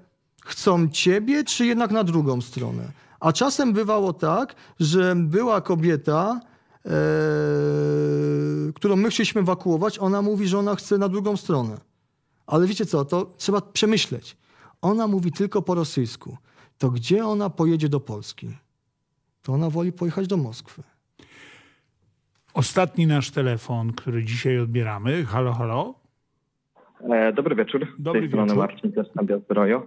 chcą ciebie, czy jednak na drugą stronę. A czasem bywało tak, że była kobieta, e, którą my chcieliśmy ewakuować, ona mówi, że ona chce na drugą stronę. Ale wiecie co, to trzeba przemyśleć. Ona mówi tylko po rosyjsku. To gdzie ona pojedzie do Polski? To ona woli pojechać do Moskwy. Ostatni nasz telefon, który dzisiaj odbieramy. Halo, halo. E, dobry wieczór. Dobry Z tej wieczór. strony Marcin Zastambia Zdrojo.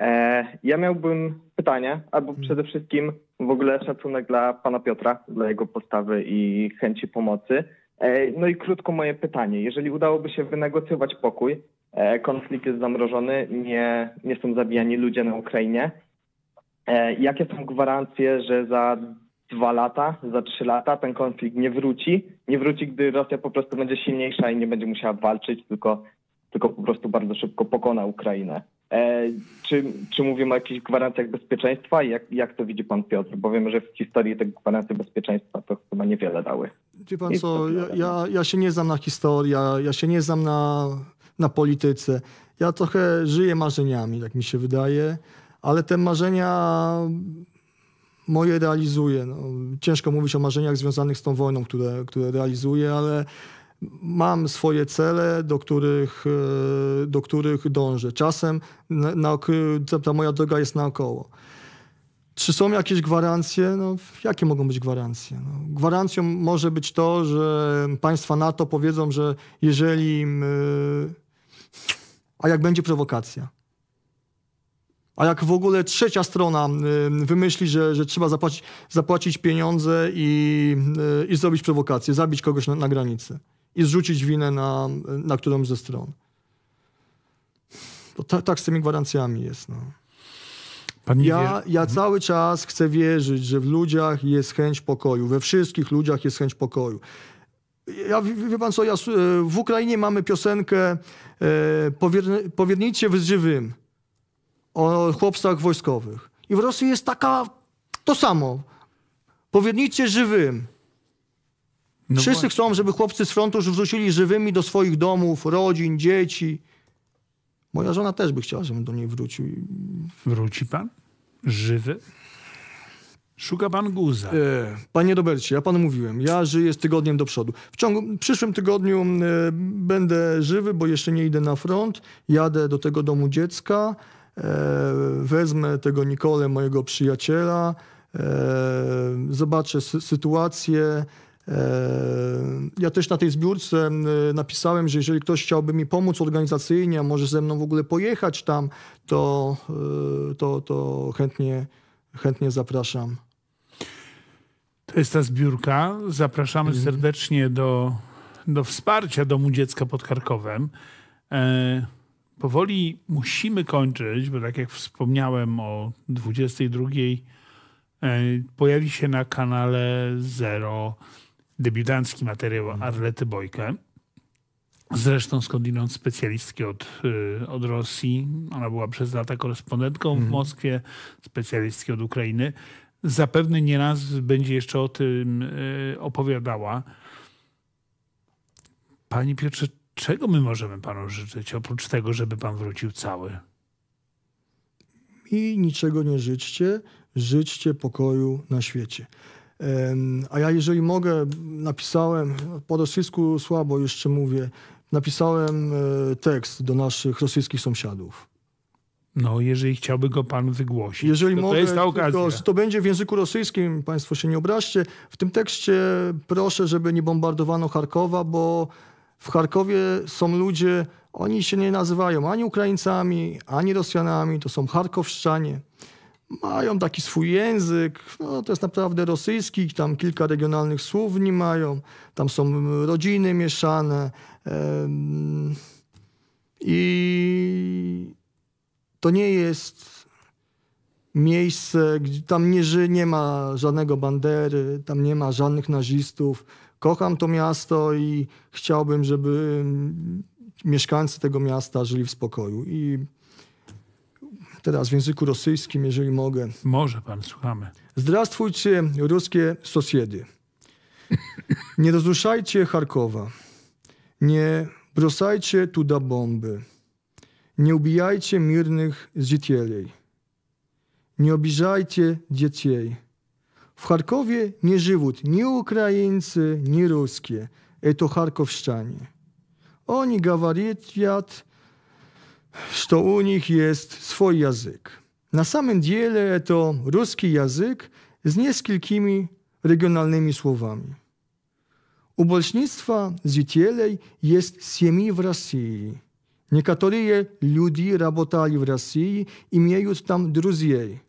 E, ja miałbym pytanie, albo mhm. przede wszystkim w ogóle szacunek dla pana Piotra, dla jego postawy i chęci pomocy. E, no i krótko moje pytanie. Jeżeli udałoby się wynegocjować pokój, e, konflikt jest zamrożony, nie, nie są zabijani ludzie na Ukrainie, jakie są gwarancje, że za dwa lata, za trzy lata ten konflikt nie wróci? Nie wróci, gdy Rosja po prostu będzie silniejsza i nie będzie musiała walczyć, tylko, tylko po prostu bardzo szybko pokona Ukrainę. E, czy, czy mówimy o jakichś gwarancjach bezpieczeństwa? Jak, jak to widzi pan Piotr? Bo wiemy, że w historii te gwarancje bezpieczeństwa to chyba niewiele dały. Wie pan co, ja, ja, się nie znam na historii, ja, się nie znam na, na polityce. Ja trochę żyję marzeniami, jak mi się wydaje, ale te marzenia moje realizuję. No, ciężko mówić o marzeniach związanych z tą wojną, które, które realizuję, ale mam swoje cele, do których, e, do których dążę. Czasem na, na, ta moja droga jest naokoło. Czy są jakieś gwarancje? No, jakie mogą być gwarancje? No, gwarancją może być to, że państwa NATO powiedzą, że jeżeli. Mm, e, a jak będzie prowokacja? A jak w ogóle trzecia strona mm, wymyśli, że, że trzeba zapłacić, zapłacić pieniądze i, mm, e, i zrobić prowokację, zabić kogoś na, na granicy? i zrzucić winę na, na którąś ze stron. To ta, tak z tymi gwarancjami jest. No. ja, ja mhm. cały czas chcę wierzyć, że w ludziach jest chęć pokoju. We wszystkich ludziach jest chęć pokoju. Ja, wie pan co, ja, e, w Ukrainie mamy piosenkę e, Powiernicie z żywym o chłopcach wojskowych. I w Rosji jest taka to samo. Powiernicie żywym no Wszyscy właśnie. chcą, żeby chłopcy z frontu już wrócili żywymi do swoich domów, rodzin, dzieci. Moja żona też by chciała, żebym do niej wrócił. Wróci pan? Żywy? Szuka pan guza. E, panie Robercie, ja panu mówiłem, ja żyję z tygodniem do przodu. W ciągu w przyszłym tygodniu e, będę żywy, bo jeszcze nie idę na front. Jadę do tego domu dziecka, e, wezmę tego Nikolę, mojego przyjaciela, e, zobaczę sy sytuację E, ja też na tej zbiórce napisałem, że jeżeli ktoś chciałby mi pomóc organizacyjnie, a może ze mną w ogóle pojechać tam, to, e, to, to chętnie, chętnie zapraszam. To jest ta zbiórka. Zapraszamy mhm. serdecznie do, do wsparcia Domu Dziecka pod Karkowem. E, powoli musimy kończyć, bo tak jak wspomniałem o 22 e, pojawi się na kanale Zero debiutancki materiał mhm. Arlety Bojkę. Zresztą skądinąd specjalistki od, y, od Rosji. Ona była przez lata korespondentką w mhm. Moskwie, specjalistki od Ukrainy. Zapewne nieraz będzie jeszcze o tym y, opowiadała. Panie Piotrze, czego my możemy panu życzyć, oprócz tego, żeby pan wrócił cały? I niczego nie życzcie. Życzcie pokoju na świecie. A ja, jeżeli mogę, napisałem, po rosyjsku słabo jeszcze mówię, napisałem e, tekst do naszych rosyjskich sąsiadów. No, jeżeli chciałby go pan wygłosić. Jeżeli to, mogę, to jest ta okazja. Tylko, to będzie w języku rosyjskim, państwo się nie obraźcie. W tym tekście proszę, żeby nie bombardowano Charkowa, bo w Charkowie są ludzie, oni się nie nazywają ani Ukraińcami, ani Rosjanami, to są Charkowszczanie mają taki swój język, no, to jest naprawdę rosyjski, tam kilka regionalnych słów nie mają, tam są rodziny mieszane i to nie jest miejsce, gdzie tam nie, ży, nie ma żadnego bandery, tam nie ma żadnych nazistów. Kocham to miasto i chciałbym, żeby mieszkańcy tego miasta żyli w spokoju i teraz w języku rosyjskim, jeżeli mogę. Może pan, słuchamy. Zdrastwujcie ruskie sąsiedy, Nie rozruszajcie Charkowa. Nie brosajcie tuda bomby. Nie ubijajcie mirnych życieli. Nie obijajcie dzieci. W Charkowie nie żyją ni Ukraińcy, ni Ruskie. to charkowszczanie. Oni говорят, что у них есть свой язык. На самом деле это русский язык с несколькими региональными словами. У большинства жителей есть семьи в России. Некоторые люди работали в России, имеют там друзей.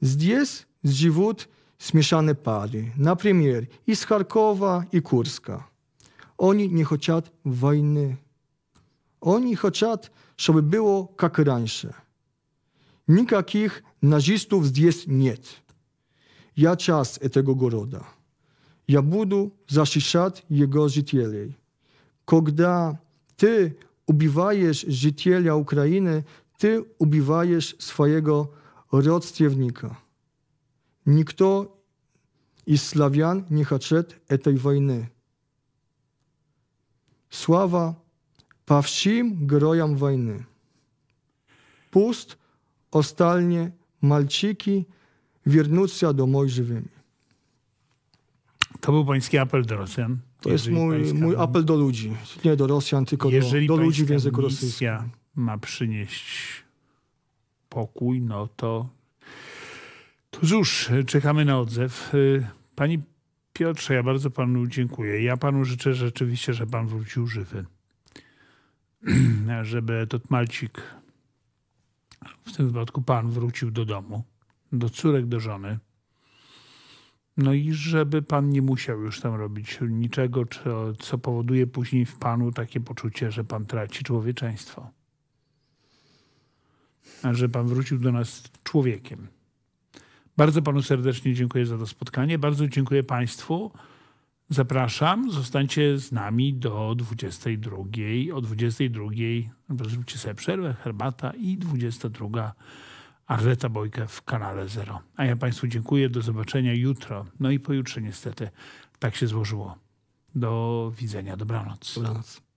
Здесь живут смешанные пары, например, из Харькова и Курска. Oni nie chcą wojny. Oni chcą żeby było jak раньше. Nikakich nazistów jest nie. Ja czas tego города. Ja budu zaszyszat jego żytieliej. Kogda ty ubiwajesz żytielia Ukrainy, ty ubiwajesz swojego rodstwiewnika. Nikto из славян nie chce tej wojny. Sława. По всім wojny. Pust ostalnie malciki wiernucja do moj живими. To był pański apel do Rosjan. To jest mój, mój apel do ludzi. Nie do Rosjan, tylko do, do ludzi w języku rosyjskim. Jeżeli ma przynieść pokój, no to, to cóż, czekamy na odzew. Y, pani Piotrze, ja bardzo panu dziękuję. Ja panu życzę rzeczywiście, że pan wrócił żywy. (clears throat) żeby Malcik, w tym wypadku pan, wrócił do domu, do córek, do żony. No i żeby pan nie musiał już tam robić niczego, co powoduje później w panu takie poczucie, że pan traci człowieczeństwo. A że pan wrócił do nas człowiekiem. Bardzo panu serdecznie dziękuję za to spotkanie. Bardzo dziękuję państwu. Zapraszam, zostańcie z nami do 22. O 22 no zróbcie sobie przerwę, herbata i 22. Arleta bojka w kanale Zero. A ja Państwu dziękuję, do zobaczenia jutro. No i pojutrze niestety tak się złożyło. Do widzenia, dobranoc. Dobranoc.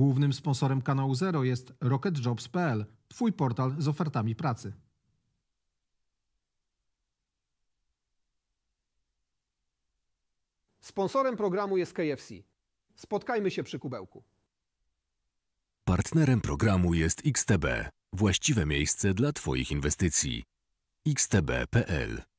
Głównym sponsorem kanału Zero jest rocketjobs.pl, twój portal z ofertami pracy. Sponsorem programu jest KFC. Spotkajmy się przy kubełku. Partnerem programu jest XTB, właściwe miejsce dla Twoich inwestycji. xtb.pl